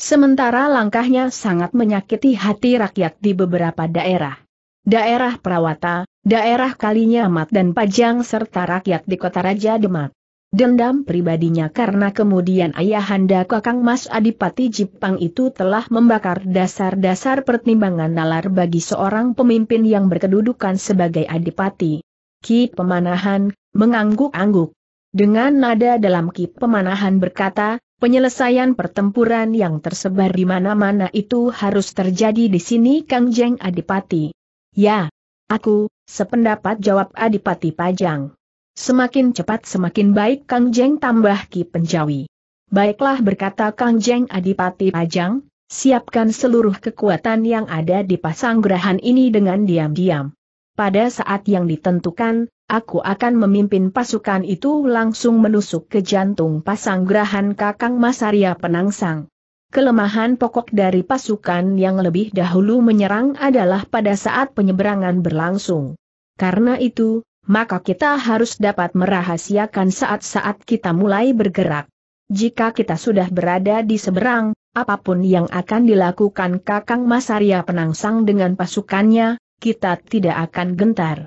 Sementara langkahnya sangat menyakiti hati rakyat di beberapa daerah. Daerah Perawata, daerah Kalinyamat dan Pajang serta rakyat di kota Raja Demak. Dendam pribadinya karena kemudian ayahanda Kakang Mas Adipati Jipang itu telah membakar dasar-dasar pertimbangan nalar bagi seorang pemimpin yang berkedudukan sebagai Adipati. Ki Pemanahan, mengangguk-angguk. Dengan nada dalam Ki Pemanahan berkata, Penyelesaian pertempuran yang tersebar di mana-mana itu harus terjadi di sini Kang Jeng Adipati. Ya, aku, sependapat jawab Adipati Pajang. Semakin cepat semakin baik Kang Jeng tambah Ki Penjawi. Baiklah berkata Kang Jeng Adipati Pajang, siapkan seluruh kekuatan yang ada di pasanggrahan ini dengan diam-diam pada saat yang ditentukan, aku akan memimpin pasukan itu langsung menusuk ke jantung pasang gerahan Kakang Masaria Penangsang. Kelemahan pokok dari pasukan yang lebih dahulu menyerang adalah pada saat penyeberangan berlangsung. Karena itu, maka kita harus dapat merahasiakan saat-saat kita mulai bergerak. Jika kita sudah berada di seberang, apapun yang akan dilakukan Kakang Masaria Penangsang dengan pasukannya, kita tidak akan gentar.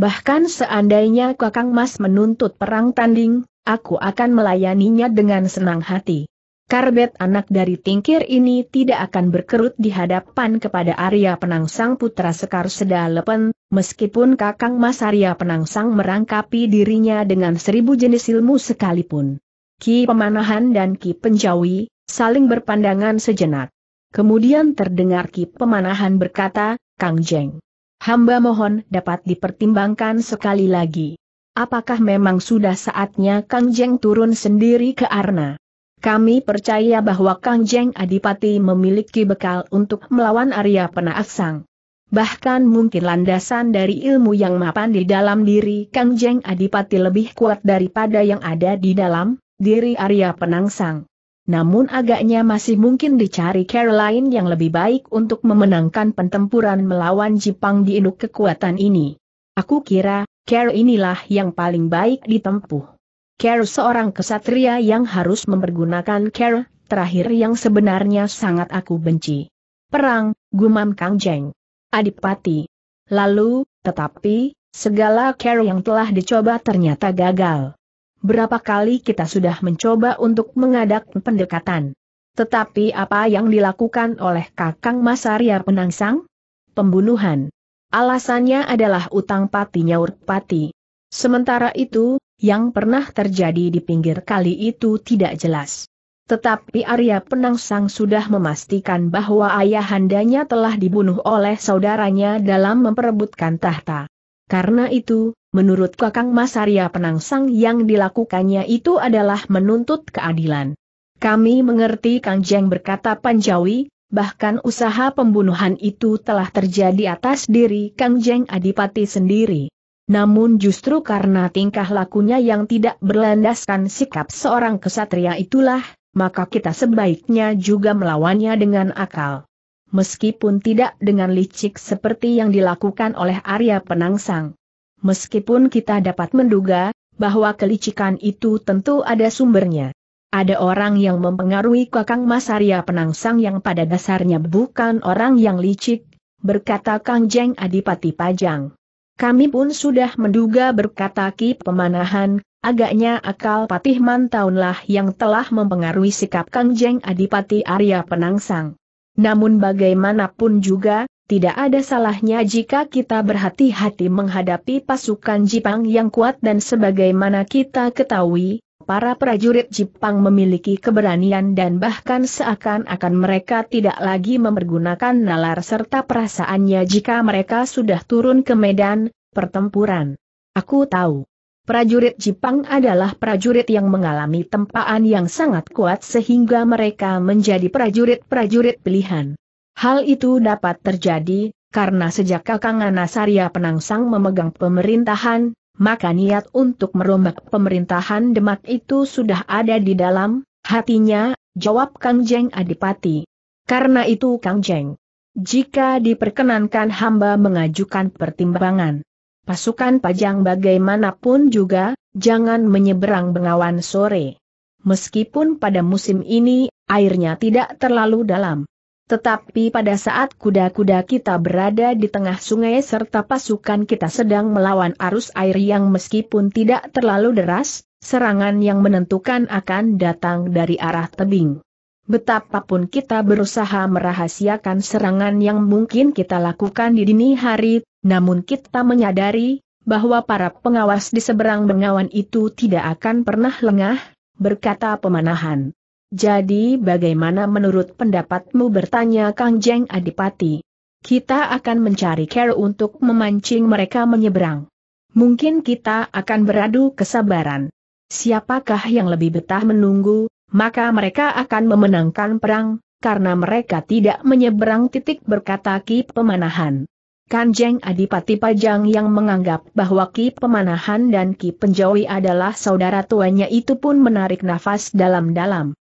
Bahkan seandainya Kakang Mas menuntut perang tanding, aku akan melayaninya dengan senang hati. Karbet anak dari tingkir ini tidak akan berkerut di hadapan kepada Arya Penangsang Putra Sekar Sedalepen, meskipun Kakang Mas Arya Penangsang merangkapi dirinya dengan seribu jenis ilmu sekalipun. Ki Pemanahan dan Ki Penjawi, saling berpandangan sejenak. Kemudian terdengar Ki Pemanahan berkata, Kang Jeng hamba mohon dapat dipertimbangkan sekali lagi. Apakah memang sudah saatnya Kang Jeng turun sendiri ke Arna? Kami percaya bahwa Kang Jeng Adipati memiliki bekal untuk melawan Arya Penaaksang. Bahkan mungkin landasan dari ilmu yang mapan di dalam diri Kang Jeng Adipati lebih kuat daripada yang ada di dalam diri Arya Penangsang namun agaknya masih mungkin dicari Caroline yang lebih baik untuk memenangkan pertempuran melawan Jepang di induk kekuatan ini. Aku kira, Care inilah yang paling baik ditempuh. Care seorang kesatria yang harus mempergunakan Care, terakhir yang sebenarnya sangat aku benci. Perang, gumam Kang Jeng. Adipati. Lalu, tetapi, segala Care yang telah dicoba ternyata gagal. Berapa kali kita sudah mencoba untuk mengadak pendekatan. Tetapi apa yang dilakukan oleh Kakang Mas Arya Penangsang? Pembunuhan. Alasannya adalah utang pati nyaur pati. Sementara itu, yang pernah terjadi di pinggir kali itu tidak jelas. Tetapi Arya Penangsang sudah memastikan bahwa ayahandanya telah dibunuh oleh saudaranya dalam memperebutkan tahta. Karena itu, Menurut Kakang Mas Arya Penangsang yang dilakukannya itu adalah menuntut keadilan. Kami mengerti Kang Jeng berkata Panjawi, bahkan usaha pembunuhan itu telah terjadi atas diri Kang Jeng Adipati sendiri. Namun justru karena tingkah lakunya yang tidak berlandaskan sikap seorang kesatria itulah, maka kita sebaiknya juga melawannya dengan akal. Meskipun tidak dengan licik seperti yang dilakukan oleh Arya Penangsang meskipun kita dapat menduga bahwa kelicikan itu tentu ada sumbernya. Ada orang yang mempengaruhi Kakang Arya Penangsang yang pada dasarnya bukan orang yang licik, berkata Kang Jeng Adipati Pajang. Kami pun sudah menduga berkata Ki Pemanahan, agaknya akal Patih Mantaunlah yang telah mempengaruhi sikap Kang Jeng Adipati Arya Penangsang. Namun bagaimanapun juga, tidak ada salahnya jika kita berhati-hati menghadapi pasukan Jepang yang kuat dan sebagaimana kita ketahui, para prajurit Jepang memiliki keberanian dan bahkan seakan-akan mereka tidak lagi memergunakan nalar serta perasaannya jika mereka sudah turun ke medan, pertempuran. Aku tahu. Prajurit Jepang adalah prajurit yang mengalami tempaan yang sangat kuat sehingga mereka menjadi prajurit-prajurit pilihan. Hal itu dapat terjadi, karena sejak Kakang Anasaria Penangsang memegang pemerintahan, maka niat untuk merombak pemerintahan Demak itu sudah ada di dalam hatinya, jawab Kang Jeng Adipati. Karena itu Kang Jeng, jika diperkenankan hamba mengajukan pertimbangan pasukan pajang bagaimanapun juga, jangan menyeberang bengawan sore. Meskipun pada musim ini, airnya tidak terlalu dalam. Tetapi pada saat kuda-kuda kita berada di tengah sungai serta pasukan kita sedang melawan arus air yang meskipun tidak terlalu deras, serangan yang menentukan akan datang dari arah tebing. Betapapun kita berusaha merahasiakan serangan yang mungkin kita lakukan di dini hari, namun kita menyadari bahwa para pengawas di seberang bengawan itu tidak akan pernah lengah, berkata pemanahan. Jadi bagaimana menurut pendapatmu bertanya Kang Jeng Adipati? Kita akan mencari care untuk memancing mereka menyeberang. Mungkin kita akan beradu kesabaran. Siapakah yang lebih betah menunggu, maka mereka akan memenangkan perang, karena mereka tidak menyeberang titik berkata Ki Pemanahan. Kanjeng Adipati Pajang yang menganggap bahwa Ki Pemanahan dan Ki Penjawi adalah saudara tuanya itu pun menarik nafas dalam-dalam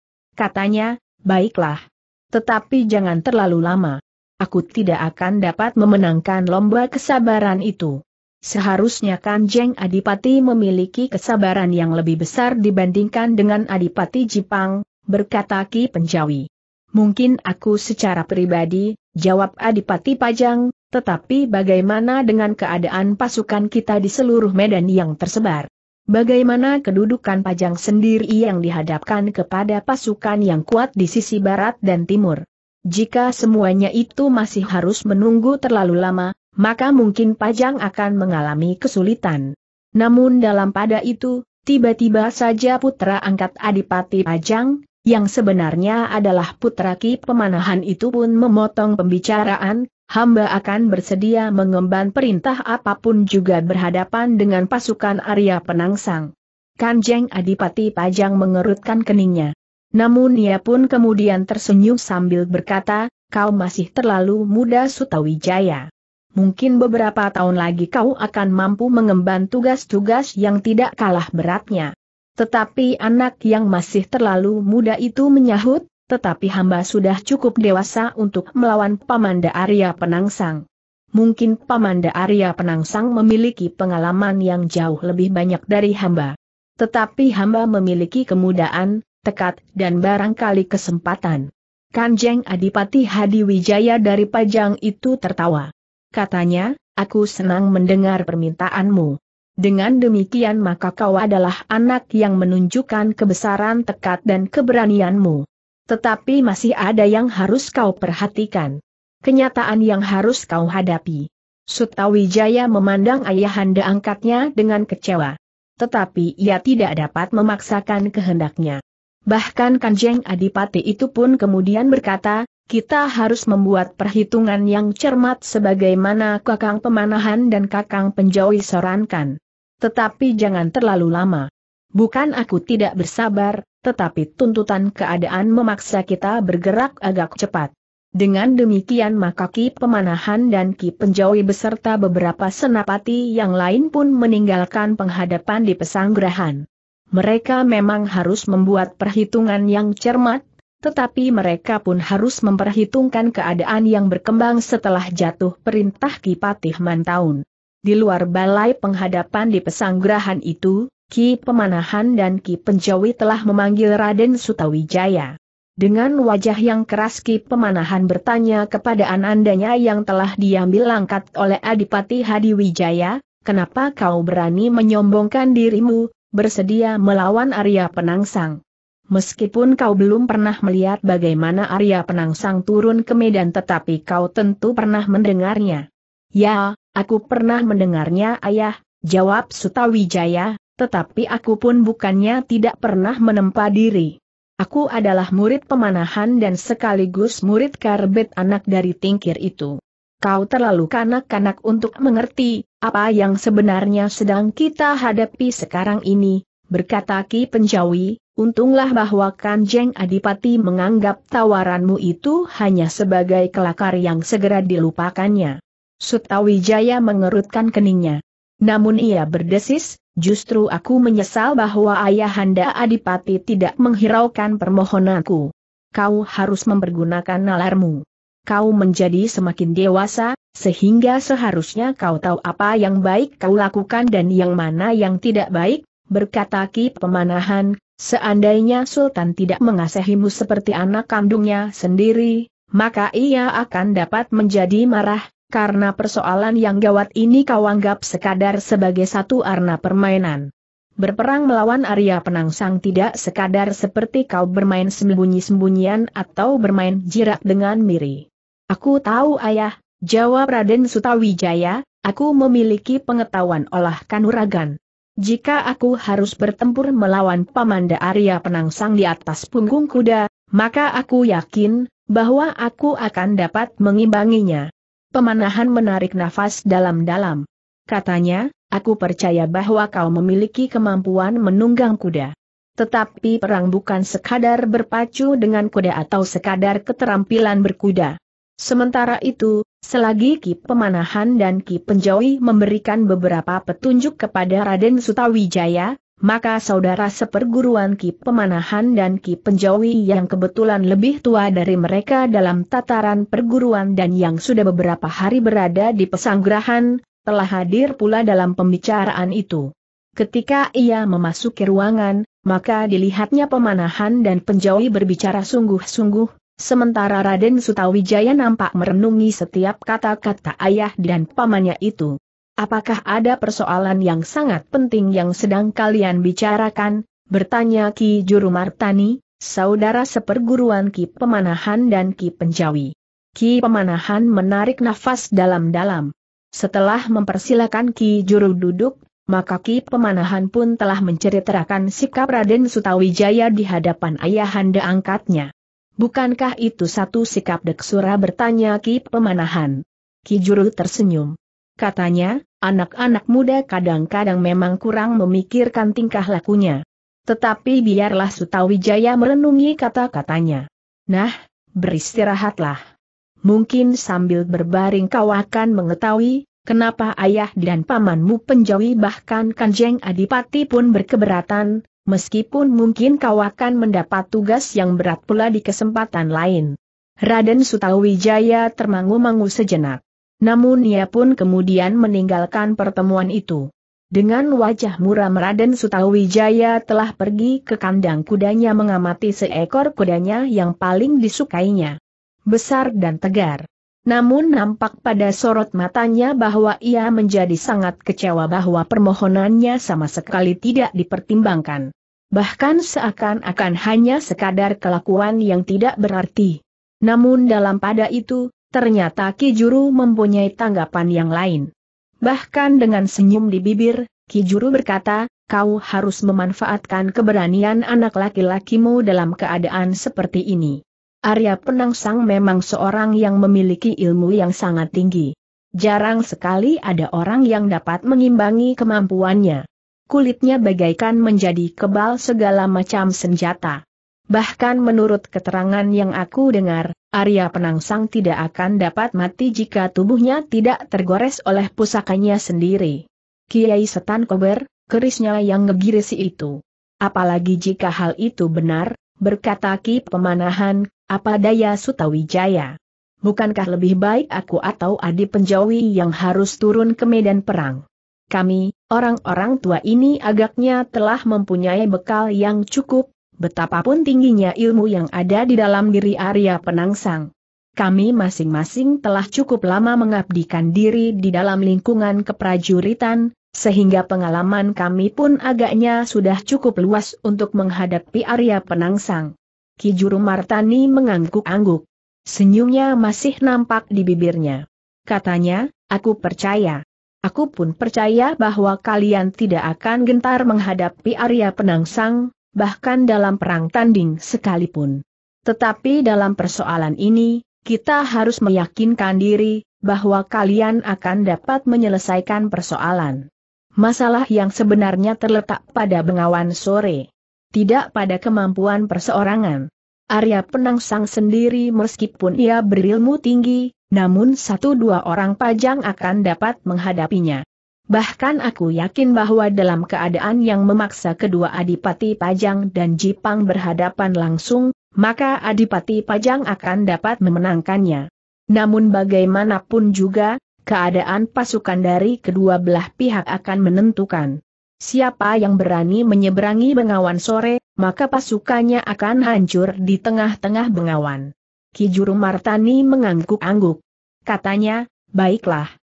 katanya, baiklah. Tetapi jangan terlalu lama. Aku tidak akan dapat memenangkan lomba kesabaran itu. Seharusnya Kanjeng Adipati memiliki kesabaran yang lebih besar dibandingkan dengan Adipati Jipang, berkata Ki Penjawi. Mungkin aku secara pribadi, jawab Adipati Pajang, tetapi bagaimana dengan keadaan pasukan kita di seluruh medan yang tersebar? Bagaimana kedudukan Pajang sendiri yang dihadapkan kepada pasukan yang kuat di sisi barat dan timur? Jika semuanya itu masih harus menunggu terlalu lama, maka mungkin Pajang akan mengalami kesulitan. Namun dalam pada itu, tiba-tiba saja putra angkat Adipati Pajang, yang sebenarnya adalah putra Ki Pemanahan itu pun memotong pembicaraan, hamba akan bersedia mengemban perintah apapun juga berhadapan dengan pasukan Arya Penangsang. Kanjeng Adipati Pajang mengerutkan keningnya. Namun ia pun kemudian tersenyum sambil berkata, kau masih terlalu muda Sutawijaya. Mungkin beberapa tahun lagi kau akan mampu mengemban tugas-tugas yang tidak kalah beratnya. Tetapi anak yang masih terlalu muda itu menyahut, tetapi hamba sudah cukup dewasa untuk melawan Pamanda Arya Penangsang. Mungkin Pamanda Arya Penangsang memiliki pengalaman yang jauh lebih banyak dari hamba. Tetapi hamba memiliki kemudaan, tekad, dan barangkali kesempatan. Kanjeng Adipati Hadi Wijaya dari Pajang itu tertawa. Katanya, aku senang mendengar permintaanmu. Dengan demikian maka kau adalah anak yang menunjukkan kebesaran tekad dan keberanianmu. Tetapi masih ada yang harus kau perhatikan. Kenyataan yang harus kau hadapi. Sutawijaya memandang ayahanda angkatnya dengan kecewa. Tetapi ia tidak dapat memaksakan kehendaknya. Bahkan Kanjeng Adipati itu pun kemudian berkata, kita harus membuat perhitungan yang cermat sebagaimana kakang pemanahan dan kakang penjauhi sorankan. Tetapi jangan terlalu lama. Bukan aku tidak bersabar, tetapi tuntutan keadaan memaksa kita bergerak agak cepat. Dengan demikian maka Ki Pemanahan dan Ki Penjawi beserta beberapa senapati yang lain pun meninggalkan penghadapan di pesanggrahan. Mereka memang harus membuat perhitungan yang cermat, tetapi mereka pun harus memperhitungkan keadaan yang berkembang setelah jatuh perintah Ki Patih Mantaun. Di luar balai penghadapan di pesanggrahan itu, Ki Pemanahan dan Ki Penjawi telah memanggil Raden Sutawijaya. Dengan wajah yang keras Ki Pemanahan bertanya kepada anandanya yang telah diambil langkat oleh Adipati Hadiwijaya, kenapa kau berani menyombongkan dirimu, bersedia melawan Arya Penangsang. Meskipun kau belum pernah melihat bagaimana Arya Penangsang turun ke medan tetapi kau tentu pernah mendengarnya. Ya, aku pernah mendengarnya ayah, jawab Sutawijaya, tetapi aku pun bukannya tidak pernah menempa diri. Aku adalah murid pemanahan dan sekaligus murid karbet anak dari tingkir itu. Kau terlalu kanak-kanak untuk mengerti, apa yang sebenarnya sedang kita hadapi sekarang ini, berkata Ki Penjawi, untunglah bahwa Kanjeng Adipati menganggap tawaranmu itu hanya sebagai kelakar yang segera dilupakannya. Sutawijaya mengerutkan keningnya. Namun ia berdesis, justru aku menyesal bahwa Ayahanda Adipati tidak menghiraukan permohonanku. Kau harus mempergunakan nalarmu. Kau menjadi semakin dewasa, sehingga seharusnya kau tahu apa yang baik kau lakukan dan yang mana yang tidak baik, berkata Ki Pemanahan, seandainya Sultan tidak mengasihimu seperti anak kandungnya sendiri, maka ia akan dapat menjadi marah, karena persoalan yang gawat ini kau anggap sekadar sebagai satu arna permainan. Berperang melawan Arya Penangsang tidak sekadar seperti kau bermain sembunyi-sembunyian atau bermain jirak dengan miri. Aku tahu ayah, jawab Raden Sutawijaya, aku memiliki pengetahuan olah kanuragan. Jika aku harus bertempur melawan Pamanda Arya Penangsang di atas punggung kuda, maka aku yakin, bahwa aku akan dapat mengimbanginya. Pemanahan menarik nafas dalam-dalam. Katanya, aku percaya bahwa kau memiliki kemampuan menunggang kuda. Tetapi perang bukan sekadar berpacu dengan kuda atau sekadar keterampilan berkuda. Sementara itu, selagi Ki Pemanahan dan Ki Penjawi memberikan beberapa petunjuk kepada Raden Sutawijaya, maka saudara seperguruan Ki Pemanahan dan Ki Penjawi yang kebetulan lebih tua dari mereka dalam tataran perguruan dan yang sudah beberapa hari berada di pesanggrahan, telah hadir pula dalam pembicaraan itu. Ketika ia memasuki ruangan, maka dilihatnya Pemanahan dan Penjawi berbicara sungguh-sungguh, sementara Raden Sutawijaya nampak merenungi setiap kata-kata ayah dan pamannya itu. Apakah ada persoalan yang sangat penting yang sedang kalian bicarakan? Bertanya Ki Juru Martani, saudara seperguruan Ki Pemanahan dan Ki Penjawi. Ki Pemanahan menarik nafas dalam-dalam. Setelah mempersilakan Ki Juru duduk, maka Ki Pemanahan pun telah menceritakan sikap Raden Sutawijaya di hadapan ayahanda angkatnya. Bukankah itu satu sikap Deksura bertanya Ki Pemanahan? Ki Juru tersenyum. Katanya, Anak-anak muda kadang-kadang memang kurang memikirkan tingkah lakunya. Tetapi biarlah Sutawijaya merenungi kata-katanya. Nah, beristirahatlah. Mungkin sambil berbaring kau akan mengetahui, kenapa ayah dan pamanmu penjawi bahkan kanjeng adipati pun berkeberatan, meskipun mungkin kau akan mendapat tugas yang berat pula di kesempatan lain. Raden Sutawijaya termangu-mangu sejenak. Namun ia pun kemudian meninggalkan pertemuan itu. Dengan wajah muram Raden Sutawijaya telah pergi ke kandang kudanya mengamati seekor kudanya yang paling disukainya. Besar dan tegar. Namun nampak pada sorot matanya bahwa ia menjadi sangat kecewa bahwa permohonannya sama sekali tidak dipertimbangkan. Bahkan seakan-akan hanya sekadar kelakuan yang tidak berarti. Namun dalam pada itu, Ternyata Ki Juru mempunyai tanggapan yang lain. Bahkan dengan senyum di bibir, Ki Juru berkata, kau harus memanfaatkan keberanian anak laki-lakimu dalam keadaan seperti ini. Arya Penangsang memang seorang yang memiliki ilmu yang sangat tinggi. Jarang sekali ada orang yang dapat mengimbangi kemampuannya. Kulitnya bagaikan menjadi kebal segala macam senjata. Bahkan menurut keterangan yang aku dengar, Arya Penangsang tidak akan dapat mati jika tubuhnya tidak tergores oleh pusakanya sendiri. Kiai Setan Kober, kerisnya yang ngegirisi itu. Apalagi jika hal itu benar, berkata Ki Pemanahan, apa daya Sutawijaya. Bukankah lebih baik aku atau Adi Penjawi yang harus turun ke medan perang? Kami, orang-orang tua ini agaknya telah mempunyai bekal yang cukup, betapapun tingginya ilmu yang ada di dalam diri Arya Penangsang. Kami masing-masing telah cukup lama mengabdikan diri di dalam lingkungan keprajuritan, sehingga pengalaman kami pun agaknya sudah cukup luas untuk menghadapi Arya Penangsang. Ki Juru Martani mengangguk-angguk. Senyumnya masih nampak di bibirnya. Katanya, aku percaya. Aku pun percaya bahwa kalian tidak akan gentar menghadapi Arya Penangsang, bahkan dalam perang tanding sekalipun. Tetapi dalam persoalan ini, kita harus meyakinkan diri bahwa kalian akan dapat menyelesaikan persoalan. Masalah yang sebenarnya terletak pada bengawan sore, tidak pada kemampuan perseorangan. Arya Penangsang sendiri meskipun ia berilmu tinggi, namun satu dua orang pajang akan dapat menghadapinya. Bahkan aku yakin bahwa dalam keadaan yang memaksa kedua Adipati Pajang dan Jipang berhadapan langsung, maka Adipati Pajang akan dapat memenangkannya. Namun bagaimanapun juga, keadaan pasukan dari kedua belah pihak akan menentukan. Siapa yang berani menyeberangi Bengawan sore, maka pasukannya akan hancur di tengah-tengah Bengawan. Kijuru Martani mengangguk-angguk. Katanya, baiklah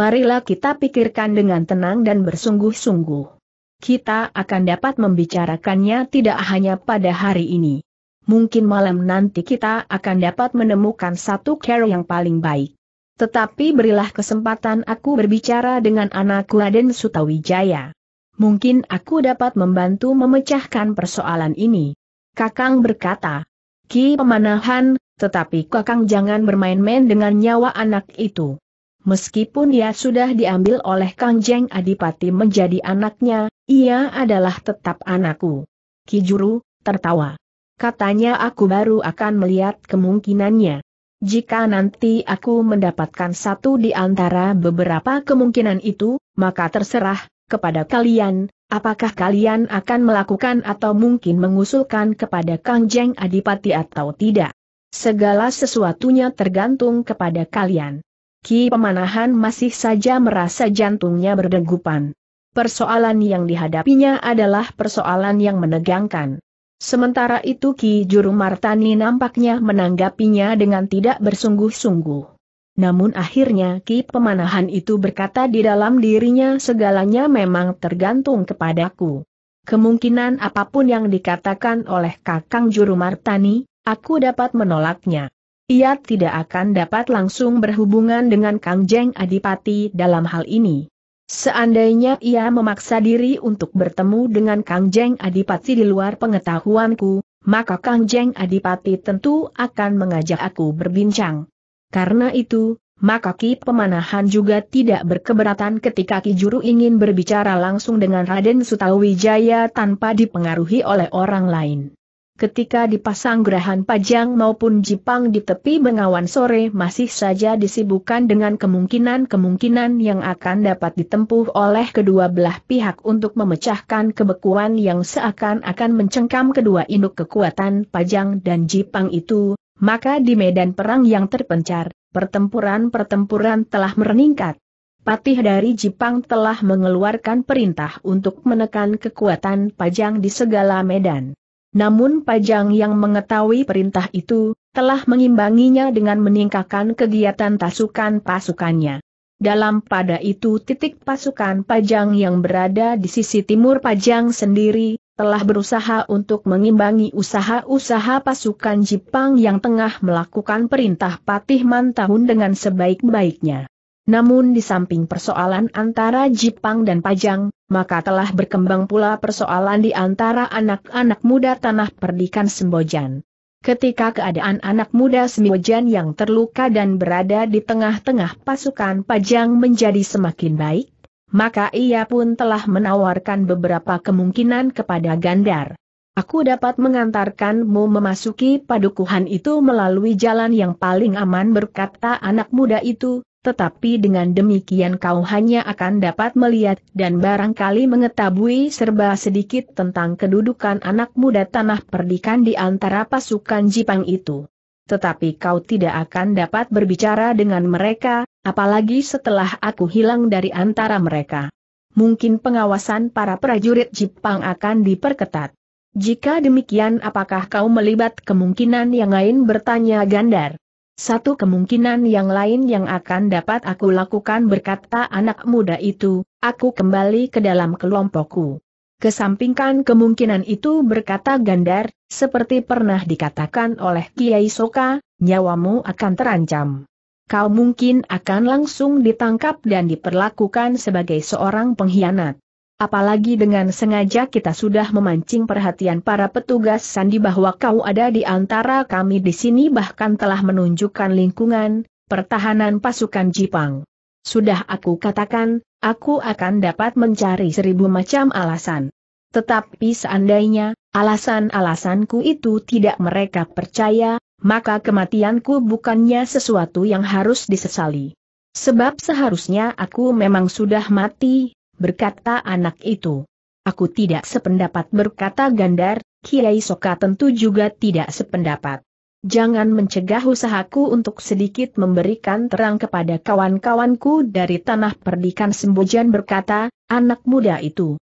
marilah kita pikirkan dengan tenang dan bersungguh-sungguh. Kita akan dapat membicarakannya tidak hanya pada hari ini. Mungkin malam nanti kita akan dapat menemukan satu care yang paling baik. Tetapi berilah kesempatan aku berbicara dengan anakku Aden Sutawijaya. Mungkin aku dapat membantu memecahkan persoalan ini. Kakang berkata, Ki Pemanahan, tetapi kakang jangan bermain-main dengan nyawa anak itu. Meskipun ia sudah diambil oleh Kang Jeng Adipati menjadi anaknya, ia adalah tetap anakku. Kijuru, tertawa. Katanya aku baru akan melihat kemungkinannya. Jika nanti aku mendapatkan satu di antara beberapa kemungkinan itu, maka terserah, kepada kalian, apakah kalian akan melakukan atau mungkin mengusulkan kepada Kang Jeng Adipati atau tidak. Segala sesuatunya tergantung kepada kalian. Ki Pemanahan masih saja merasa jantungnya berdegupan. Persoalan yang dihadapinya adalah persoalan yang menegangkan. Sementara itu Ki Juru Martani nampaknya menanggapinya dengan tidak bersungguh-sungguh. Namun akhirnya Ki Pemanahan itu berkata di dalam dirinya segalanya memang tergantung kepadaku. Kemungkinan apapun yang dikatakan oleh Kakang Juru Martani, aku dapat menolaknya. Ia tidak akan dapat langsung berhubungan dengan Kang Jeng Adipati dalam hal ini. Seandainya ia memaksa diri untuk bertemu dengan Kang Jeng Adipati di luar pengetahuanku, maka Kang Jeng Adipati tentu akan mengajak aku berbincang. Karena itu, maka Ki Pemanahan juga tidak berkeberatan ketika Ki Juru ingin berbicara langsung dengan Raden Sutawijaya tanpa dipengaruhi oleh orang lain ketika dipasang gerahan pajang maupun jipang di tepi bengawan sore masih saja disibukkan dengan kemungkinan-kemungkinan yang akan dapat ditempuh oleh kedua belah pihak untuk memecahkan kebekuan yang seakan-akan mencengkam kedua induk kekuatan pajang dan jipang itu, maka di medan perang yang terpencar, pertempuran-pertempuran telah meningkat. Patih dari Jipang telah mengeluarkan perintah untuk menekan kekuatan pajang di segala medan. Namun Pajang yang mengetahui perintah itu, telah mengimbanginya dengan meningkatkan kegiatan pasukan pasukannya. Dalam pada itu titik pasukan Pajang yang berada di sisi timur Pajang sendiri, telah berusaha untuk mengimbangi usaha-usaha pasukan Jepang yang tengah melakukan perintah Patih Mantahun dengan sebaik-baiknya. Namun di samping persoalan antara Jepang dan Pajang, maka telah berkembang pula persoalan di antara anak-anak muda tanah perdikan Sembojan. Ketika keadaan anak muda Sembojan yang terluka dan berada di tengah-tengah pasukan Pajang menjadi semakin baik, maka ia pun telah menawarkan beberapa kemungkinan kepada Gandar. Aku dapat mengantarkanmu memasuki padukuhan itu melalui jalan yang paling aman berkata anak muda itu, tetapi dengan demikian kau hanya akan dapat melihat dan barangkali mengetahui serba sedikit tentang kedudukan anak muda tanah perdikan di antara pasukan Jipang itu. Tetapi kau tidak akan dapat berbicara dengan mereka, apalagi setelah aku hilang dari antara mereka. Mungkin pengawasan para prajurit Jepang akan diperketat. Jika demikian apakah kau melibat kemungkinan yang lain bertanya Gandar? Satu kemungkinan yang lain yang akan dapat aku lakukan berkata anak muda itu, aku kembali ke dalam kelompokku. Kesampingkan kemungkinan itu berkata Gandar, seperti pernah dikatakan oleh Kiai Soka, nyawamu akan terancam. Kau mungkin akan langsung ditangkap dan diperlakukan sebagai seorang pengkhianat. Apalagi dengan sengaja kita sudah memancing perhatian para petugas sandi bahwa kau ada di antara kami di sini bahkan telah menunjukkan lingkungan, pertahanan pasukan Jipang. Sudah aku katakan, aku akan dapat mencari seribu macam alasan. Tetapi seandainya, alasan-alasanku itu tidak mereka percaya, maka kematianku bukannya sesuatu yang harus disesali. Sebab seharusnya aku memang sudah mati, berkata anak itu. Aku tidak sependapat berkata Gandar, Kiai Soka tentu juga tidak sependapat. Jangan mencegah usahaku untuk sedikit memberikan terang kepada kawan-kawanku dari tanah perdikan Sembojan berkata, anak muda itu.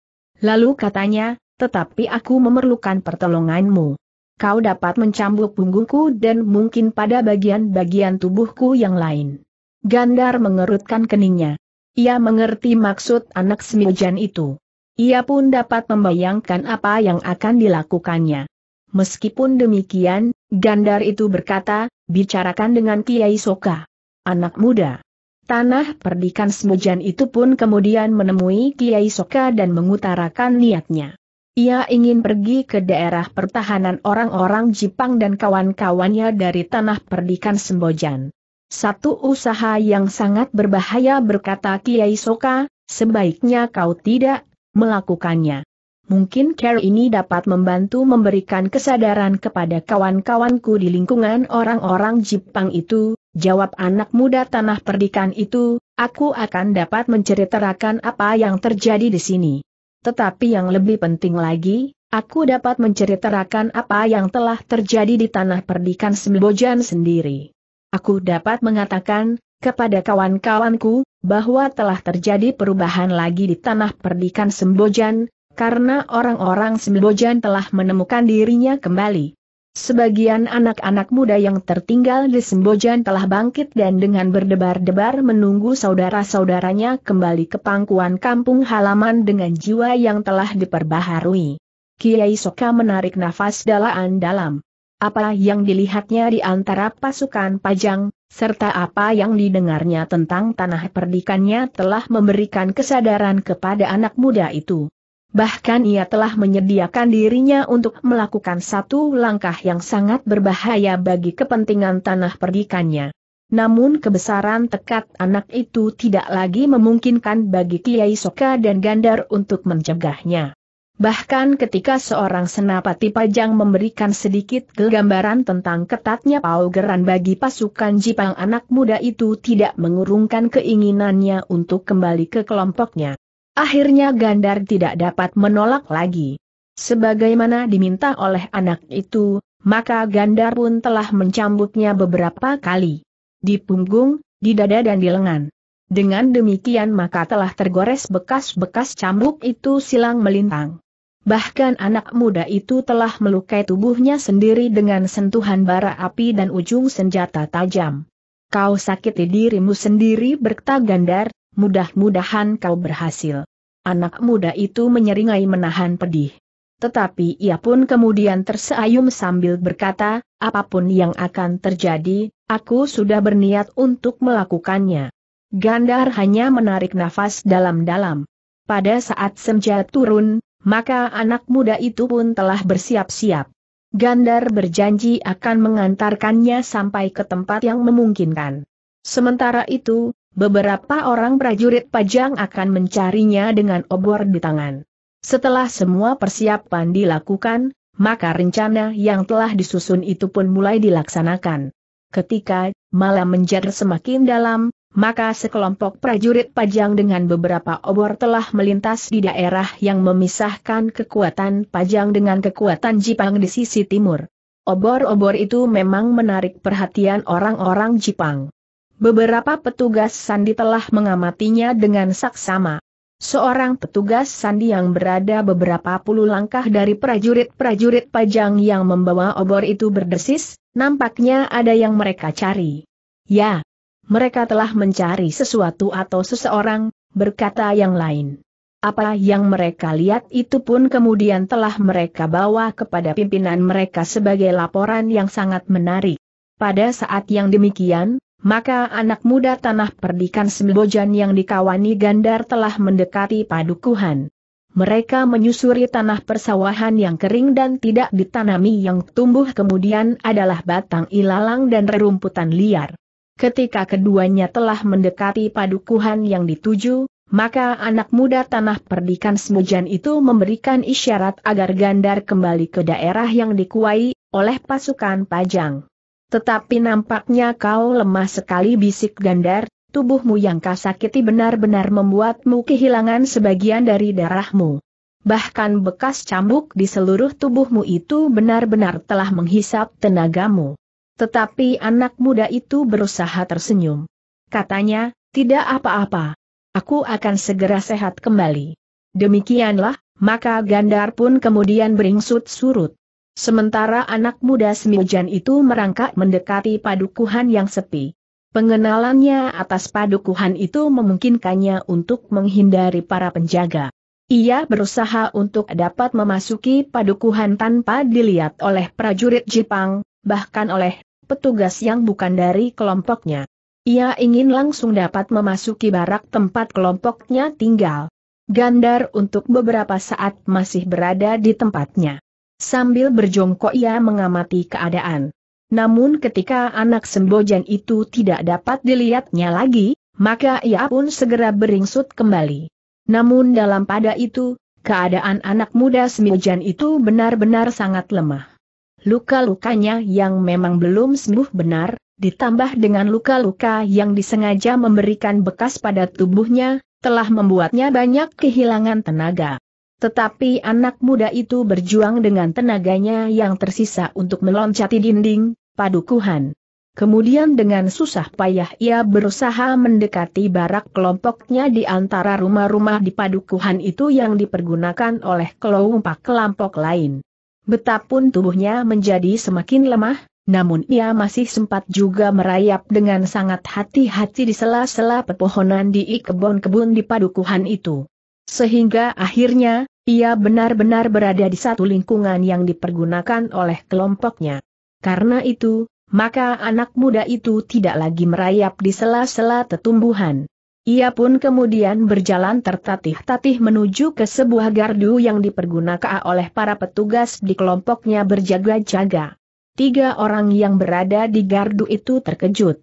Lalu katanya, tetapi aku memerlukan pertolonganmu. Kau dapat mencambuk punggungku dan mungkin pada bagian-bagian tubuhku yang lain. Gandar mengerutkan keningnya. Ia mengerti maksud anak Semijan itu. Ia pun dapat membayangkan apa yang akan dilakukannya. Meskipun demikian, Gandar itu berkata, bicarakan dengan Kiai Soka. Anak muda. Tanah perdikan semujan itu pun kemudian menemui Kiai Soka dan mengutarakan niatnya. Ia ingin pergi ke daerah pertahanan orang-orang Jepang dan kawan-kawannya dari tanah perdikan Sembojan. Satu usaha yang sangat berbahaya berkata Kiai Soka, sebaiknya kau tidak melakukannya. Mungkin care ini dapat membantu memberikan kesadaran kepada kawan-kawanku di lingkungan orang-orang Jepang itu, jawab anak muda tanah perdikan itu, aku akan dapat menceritakan apa yang terjadi di sini. Tetapi yang lebih penting lagi, aku dapat menceritakan apa yang telah terjadi di tanah perdikan Sembojan sendiri aku dapat mengatakan, kepada kawan-kawanku, bahwa telah terjadi perubahan lagi di tanah perdikan Sembojan, karena orang-orang Sembojan telah menemukan dirinya kembali. Sebagian anak-anak muda yang tertinggal di Sembojan telah bangkit dan dengan berdebar-debar menunggu saudara-saudaranya kembali ke pangkuan kampung halaman dengan jiwa yang telah diperbaharui. Kiai Soka menarik nafas dalaan dalam apa yang dilihatnya di antara pasukan pajang, serta apa yang didengarnya tentang tanah perdikannya telah memberikan kesadaran kepada anak muda itu. Bahkan ia telah menyediakan dirinya untuk melakukan satu langkah yang sangat berbahaya bagi kepentingan tanah perdikannya. Namun kebesaran tekad anak itu tidak lagi memungkinkan bagi Kiai Soka dan Gandar untuk mencegahnya. Bahkan ketika seorang senapati pajang memberikan sedikit gambaran tentang ketatnya paugeran bagi pasukan Jipang anak muda itu tidak mengurungkan keinginannya untuk kembali ke kelompoknya. Akhirnya Gandar tidak dapat menolak lagi. Sebagaimana diminta oleh anak itu, maka Gandar pun telah mencambuknya beberapa kali. Di punggung, di dada dan di lengan. Dengan demikian maka telah tergores bekas-bekas cambuk itu silang melintang. Bahkan anak muda itu telah melukai tubuhnya sendiri dengan sentuhan bara api dan ujung senjata tajam. Kau sakiti dirimu sendiri berkata Gandar, mudah-mudahan kau berhasil. Anak muda itu menyeringai menahan pedih. Tetapi ia pun kemudian tersayum sambil berkata, apapun yang akan terjadi, aku sudah berniat untuk melakukannya. Gandar hanya menarik nafas dalam-dalam. Pada saat senja turun, maka anak muda itu pun telah bersiap-siap. Gandar berjanji akan mengantarkannya sampai ke tempat yang memungkinkan. Sementara itu, beberapa orang prajurit pajang akan mencarinya dengan obor di tangan. Setelah semua persiapan dilakukan, maka rencana yang telah disusun itu pun mulai dilaksanakan. Ketika malam menjadi semakin dalam, maka sekelompok prajurit pajang dengan beberapa obor telah melintas di daerah yang memisahkan kekuatan pajang dengan kekuatan Jipang di sisi timur. Obor-obor itu memang menarik perhatian orang-orang Jipang. Beberapa petugas sandi telah mengamatinya dengan saksama. Seorang petugas sandi yang berada beberapa puluh langkah dari prajurit-prajurit pajang yang membawa obor itu berdesis, nampaknya ada yang mereka cari. Ya, mereka telah mencari sesuatu atau seseorang, berkata yang lain. Apa yang mereka lihat itu pun kemudian telah mereka bawa kepada pimpinan mereka sebagai laporan yang sangat menarik. Pada saat yang demikian, maka anak muda tanah perdikan Sembojan yang dikawani Gandar telah mendekati padukuhan. Mereka menyusuri tanah persawahan yang kering dan tidak ditanami yang tumbuh kemudian adalah batang ilalang dan rerumputan liar. Ketika keduanya telah mendekati padukuhan yang dituju, maka anak muda tanah perdikan Semujan itu memberikan isyarat agar Gandar kembali ke daerah yang dikuai oleh pasukan Pajang. Tetapi nampaknya kau lemah sekali bisik Gandar, tubuhmu yang kau sakiti benar-benar membuatmu kehilangan sebagian dari darahmu. Bahkan bekas cambuk di seluruh tubuhmu itu benar-benar telah menghisap tenagamu. Tetapi anak muda itu berusaha tersenyum. Katanya, tidak apa-apa. Aku akan segera sehat kembali. Demikianlah, maka Gandar pun kemudian beringsut surut. Sementara anak muda Semujan itu merangkak mendekati padukuhan yang sepi. Pengenalannya atas padukuhan itu memungkinkannya untuk menghindari para penjaga. Ia berusaha untuk dapat memasuki padukuhan tanpa dilihat oleh prajurit Jepang, bahkan oleh petugas yang bukan dari kelompoknya. Ia ingin langsung dapat memasuki barak tempat kelompoknya tinggal. Gandar untuk beberapa saat masih berada di tempatnya. Sambil berjongkok ia mengamati keadaan. Namun ketika anak sembojan itu tidak dapat dilihatnya lagi, maka ia pun segera beringsut kembali. Namun dalam pada itu, keadaan anak muda sembojan itu benar-benar sangat lemah. Luka-lukanya yang memang belum sembuh benar, ditambah dengan luka-luka yang disengaja memberikan bekas pada tubuhnya, telah membuatnya banyak kehilangan tenaga. Tetapi anak muda itu berjuang dengan tenaganya yang tersisa untuk meloncati dinding, padukuhan. Kemudian dengan susah payah ia berusaha mendekati barak kelompoknya di antara rumah-rumah di padukuhan itu yang dipergunakan oleh kelompok-kelompok lain. Betapun tubuhnya menjadi semakin lemah, namun ia masih sempat juga merayap dengan sangat hati-hati di sela-sela pepohonan di kebun-kebun di padukuhan itu. Sehingga akhirnya, ia benar-benar berada di satu lingkungan yang dipergunakan oleh kelompoknya. Karena itu, maka anak muda itu tidak lagi merayap di sela-sela tetumbuhan. Ia pun kemudian berjalan tertatih-tatih menuju ke sebuah gardu yang dipergunakan oleh para petugas di kelompoknya berjaga-jaga. Tiga orang yang berada di gardu itu terkejut.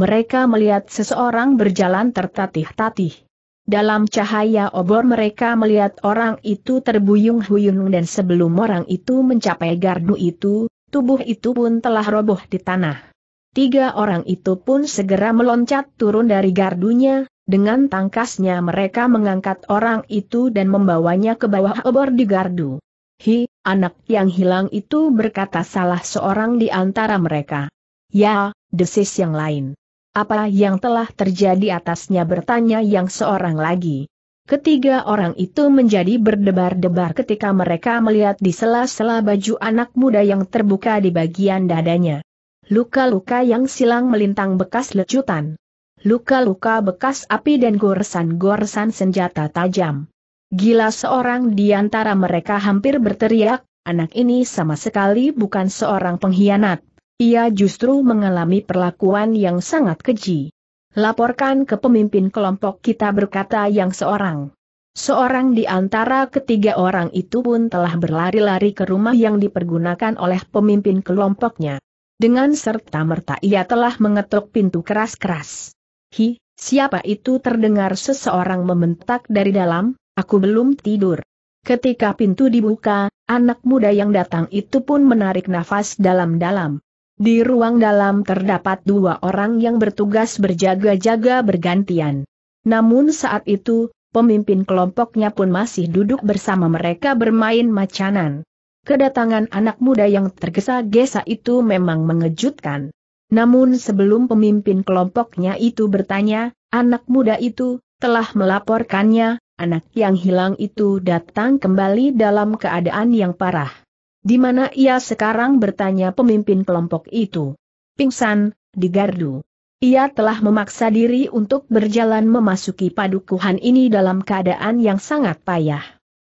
Mereka melihat seseorang berjalan tertatih-tatih. Dalam cahaya obor mereka melihat orang itu terbuyung-huyung dan sebelum orang itu mencapai gardu itu, tubuh itu pun telah roboh di tanah. Tiga orang itu pun segera meloncat turun dari gardunya, dengan tangkasnya mereka mengangkat orang itu dan membawanya ke bawah obor di gardu. Hi, anak yang hilang itu berkata salah seorang di antara mereka. Ya, desis yang lain. Apa yang telah terjadi atasnya bertanya yang seorang lagi. Ketiga orang itu menjadi berdebar-debar ketika mereka melihat di sela-sela baju anak muda yang terbuka di bagian dadanya. Luka-luka yang silang melintang bekas lecutan luka-luka bekas api dan goresan-goresan senjata tajam. Gila seorang di antara mereka hampir berteriak, anak ini sama sekali bukan seorang pengkhianat. Ia justru mengalami perlakuan yang sangat keji. Laporkan ke pemimpin kelompok kita berkata yang seorang. Seorang di antara ketiga orang itu pun telah berlari-lari ke rumah yang dipergunakan oleh pemimpin kelompoknya. Dengan serta merta ia telah mengetuk pintu keras-keras. Hi, siapa itu terdengar seseorang mementak dari dalam, aku belum tidur. Ketika pintu dibuka, anak muda yang datang itu pun menarik nafas dalam-dalam. Di ruang dalam terdapat dua orang yang bertugas berjaga-jaga bergantian. Namun saat itu, pemimpin kelompoknya pun masih duduk bersama mereka bermain macanan. Kedatangan anak muda yang tergesa-gesa itu memang mengejutkan. Namun sebelum pemimpin kelompoknya itu bertanya, anak muda itu telah melaporkannya, anak yang hilang itu datang kembali dalam keadaan yang parah. Di mana ia sekarang bertanya pemimpin kelompok itu. Pingsan, di gardu. Ia telah memaksa diri untuk berjalan memasuki padukuhan ini dalam keadaan yang sangat payah.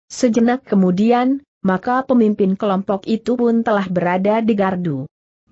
Sejenak kemudian, maka pemimpin kelompok itu pun telah berada di gardu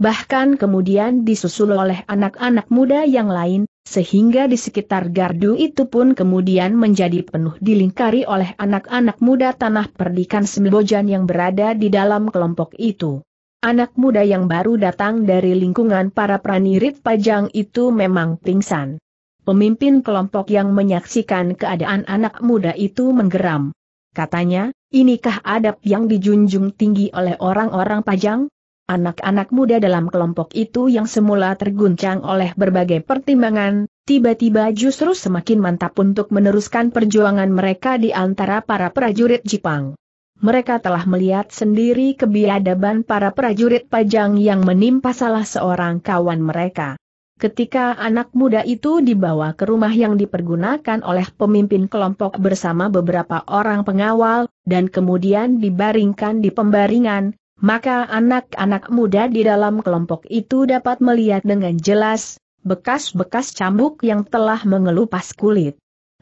bahkan kemudian disusul oleh anak-anak muda yang lain, sehingga di sekitar gardu itu pun kemudian menjadi penuh dilingkari oleh anak-anak muda tanah perdikan Sembojan yang berada di dalam kelompok itu. Anak muda yang baru datang dari lingkungan para pranirit pajang itu memang pingsan. Pemimpin kelompok yang menyaksikan keadaan anak muda itu menggeram. Katanya, inikah adab yang dijunjung tinggi oleh orang-orang pajang? Anak-anak muda dalam kelompok itu yang semula terguncang oleh berbagai pertimbangan, tiba-tiba justru semakin mantap untuk meneruskan perjuangan mereka di antara para prajurit Jepang. Mereka telah melihat sendiri kebiadaban para prajurit pajang yang menimpa salah seorang kawan mereka. Ketika anak muda itu dibawa ke rumah yang dipergunakan oleh pemimpin kelompok bersama beberapa orang pengawal, dan kemudian dibaringkan di pembaringan, maka anak-anak muda di dalam kelompok itu dapat melihat dengan jelas bekas-bekas cambuk yang telah mengelupas kulit.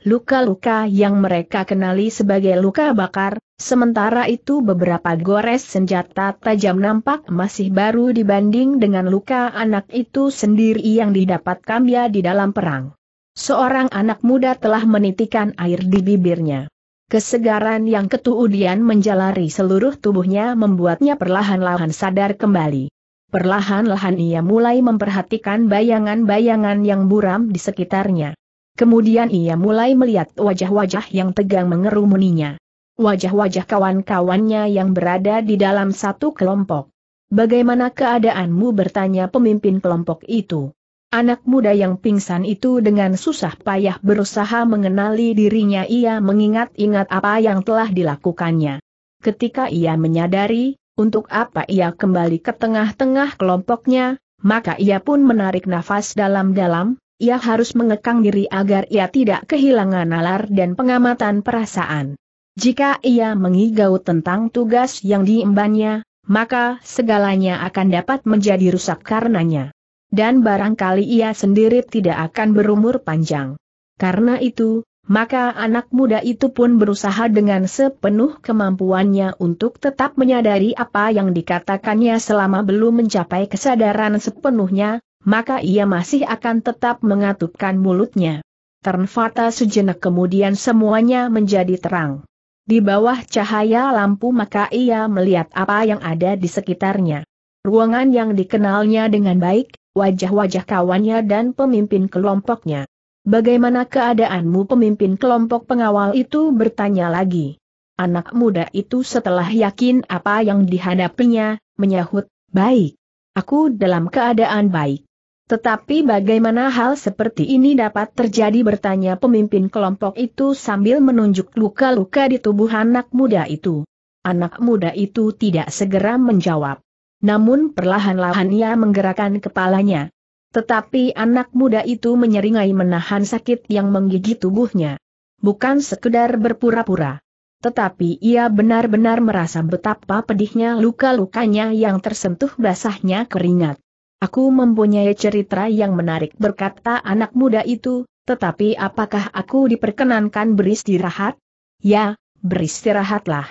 Luka-luka yang mereka kenali sebagai luka bakar, sementara itu beberapa gores senjata tajam nampak masih baru dibanding dengan luka anak itu sendiri yang didapat Kambia ya di dalam perang. Seorang anak muda telah menitikan air di bibirnya. Kesegaran yang ketuudian menjalari seluruh tubuhnya membuatnya perlahan-lahan sadar kembali. Perlahan-lahan ia mulai memperhatikan bayangan-bayangan yang buram di sekitarnya. Kemudian ia mulai melihat wajah-wajah yang tegang mengerumuninya. Wajah-wajah kawan-kawannya yang berada di dalam satu kelompok. Bagaimana keadaanmu bertanya pemimpin kelompok itu? Anak muda yang pingsan itu dengan susah payah berusaha mengenali dirinya ia mengingat-ingat apa yang telah dilakukannya. Ketika ia menyadari, untuk apa ia kembali ke tengah-tengah kelompoknya, maka ia pun menarik nafas dalam-dalam, ia harus mengekang diri agar ia tidak kehilangan nalar dan pengamatan perasaan. Jika ia mengigau tentang tugas yang diembannya, maka segalanya akan dapat menjadi rusak karenanya. Dan barangkali ia sendiri tidak akan berumur panjang. Karena itu, maka anak muda itu pun berusaha dengan sepenuh kemampuannya untuk tetap menyadari apa yang dikatakannya selama belum mencapai kesadaran sepenuhnya, maka ia masih akan tetap mengatupkan mulutnya. Ternfata sejenak kemudian semuanya menjadi terang. Di bawah cahaya lampu maka ia melihat apa yang ada di sekitarnya. Ruangan yang dikenalnya dengan baik, wajah-wajah kawannya dan pemimpin kelompoknya. Bagaimana keadaanmu pemimpin kelompok pengawal itu bertanya lagi. Anak muda itu setelah yakin apa yang dihadapinya, menyahut, baik. Aku dalam keadaan baik. Tetapi bagaimana hal seperti ini dapat terjadi bertanya pemimpin kelompok itu sambil menunjuk luka-luka di tubuh anak muda itu. Anak muda itu tidak segera menjawab. Namun perlahan-lahan ia menggerakkan kepalanya. Tetapi anak muda itu menyeringai menahan sakit yang menggigit tubuhnya. Bukan sekedar berpura-pura. Tetapi ia benar-benar merasa betapa pedihnya luka-lukanya yang tersentuh basahnya keringat. Aku mempunyai cerita yang menarik berkata anak muda itu, tetapi apakah aku diperkenankan beristirahat? Ya, beristirahatlah.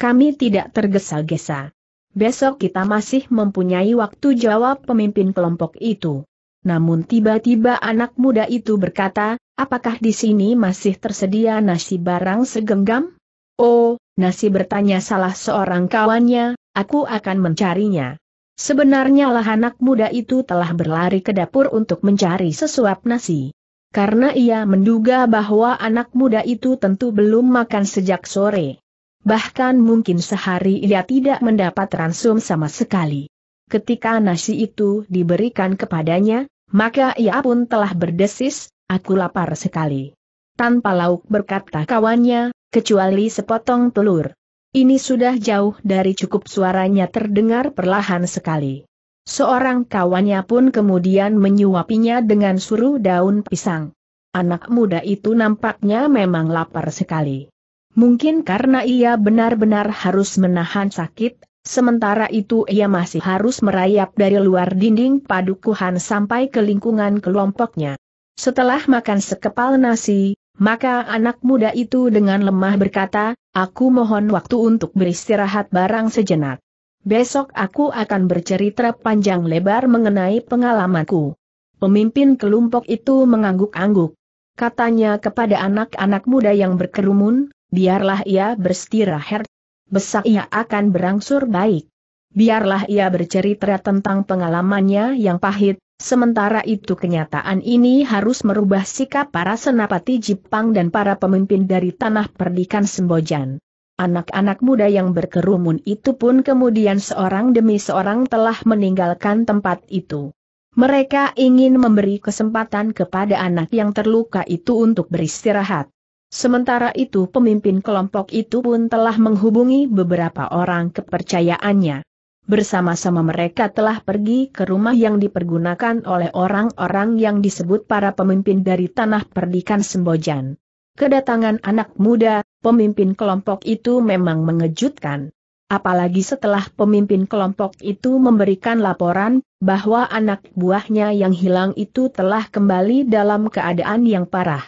Kami tidak tergesa-gesa besok kita masih mempunyai waktu jawab pemimpin kelompok itu. Namun tiba-tiba anak muda itu berkata, apakah di sini masih tersedia nasi barang segenggam? Oh, nasi bertanya salah seorang kawannya, aku akan mencarinya. Sebenarnya lah anak muda itu telah berlari ke dapur untuk mencari sesuap nasi. Karena ia menduga bahwa anak muda itu tentu belum makan sejak sore bahkan mungkin sehari ia tidak mendapat ransum sama sekali. Ketika nasi itu diberikan kepadanya, maka ia pun telah berdesis, aku lapar sekali. Tanpa lauk berkata kawannya, kecuali sepotong telur. Ini sudah jauh dari cukup suaranya terdengar perlahan sekali. Seorang kawannya pun kemudian menyuapinya dengan suruh daun pisang. Anak muda itu nampaknya memang lapar sekali. Mungkin karena ia benar-benar harus menahan sakit, sementara itu ia masih harus merayap dari luar dinding padukuhan sampai ke lingkungan kelompoknya. Setelah makan sekepal nasi, maka anak muda itu dengan lemah berkata, aku mohon waktu untuk beristirahat barang sejenak. Besok aku akan bercerita panjang lebar mengenai pengalamanku. Pemimpin kelompok itu mengangguk-angguk. Katanya kepada anak-anak muda yang berkerumun, Biarlah ia beristirahat. Besok ia akan berangsur baik. Biarlah ia bercerita tentang pengalamannya yang pahit, sementara itu kenyataan ini harus merubah sikap para senapati Jepang dan para pemimpin dari tanah perdikan Sembojan. Anak-anak muda yang berkerumun itu pun kemudian seorang demi seorang telah meninggalkan tempat itu. Mereka ingin memberi kesempatan kepada anak yang terluka itu untuk beristirahat. Sementara itu pemimpin kelompok itu pun telah menghubungi beberapa orang kepercayaannya. Bersama-sama mereka telah pergi ke rumah yang dipergunakan oleh orang-orang yang disebut para pemimpin dari tanah perdikan Sembojan. Kedatangan anak muda, pemimpin kelompok itu memang mengejutkan. Apalagi setelah pemimpin kelompok itu memberikan laporan bahwa anak buahnya yang hilang itu telah kembali dalam keadaan yang parah.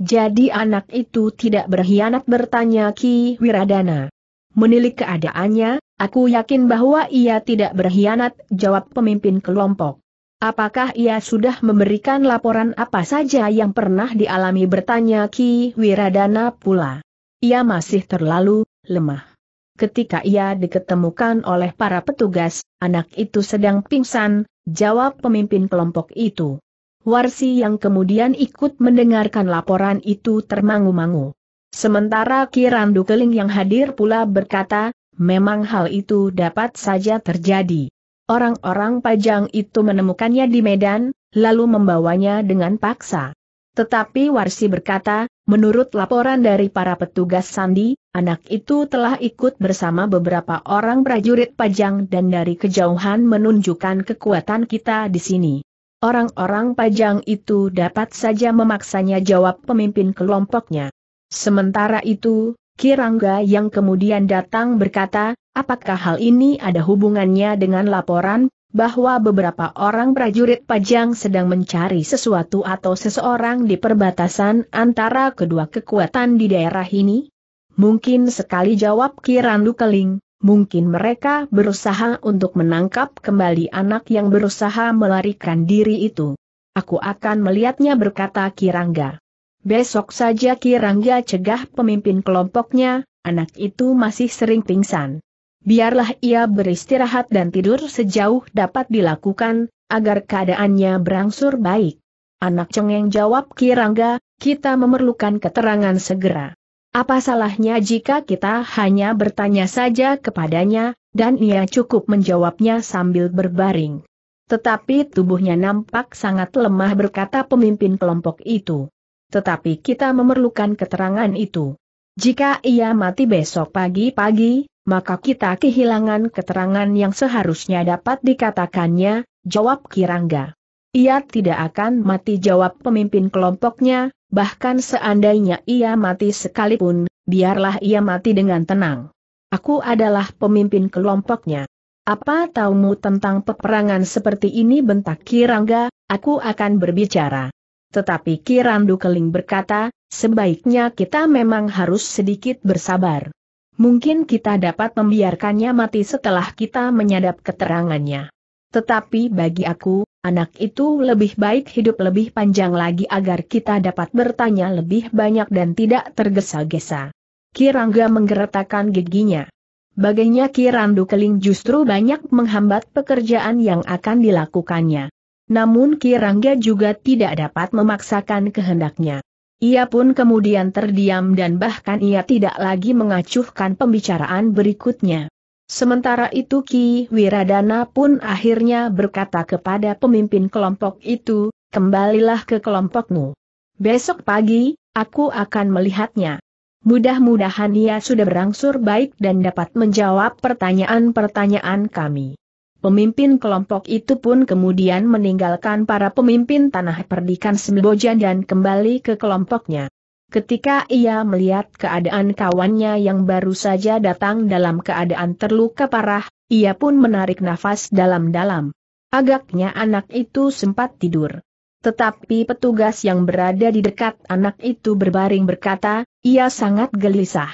Jadi anak itu tidak berkhianat bertanya Ki Wiradana. Menilik keadaannya, aku yakin bahwa ia tidak berkhianat, jawab pemimpin kelompok. Apakah ia sudah memberikan laporan apa saja yang pernah dialami bertanya Ki Wiradana pula. Ia masih terlalu lemah. Ketika ia diketemukan oleh para petugas, anak itu sedang pingsan, jawab pemimpin kelompok itu. Warsi yang kemudian ikut mendengarkan laporan itu termangu-mangu. Sementara Kirandu Keling yang hadir pula berkata, memang hal itu dapat saja terjadi. Orang-orang pajang itu menemukannya di Medan, lalu membawanya dengan paksa. Tetapi Warsi berkata, menurut laporan dari para petugas Sandi, anak itu telah ikut bersama beberapa orang prajurit pajang dan dari kejauhan menunjukkan kekuatan kita di sini. Orang-orang pajang itu dapat saja memaksanya jawab pemimpin kelompoknya. Sementara itu, Kirangga yang kemudian datang berkata, apakah hal ini ada hubungannya dengan laporan bahwa beberapa orang prajurit pajang sedang mencari sesuatu atau seseorang di perbatasan antara kedua kekuatan di daerah ini? Mungkin sekali jawab Kiran Lukeling, mungkin mereka berusaha untuk menangkap kembali anak yang berusaha melarikan diri itu. Aku akan melihatnya berkata Kirangga. Besok saja Kirangga cegah pemimpin kelompoknya, anak itu masih sering pingsan. Biarlah ia beristirahat dan tidur sejauh dapat dilakukan, agar keadaannya berangsur baik. Anak cengeng jawab Kirangga, kita memerlukan keterangan segera. Apa salahnya jika kita hanya bertanya saja kepadanya, dan ia cukup menjawabnya sambil berbaring. Tetapi tubuhnya nampak sangat lemah berkata pemimpin kelompok itu. Tetapi kita memerlukan keterangan itu. Jika ia mati besok pagi-pagi, maka kita kehilangan keterangan yang seharusnya dapat dikatakannya, jawab Kirangga. Ia tidak akan mati jawab pemimpin kelompoknya, bahkan seandainya ia mati sekalipun, biarlah ia mati dengan tenang. Aku adalah pemimpin kelompoknya. Apa taumu tentang peperangan seperti ini bentak Kirangga, aku akan berbicara. Tetapi Kirandu Keling berkata, sebaiknya kita memang harus sedikit bersabar. Mungkin kita dapat membiarkannya mati setelah kita menyadap keterangannya. Tetapi bagi aku, anak itu lebih baik hidup lebih panjang lagi agar kita dapat bertanya lebih banyak dan tidak tergesa-gesa. Kirangga menggeretakkan giginya. Bagainya Kirandu Keling justru banyak menghambat pekerjaan yang akan dilakukannya. Namun Kirangga juga tidak dapat memaksakan kehendaknya. Ia pun kemudian terdiam dan bahkan ia tidak lagi mengacuhkan pembicaraan berikutnya. Sementara itu Ki Wiradana pun akhirnya berkata kepada pemimpin kelompok itu, kembalilah ke kelompokmu. Besok pagi, aku akan melihatnya. Mudah-mudahan ia sudah berangsur baik dan dapat menjawab pertanyaan-pertanyaan kami. Pemimpin kelompok itu pun kemudian meninggalkan para pemimpin tanah perdikan Sembojan dan kembali ke kelompoknya. Ketika ia melihat keadaan kawannya yang baru saja datang dalam keadaan terluka parah, ia pun menarik nafas dalam-dalam. Agaknya anak itu sempat tidur. Tetapi petugas yang berada di dekat anak itu berbaring berkata, ia sangat gelisah.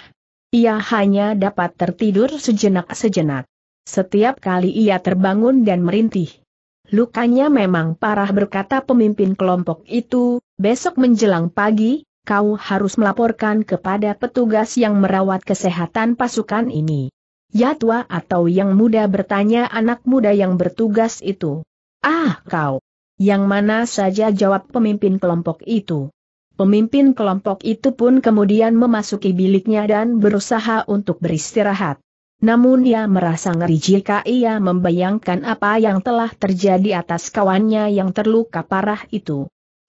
Ia hanya dapat tertidur sejenak-sejenak. Setiap kali ia terbangun dan merintih. Lukanya memang parah berkata pemimpin kelompok itu, besok menjelang pagi, kau harus melaporkan kepada petugas yang merawat kesehatan pasukan ini. Ya tua atau yang muda bertanya anak muda yang bertugas itu. Ah kau! Yang mana saja jawab pemimpin kelompok itu. Pemimpin kelompok itu pun kemudian memasuki biliknya dan berusaha untuk beristirahat. Namun ia merasa ngeri jika ia membayangkan apa yang telah terjadi atas kawannya yang terluka parah itu.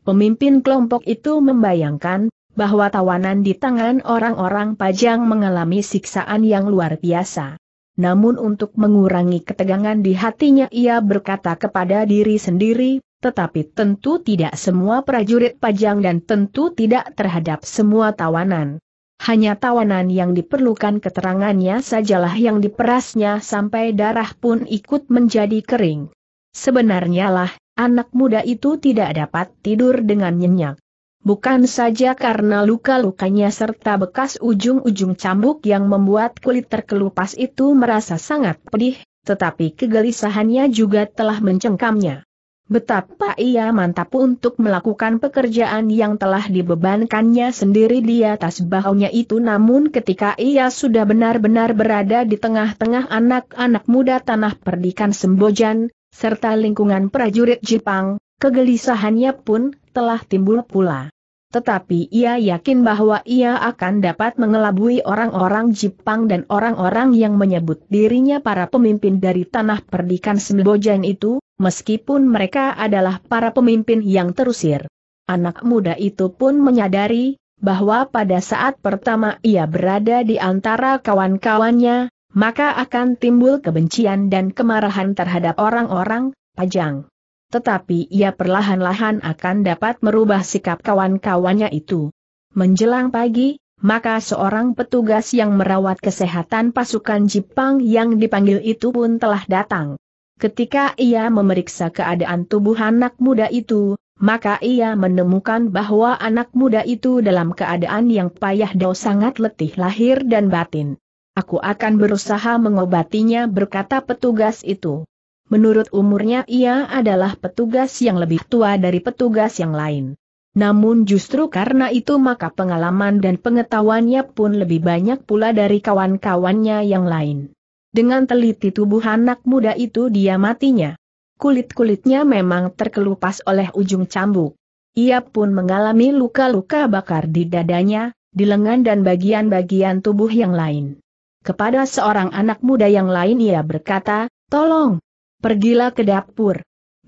Pemimpin kelompok itu membayangkan, bahwa tawanan di tangan orang-orang pajang mengalami siksaan yang luar biasa. Namun untuk mengurangi ketegangan di hatinya ia berkata kepada diri sendiri, tetapi tentu tidak semua prajurit pajang dan tentu tidak terhadap semua tawanan. Hanya tawanan yang diperlukan keterangannya sajalah yang diperasnya sampai darah pun ikut menjadi kering. Sebenarnya lah, anak muda itu tidak dapat tidur dengan nyenyak. Bukan saja karena luka-lukanya serta bekas ujung-ujung cambuk yang membuat kulit terkelupas itu merasa sangat pedih, tetapi kegelisahannya juga telah mencengkamnya. Betapa ia mantap untuk melakukan pekerjaan yang telah dibebankannya sendiri di atas bahunya itu namun ketika ia sudah benar-benar berada di tengah-tengah anak-anak muda tanah perdikan Sembojan, serta lingkungan prajurit Jepang, kegelisahannya pun telah timbul pula. Tetapi ia yakin bahwa ia akan dapat mengelabui orang-orang Jepang dan orang-orang yang menyebut dirinya para pemimpin dari tanah perdikan Sembojan itu, meskipun mereka adalah para pemimpin yang terusir. Anak muda itu pun menyadari bahwa pada saat pertama ia berada di antara kawan-kawannya, maka akan timbul kebencian dan kemarahan terhadap orang-orang, pajang. Tetapi ia perlahan-lahan akan dapat merubah sikap kawan-kawannya itu. Menjelang pagi, maka seorang petugas yang merawat kesehatan pasukan Jepang yang dipanggil itu pun telah datang. Ketika ia memeriksa keadaan tubuh anak muda itu, maka ia menemukan bahwa anak muda itu dalam keadaan yang payah dan sangat letih lahir dan batin. Aku akan berusaha mengobatinya berkata petugas itu. Menurut umurnya ia adalah petugas yang lebih tua dari petugas yang lain. Namun justru karena itu maka pengalaman dan pengetahuannya pun lebih banyak pula dari kawan-kawannya yang lain. Dengan teliti tubuh anak muda itu dia matinya. Kulit-kulitnya memang terkelupas oleh ujung cambuk. Ia pun mengalami luka-luka bakar di dadanya, di lengan dan bagian-bagian tubuh yang lain. Kepada seorang anak muda yang lain ia berkata, tolong, pergilah ke dapur.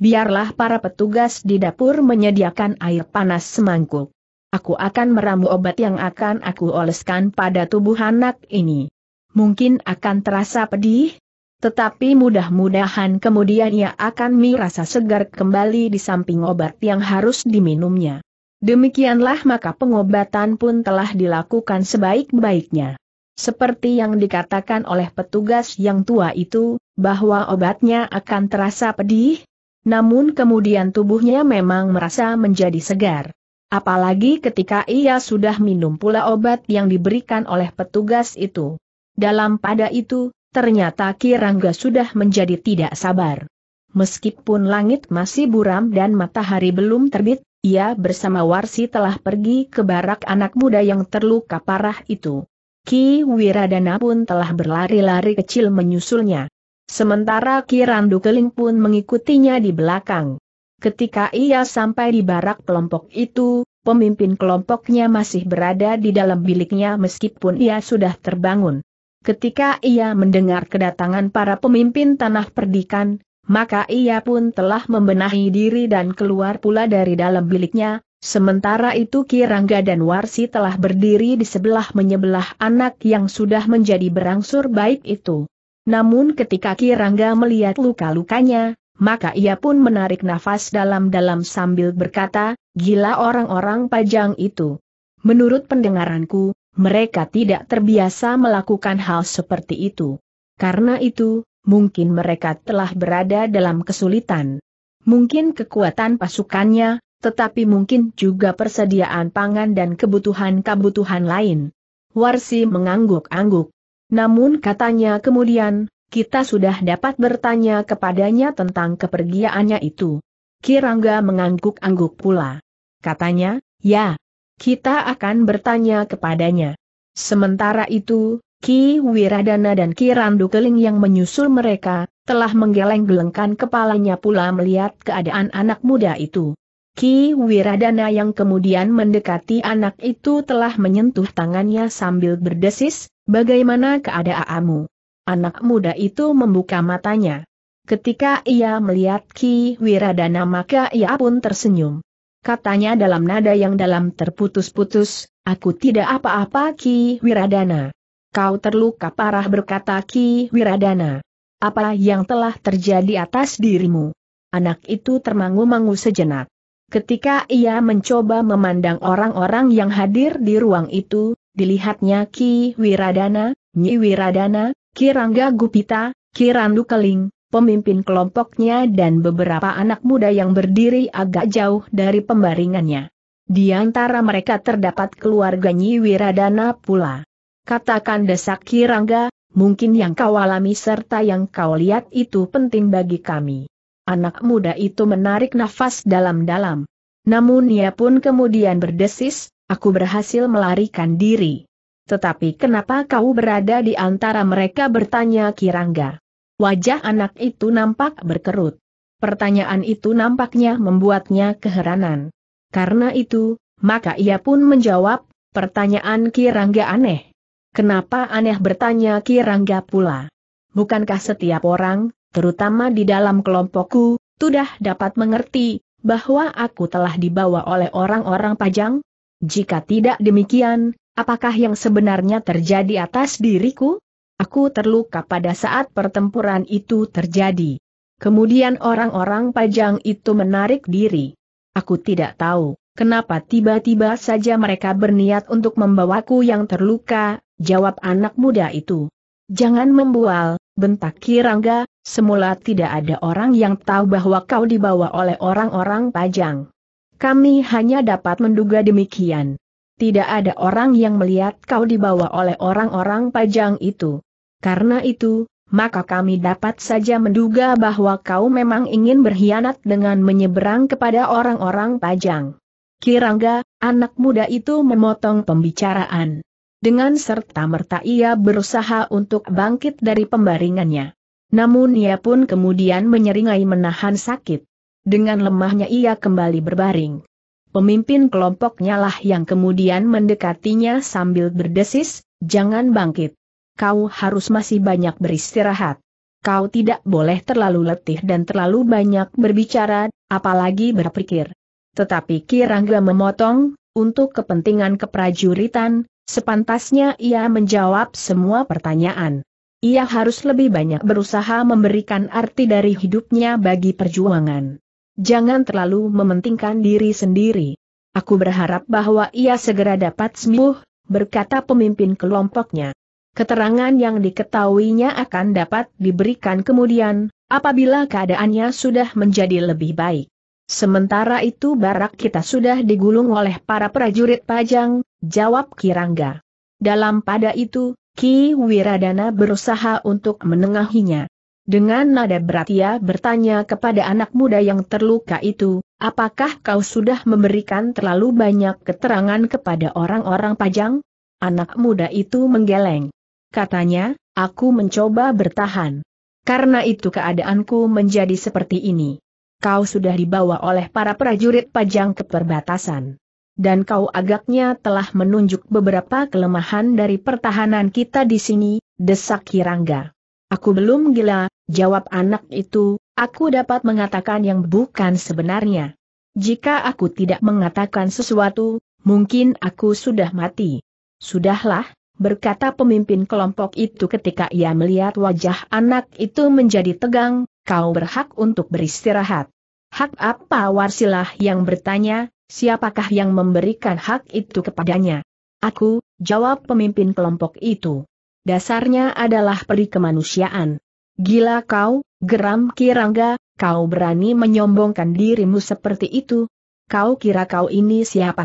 Biarlah para petugas di dapur menyediakan air panas semangkuk. Aku akan meramu obat yang akan aku oleskan pada tubuh anak ini. Mungkin akan terasa pedih, tetapi mudah-mudahan kemudian ia akan merasa segar kembali di samping obat yang harus diminumnya. Demikianlah maka pengobatan pun telah dilakukan sebaik-baiknya. Seperti yang dikatakan oleh petugas yang tua itu, bahwa obatnya akan terasa pedih, namun kemudian tubuhnya memang merasa menjadi segar. Apalagi ketika ia sudah minum pula obat yang diberikan oleh petugas itu. Dalam pada itu, ternyata Kirangga sudah menjadi tidak sabar. Meskipun langit masih buram dan matahari belum terbit, ia bersama Warsi telah pergi ke barak anak muda yang terluka parah itu. Ki Wiradana pun telah berlari-lari kecil menyusulnya. Sementara Ki Randu Keling pun mengikutinya di belakang. Ketika ia sampai di barak kelompok itu, pemimpin kelompoknya masih berada di dalam biliknya meskipun ia sudah terbangun. Ketika ia mendengar kedatangan para pemimpin tanah perdikan, maka ia pun telah membenahi diri dan keluar pula dari dalam biliknya, Sementara itu Kirangga dan Warsi telah berdiri di sebelah menyebelah anak yang sudah menjadi berangsur baik itu. Namun ketika Kirangga melihat luka-lukanya, maka ia pun menarik nafas dalam-dalam sambil berkata, gila orang-orang pajang itu. Menurut pendengaranku, mereka tidak terbiasa melakukan hal seperti itu. Karena itu, mungkin mereka telah berada dalam kesulitan. Mungkin kekuatan pasukannya, tetapi mungkin juga persediaan pangan dan kebutuhan-kebutuhan lain. Warsi mengangguk-angguk. Namun katanya kemudian, kita sudah dapat bertanya kepadanya tentang kepergiannya itu. Kirangga mengangguk-angguk pula. Katanya, ya, kita akan bertanya kepadanya. Sementara itu, Ki Wiradana dan Ki Randu Keling yang menyusul mereka, telah menggeleng-gelengkan kepalanya pula melihat keadaan anak muda itu. Ki Wiradana yang kemudian mendekati anak itu telah menyentuh tangannya sambil berdesis, bagaimana keadaanmu? Anak muda itu membuka matanya. Ketika ia melihat Ki Wiradana maka ia pun tersenyum. Katanya dalam nada yang dalam terputus-putus, aku tidak apa-apa Ki Wiradana. Kau terluka parah berkata Ki Wiradana. Apa yang telah terjadi atas dirimu? Anak itu termangu-mangu sejenak. Ketika ia mencoba memandang orang-orang yang hadir di ruang itu, dilihatnya Ki Wiradana, Nyi Wiradana, Kirangga Gupita, Kirandu Keling, pemimpin kelompoknya dan beberapa anak muda yang berdiri agak jauh dari pembaringannya. Di antara mereka terdapat keluarga Nyi Wiradana pula. Katakan desak Kirangga, mungkin yang kau alami serta yang kau lihat itu penting bagi kami. Anak muda itu menarik nafas dalam-dalam. Namun ia pun kemudian berdesis, aku berhasil melarikan diri. Tetapi kenapa kau berada di antara mereka bertanya Kirangga. Wajah anak itu nampak berkerut. Pertanyaan itu nampaknya membuatnya keheranan. Karena itu, maka ia pun menjawab, pertanyaan Kirangga aneh. Kenapa aneh bertanya Kirangga pula? Bukankah setiap orang, terutama di dalam kelompokku, sudah dapat mengerti bahwa aku telah dibawa oleh orang-orang pajang? Jika tidak demikian, apakah yang sebenarnya terjadi atas diriku? Aku terluka pada saat pertempuran itu terjadi. Kemudian orang-orang pajang itu menarik diri. Aku tidak tahu kenapa tiba-tiba saja mereka berniat untuk membawaku yang terluka, jawab anak muda itu. Jangan membual, bentak Kirangga, Semula tidak ada orang yang tahu bahwa kau dibawa oleh orang-orang pajang. Kami hanya dapat menduga demikian. Tidak ada orang yang melihat kau dibawa oleh orang-orang pajang itu. Karena itu, maka kami dapat saja menduga bahwa kau memang ingin berkhianat dengan menyeberang kepada orang-orang pajang. Kirangga, anak muda itu memotong pembicaraan. Dengan serta merta ia berusaha untuk bangkit dari pembaringannya. Namun ia pun kemudian menyeringai menahan sakit. Dengan lemahnya ia kembali berbaring. Pemimpin kelompoknya lah yang kemudian mendekatinya sambil berdesis, jangan bangkit. Kau harus masih banyak beristirahat. Kau tidak boleh terlalu letih dan terlalu banyak berbicara, apalagi berpikir. Tetapi Kirangga memotong, untuk kepentingan keprajuritan, sepantasnya ia menjawab semua pertanyaan. Ia harus lebih banyak berusaha memberikan arti dari hidupnya bagi perjuangan. Jangan terlalu mementingkan diri sendiri. Aku berharap bahwa ia segera dapat sembuh, berkata pemimpin kelompoknya. Keterangan yang diketahuinya akan dapat diberikan kemudian, apabila keadaannya sudah menjadi lebih baik. Sementara itu barak kita sudah digulung oleh para prajurit pajang, jawab Kirangga. Dalam pada itu, Ki Wiradana berusaha untuk menengahinya. Dengan nada berat ia bertanya kepada anak muda yang terluka itu, apakah kau sudah memberikan terlalu banyak keterangan kepada orang-orang pajang? Anak muda itu menggeleng. Katanya, aku mencoba bertahan. Karena itu keadaanku menjadi seperti ini. Kau sudah dibawa oleh para prajurit pajang ke perbatasan dan kau agaknya telah menunjuk beberapa kelemahan dari pertahanan kita di sini, desak Kirangga. Aku belum gila, jawab anak itu, aku dapat mengatakan yang bukan sebenarnya. Jika aku tidak mengatakan sesuatu, mungkin aku sudah mati. Sudahlah, berkata pemimpin kelompok itu ketika ia melihat wajah anak itu menjadi tegang, kau berhak untuk beristirahat. Hak apa warsilah yang bertanya, siapakah yang memberikan hak itu kepadanya? Aku, jawab pemimpin kelompok itu. Dasarnya adalah peri kemanusiaan. Gila kau, geram Kirangga, kau berani menyombongkan dirimu seperti itu? Kau kira kau ini siapa?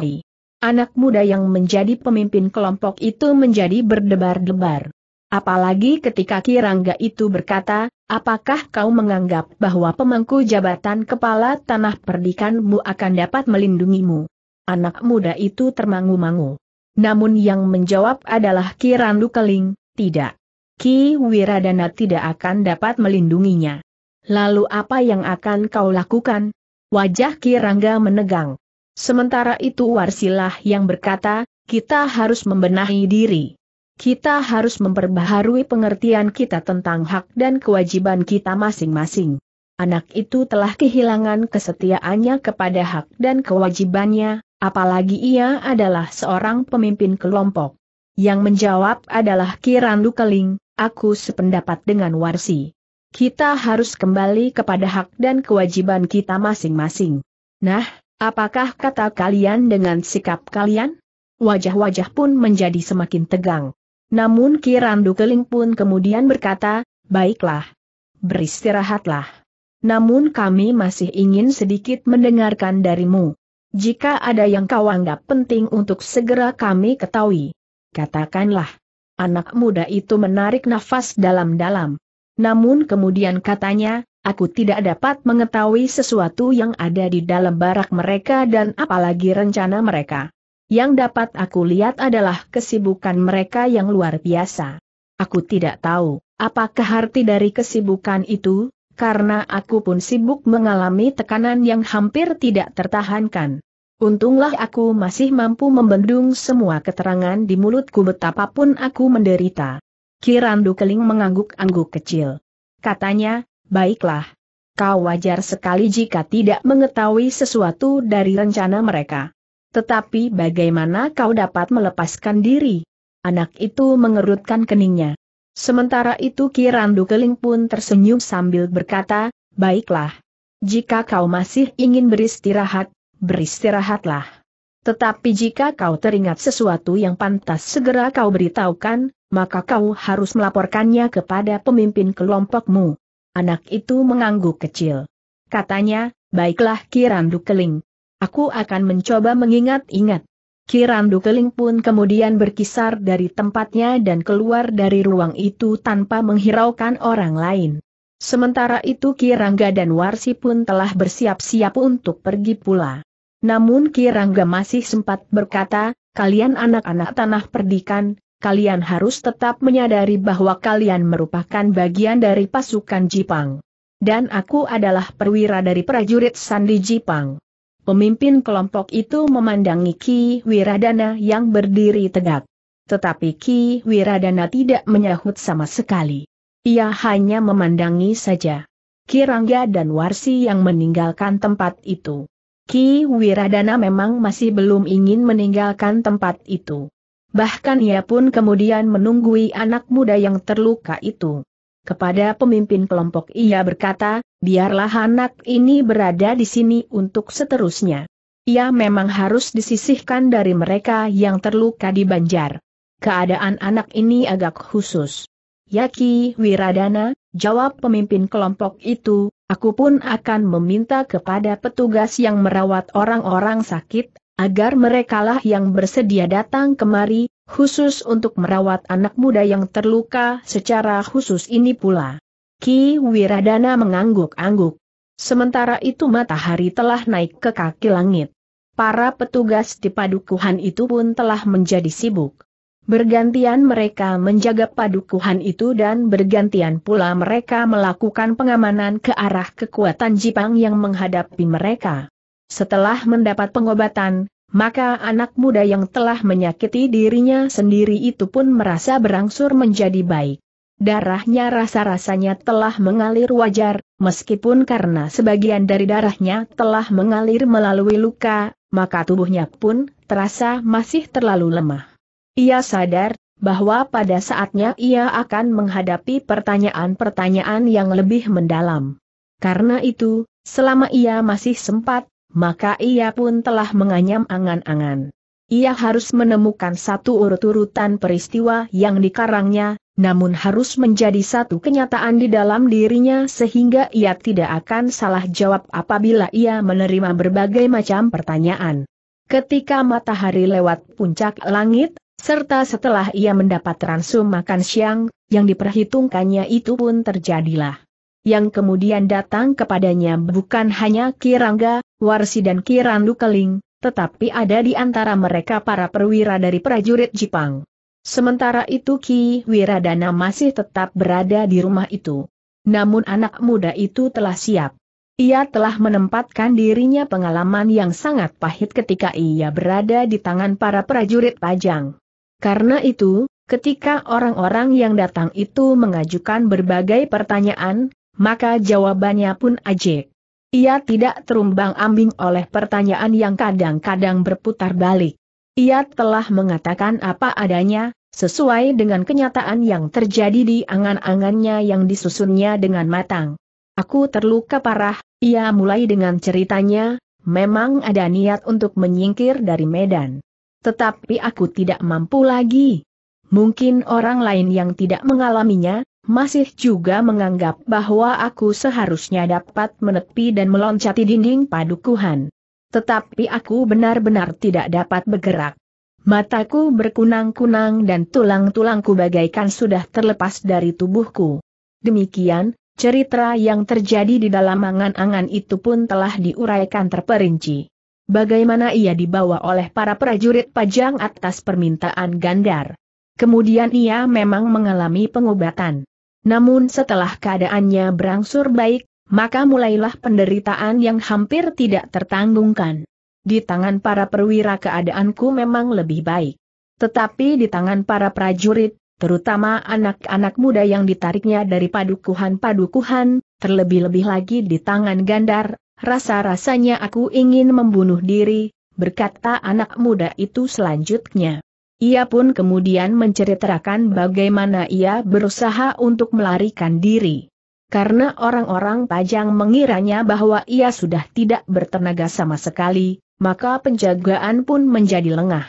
Anak muda yang menjadi pemimpin kelompok itu menjadi berdebar-debar. Apalagi ketika Kirangga itu berkata, apakah kau menganggap bahwa pemangku jabatan kepala tanah perdikanmu akan dapat melindungimu? Anak muda itu termangu-mangu. Namun yang menjawab adalah Kirandu Keling, tidak. Ki Wiradana tidak akan dapat melindunginya. Lalu apa yang akan kau lakukan? Wajah Kirangga menegang. Sementara itu Warsilah yang berkata, kita harus membenahi diri kita harus memperbaharui pengertian kita tentang hak dan kewajiban kita masing-masing. Anak itu telah kehilangan kesetiaannya kepada hak dan kewajibannya, apalagi ia adalah seorang pemimpin kelompok. Yang menjawab adalah Kiran Lukeling, aku sependapat dengan Warsi. Kita harus kembali kepada hak dan kewajiban kita masing-masing. Nah, apakah kata kalian dengan sikap kalian? Wajah-wajah pun menjadi semakin tegang. Namun Randu Keling pun kemudian berkata, baiklah, beristirahatlah. Namun kami masih ingin sedikit mendengarkan darimu. Jika ada yang kau anggap penting untuk segera kami ketahui, katakanlah. Anak muda itu menarik nafas dalam-dalam. Namun kemudian katanya, aku tidak dapat mengetahui sesuatu yang ada di dalam barak mereka dan apalagi rencana mereka. Yang dapat aku lihat adalah kesibukan mereka yang luar biasa. Aku tidak tahu, apakah arti dari kesibukan itu, karena aku pun sibuk mengalami tekanan yang hampir tidak tertahankan. Untunglah aku masih mampu membendung semua keterangan di mulutku betapapun aku menderita. Kirandu Keling mengangguk-angguk kecil. Katanya, baiklah. Kau wajar sekali jika tidak mengetahui sesuatu dari rencana mereka. Tetapi bagaimana kau dapat melepaskan diri? Anak itu mengerutkan keningnya. Sementara itu Kirandu Keling pun tersenyum sambil berkata, Baiklah. Jika kau masih ingin beristirahat, beristirahatlah. Tetapi jika kau teringat sesuatu yang pantas segera kau beritahukan, maka kau harus melaporkannya kepada pemimpin kelompokmu. Anak itu mengangguk kecil. Katanya, baiklah Kirandu Keling. Aku akan mencoba mengingat-ingat. Kirandu Keling pun kemudian berkisar dari tempatnya dan keluar dari ruang itu tanpa menghiraukan orang lain. Sementara itu Kirangga dan Warsi pun telah bersiap-siap untuk pergi pula. Namun Kirangga masih sempat berkata, kalian anak-anak tanah perdikan, kalian harus tetap menyadari bahwa kalian merupakan bagian dari pasukan Jipang. Dan aku adalah perwira dari prajurit Sandi Jipang. Pemimpin kelompok itu memandangi Ki Wiradana yang berdiri tegak. Tetapi Ki Wiradana tidak menyahut sama sekali. Ia hanya memandangi saja. Kirangga dan Warsi yang meninggalkan tempat itu. Ki Wiradana memang masih belum ingin meninggalkan tempat itu. Bahkan ia pun kemudian menunggui anak muda yang terluka itu. Kepada pemimpin kelompok ia berkata, biarlah anak ini berada di sini untuk seterusnya. Ia memang harus disisihkan dari mereka yang terluka di Banjar. Keadaan anak ini agak khusus. Yaki Wiradana, jawab pemimpin kelompok itu, aku pun akan meminta kepada petugas yang merawat orang-orang sakit, agar merekalah yang bersedia datang kemari, khusus untuk merawat anak muda yang terluka secara khusus ini pula. Ki Wiradana mengangguk-angguk. Sementara itu matahari telah naik ke kaki langit. Para petugas di padukuhan itu pun telah menjadi sibuk. Bergantian mereka menjaga padukuhan itu dan bergantian pula mereka melakukan pengamanan ke arah kekuatan Jipang yang menghadapi mereka. Setelah mendapat pengobatan, maka anak muda yang telah menyakiti dirinya sendiri itu pun merasa berangsur menjadi baik. Darahnya rasa-rasanya telah mengalir wajar, meskipun karena sebagian dari darahnya telah mengalir melalui luka, maka tubuhnya pun terasa masih terlalu lemah. Ia sadar bahwa pada saatnya ia akan menghadapi pertanyaan-pertanyaan yang lebih mendalam. Karena itu, selama ia masih sempat, maka ia pun telah menganyam angan-angan. Ia harus menemukan satu urut-urutan peristiwa yang dikarangnya, namun harus menjadi satu kenyataan di dalam dirinya sehingga ia tidak akan salah jawab apabila ia menerima berbagai macam pertanyaan. Ketika matahari lewat puncak langit, serta setelah ia mendapat ransum makan siang, yang diperhitungkannya itu pun terjadilah yang kemudian datang kepadanya bukan hanya Kirangga, Warsi dan Kirandu Keling, tetapi ada di antara mereka para perwira dari prajurit Jepang. Sementara itu Ki Wiradana masih tetap berada di rumah itu. Namun anak muda itu telah siap. Ia telah menempatkan dirinya pengalaman yang sangat pahit ketika ia berada di tangan para prajurit pajang. Karena itu, ketika orang-orang yang datang itu mengajukan berbagai pertanyaan, maka jawabannya pun ajek. Ia tidak terumbang ambing oleh pertanyaan yang kadang-kadang berputar balik. Ia telah mengatakan apa adanya, sesuai dengan kenyataan yang terjadi di angan-angannya yang disusunnya dengan matang. Aku terluka parah, ia mulai dengan ceritanya, memang ada niat untuk menyingkir dari Medan. Tetapi aku tidak mampu lagi. Mungkin orang lain yang tidak mengalaminya, masih juga menganggap bahwa aku seharusnya dapat menepi dan meloncati dinding padukuhan. Tetapi aku benar-benar tidak dapat bergerak. Mataku berkunang-kunang dan tulang-tulangku bagaikan sudah terlepas dari tubuhku. Demikian, cerita yang terjadi di dalam angan-angan itu pun telah diuraikan terperinci. Bagaimana ia dibawa oleh para prajurit pajang atas permintaan Gandar. Kemudian ia memang mengalami pengobatan. Namun setelah keadaannya berangsur baik, maka mulailah penderitaan yang hampir tidak tertanggungkan. Di tangan para perwira keadaanku memang lebih baik. Tetapi di tangan para prajurit, terutama anak-anak muda yang ditariknya dari padukuhan-padukuhan, terlebih-lebih lagi di tangan Gandar, rasa-rasanya aku ingin membunuh diri, berkata anak muda itu selanjutnya. Ia pun kemudian menceritakan bagaimana ia berusaha untuk melarikan diri. Karena orang-orang pajang mengiranya bahwa ia sudah tidak bertenaga sama sekali, maka penjagaan pun menjadi lengah.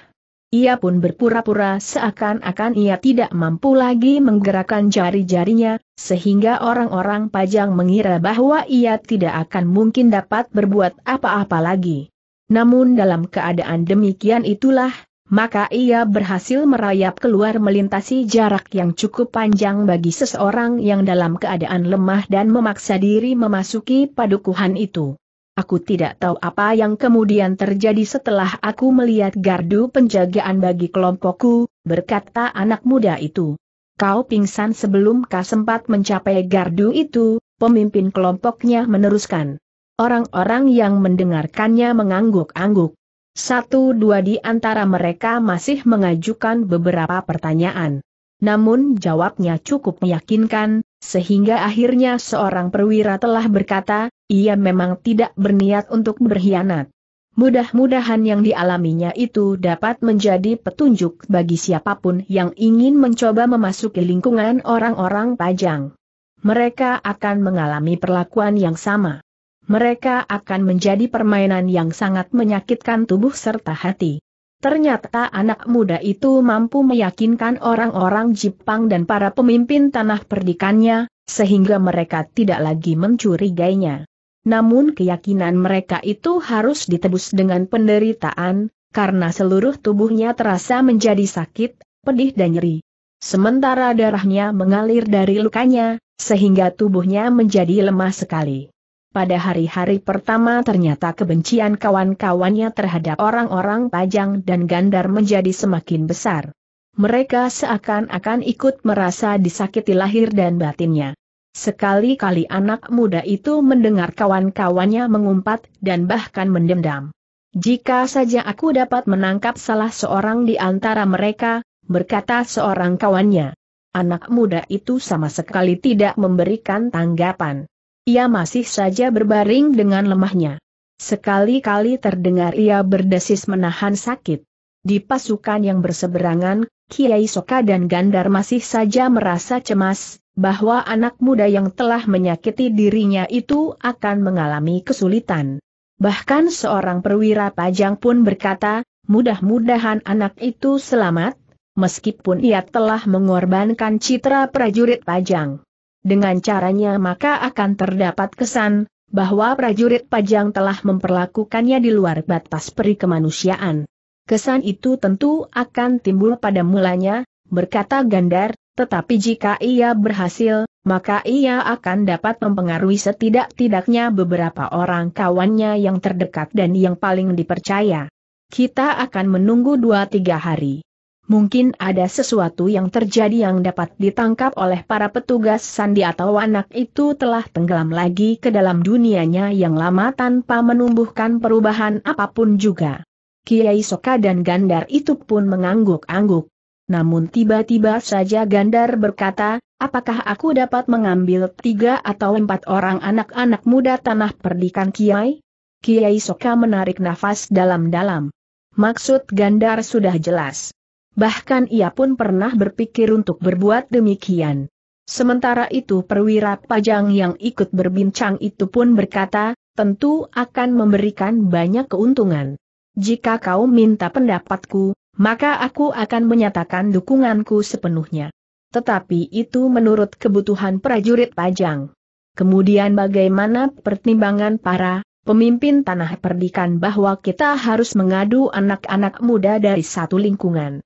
Ia pun berpura-pura seakan-akan ia tidak mampu lagi menggerakkan jari-jarinya, sehingga orang-orang pajang mengira bahwa ia tidak akan mungkin dapat berbuat apa-apa lagi. Namun dalam keadaan demikian itulah, maka ia berhasil merayap keluar melintasi jarak yang cukup panjang bagi seseorang yang dalam keadaan lemah dan memaksa diri memasuki padukuhan itu. Aku tidak tahu apa yang kemudian terjadi setelah aku melihat gardu penjagaan bagi kelompokku, berkata anak muda itu. Kau pingsan sebelum kau sempat mencapai gardu itu, pemimpin kelompoknya meneruskan. Orang-orang yang mendengarkannya mengangguk-angguk. Satu dua di antara mereka masih mengajukan beberapa pertanyaan. Namun jawabnya cukup meyakinkan, sehingga akhirnya seorang perwira telah berkata, ia memang tidak berniat untuk berkhianat. Mudah-mudahan yang dialaminya itu dapat menjadi petunjuk bagi siapapun yang ingin mencoba memasuki lingkungan orang-orang pajang. Mereka akan mengalami perlakuan yang sama mereka akan menjadi permainan yang sangat menyakitkan tubuh serta hati. Ternyata anak muda itu mampu meyakinkan orang-orang Jepang dan para pemimpin tanah perdikannya, sehingga mereka tidak lagi mencurigainya. Namun keyakinan mereka itu harus ditebus dengan penderitaan, karena seluruh tubuhnya terasa menjadi sakit, pedih dan nyeri. Sementara darahnya mengalir dari lukanya, sehingga tubuhnya menjadi lemah sekali. Pada hari-hari pertama ternyata kebencian kawan-kawannya terhadap orang-orang Pajang dan Gandar menjadi semakin besar. Mereka seakan-akan ikut merasa disakiti lahir dan batinnya. Sekali-kali anak muda itu mendengar kawan-kawannya mengumpat dan bahkan mendendam. Jika saja aku dapat menangkap salah seorang di antara mereka, berkata seorang kawannya. Anak muda itu sama sekali tidak memberikan tanggapan. Ia masih saja berbaring dengan lemahnya. Sekali-kali terdengar ia berdesis menahan sakit. Di pasukan yang berseberangan, Kiai Soka dan Gandar masih saja merasa cemas, bahwa anak muda yang telah menyakiti dirinya itu akan mengalami kesulitan. Bahkan seorang perwira pajang pun berkata, mudah-mudahan anak itu selamat, meskipun ia telah mengorbankan citra prajurit pajang. Dengan caranya maka akan terdapat kesan, bahwa prajurit pajang telah memperlakukannya di luar batas peri kemanusiaan. Kesan itu tentu akan timbul pada mulanya, berkata Gandar, tetapi jika ia berhasil, maka ia akan dapat mempengaruhi setidak-tidaknya beberapa orang kawannya yang terdekat dan yang paling dipercaya. Kita akan menunggu dua tiga hari. Mungkin ada sesuatu yang terjadi yang dapat ditangkap oleh para petugas sandi atau anak itu telah tenggelam lagi ke dalam dunianya yang lama tanpa menumbuhkan perubahan apapun juga. Kiai Soka dan Gandar itu pun mengangguk-angguk. Namun tiba-tiba saja Gandar berkata, apakah aku dapat mengambil tiga atau empat orang anak-anak muda tanah perdikan Kiai? Kiai Soka menarik nafas dalam-dalam. Maksud Gandar sudah jelas. Bahkan ia pun pernah berpikir untuk berbuat demikian. Sementara itu perwira pajang yang ikut berbincang itu pun berkata, tentu akan memberikan banyak keuntungan. Jika kau minta pendapatku, maka aku akan menyatakan dukunganku sepenuhnya. Tetapi itu menurut kebutuhan prajurit pajang. Kemudian bagaimana pertimbangan para pemimpin tanah perdikan bahwa kita harus mengadu anak-anak muda dari satu lingkungan.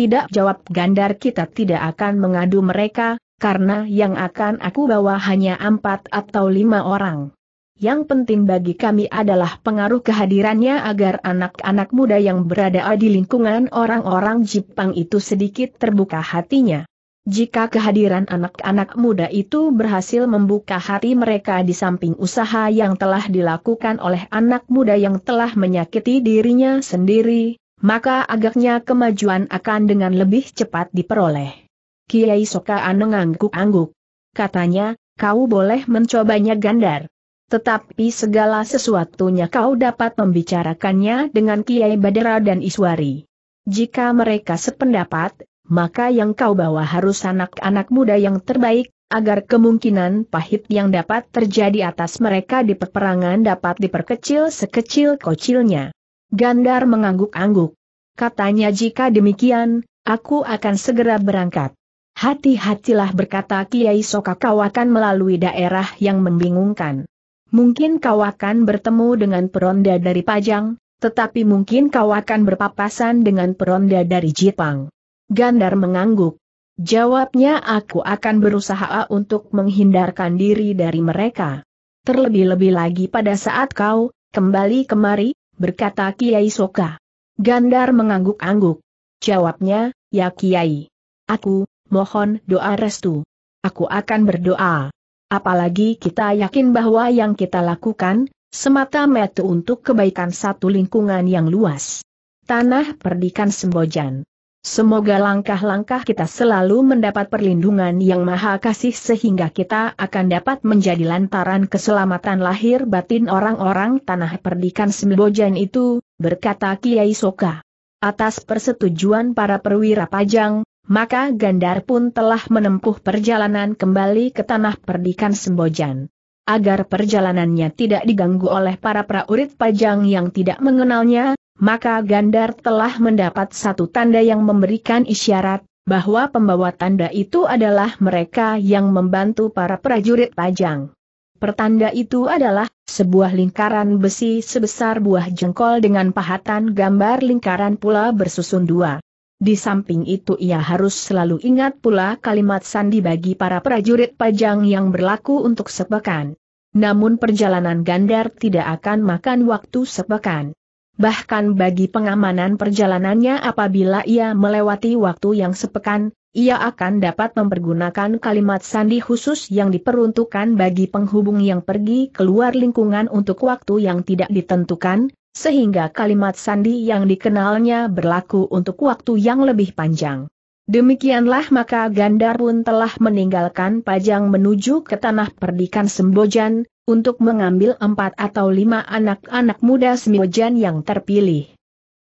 Tidak jawab Gandar kita tidak akan mengadu mereka, karena yang akan aku bawa hanya empat atau lima orang. Yang penting bagi kami adalah pengaruh kehadirannya agar anak-anak muda yang berada di lingkungan orang-orang Jepang itu sedikit terbuka hatinya. Jika kehadiran anak-anak muda itu berhasil membuka hati mereka di samping usaha yang telah dilakukan oleh anak muda yang telah menyakiti dirinya sendiri, maka agaknya kemajuan akan dengan lebih cepat diperoleh. Kiai Soka Aneng angguk-angguk. Katanya, kau boleh mencobanya Gandar. Tetapi segala sesuatunya kau dapat membicarakannya dengan Kiai Badera dan Iswari. Jika mereka sependapat, maka yang kau bawa harus anak-anak muda yang terbaik, agar kemungkinan pahit yang dapat terjadi atas mereka di peperangan dapat diperkecil sekecil-kocilnya. Gandar mengangguk-angguk. Katanya jika demikian, aku akan segera berangkat. Hati-hatilah berkata Kiai Soka kau akan melalui daerah yang membingungkan. Mungkin kau akan bertemu dengan peronda dari Pajang, tetapi mungkin kau akan berpapasan dengan peronda dari Jepang. Gandar mengangguk. Jawabnya aku akan berusaha untuk menghindarkan diri dari mereka. Terlebih-lebih lagi pada saat kau, kembali kemari, berkata Kiai Soka. Gandar mengangguk-angguk. Jawabnya, ya Kiai. Aku, mohon doa restu. Aku akan berdoa. Apalagi kita yakin bahwa yang kita lakukan, semata-mata untuk kebaikan satu lingkungan yang luas. Tanah Perdikan Sembojan Semoga langkah-langkah kita selalu mendapat perlindungan yang maha kasih sehingga kita akan dapat menjadi lantaran keselamatan lahir batin orang-orang tanah perdikan Sembojan itu, berkata Kiai Soka. Atas persetujuan para perwira pajang, maka Gandar pun telah menempuh perjalanan kembali ke tanah perdikan Sembojan agar perjalanannya tidak diganggu oleh para prajurit pajang yang tidak mengenalnya, maka Gandar telah mendapat satu tanda yang memberikan isyarat, bahwa pembawa tanda itu adalah mereka yang membantu para prajurit pajang. Pertanda itu adalah sebuah lingkaran besi sebesar buah jengkol dengan pahatan gambar lingkaran pula bersusun dua. Di samping itu ia harus selalu ingat pula kalimat sandi bagi para prajurit pajang yang berlaku untuk sepekan. Namun perjalanan Gandar tidak akan makan waktu sepekan. Bahkan bagi pengamanan perjalanannya apabila ia melewati waktu yang sepekan, ia akan dapat mempergunakan kalimat sandi khusus yang diperuntukkan bagi penghubung yang pergi keluar lingkungan untuk waktu yang tidak ditentukan, sehingga kalimat sandi yang dikenalnya berlaku untuk waktu yang lebih panjang. Demikianlah maka Gandar pun telah meninggalkan Pajang menuju ke tanah perdikan Sembojan, untuk mengambil empat atau lima anak-anak muda Sembojan yang terpilih.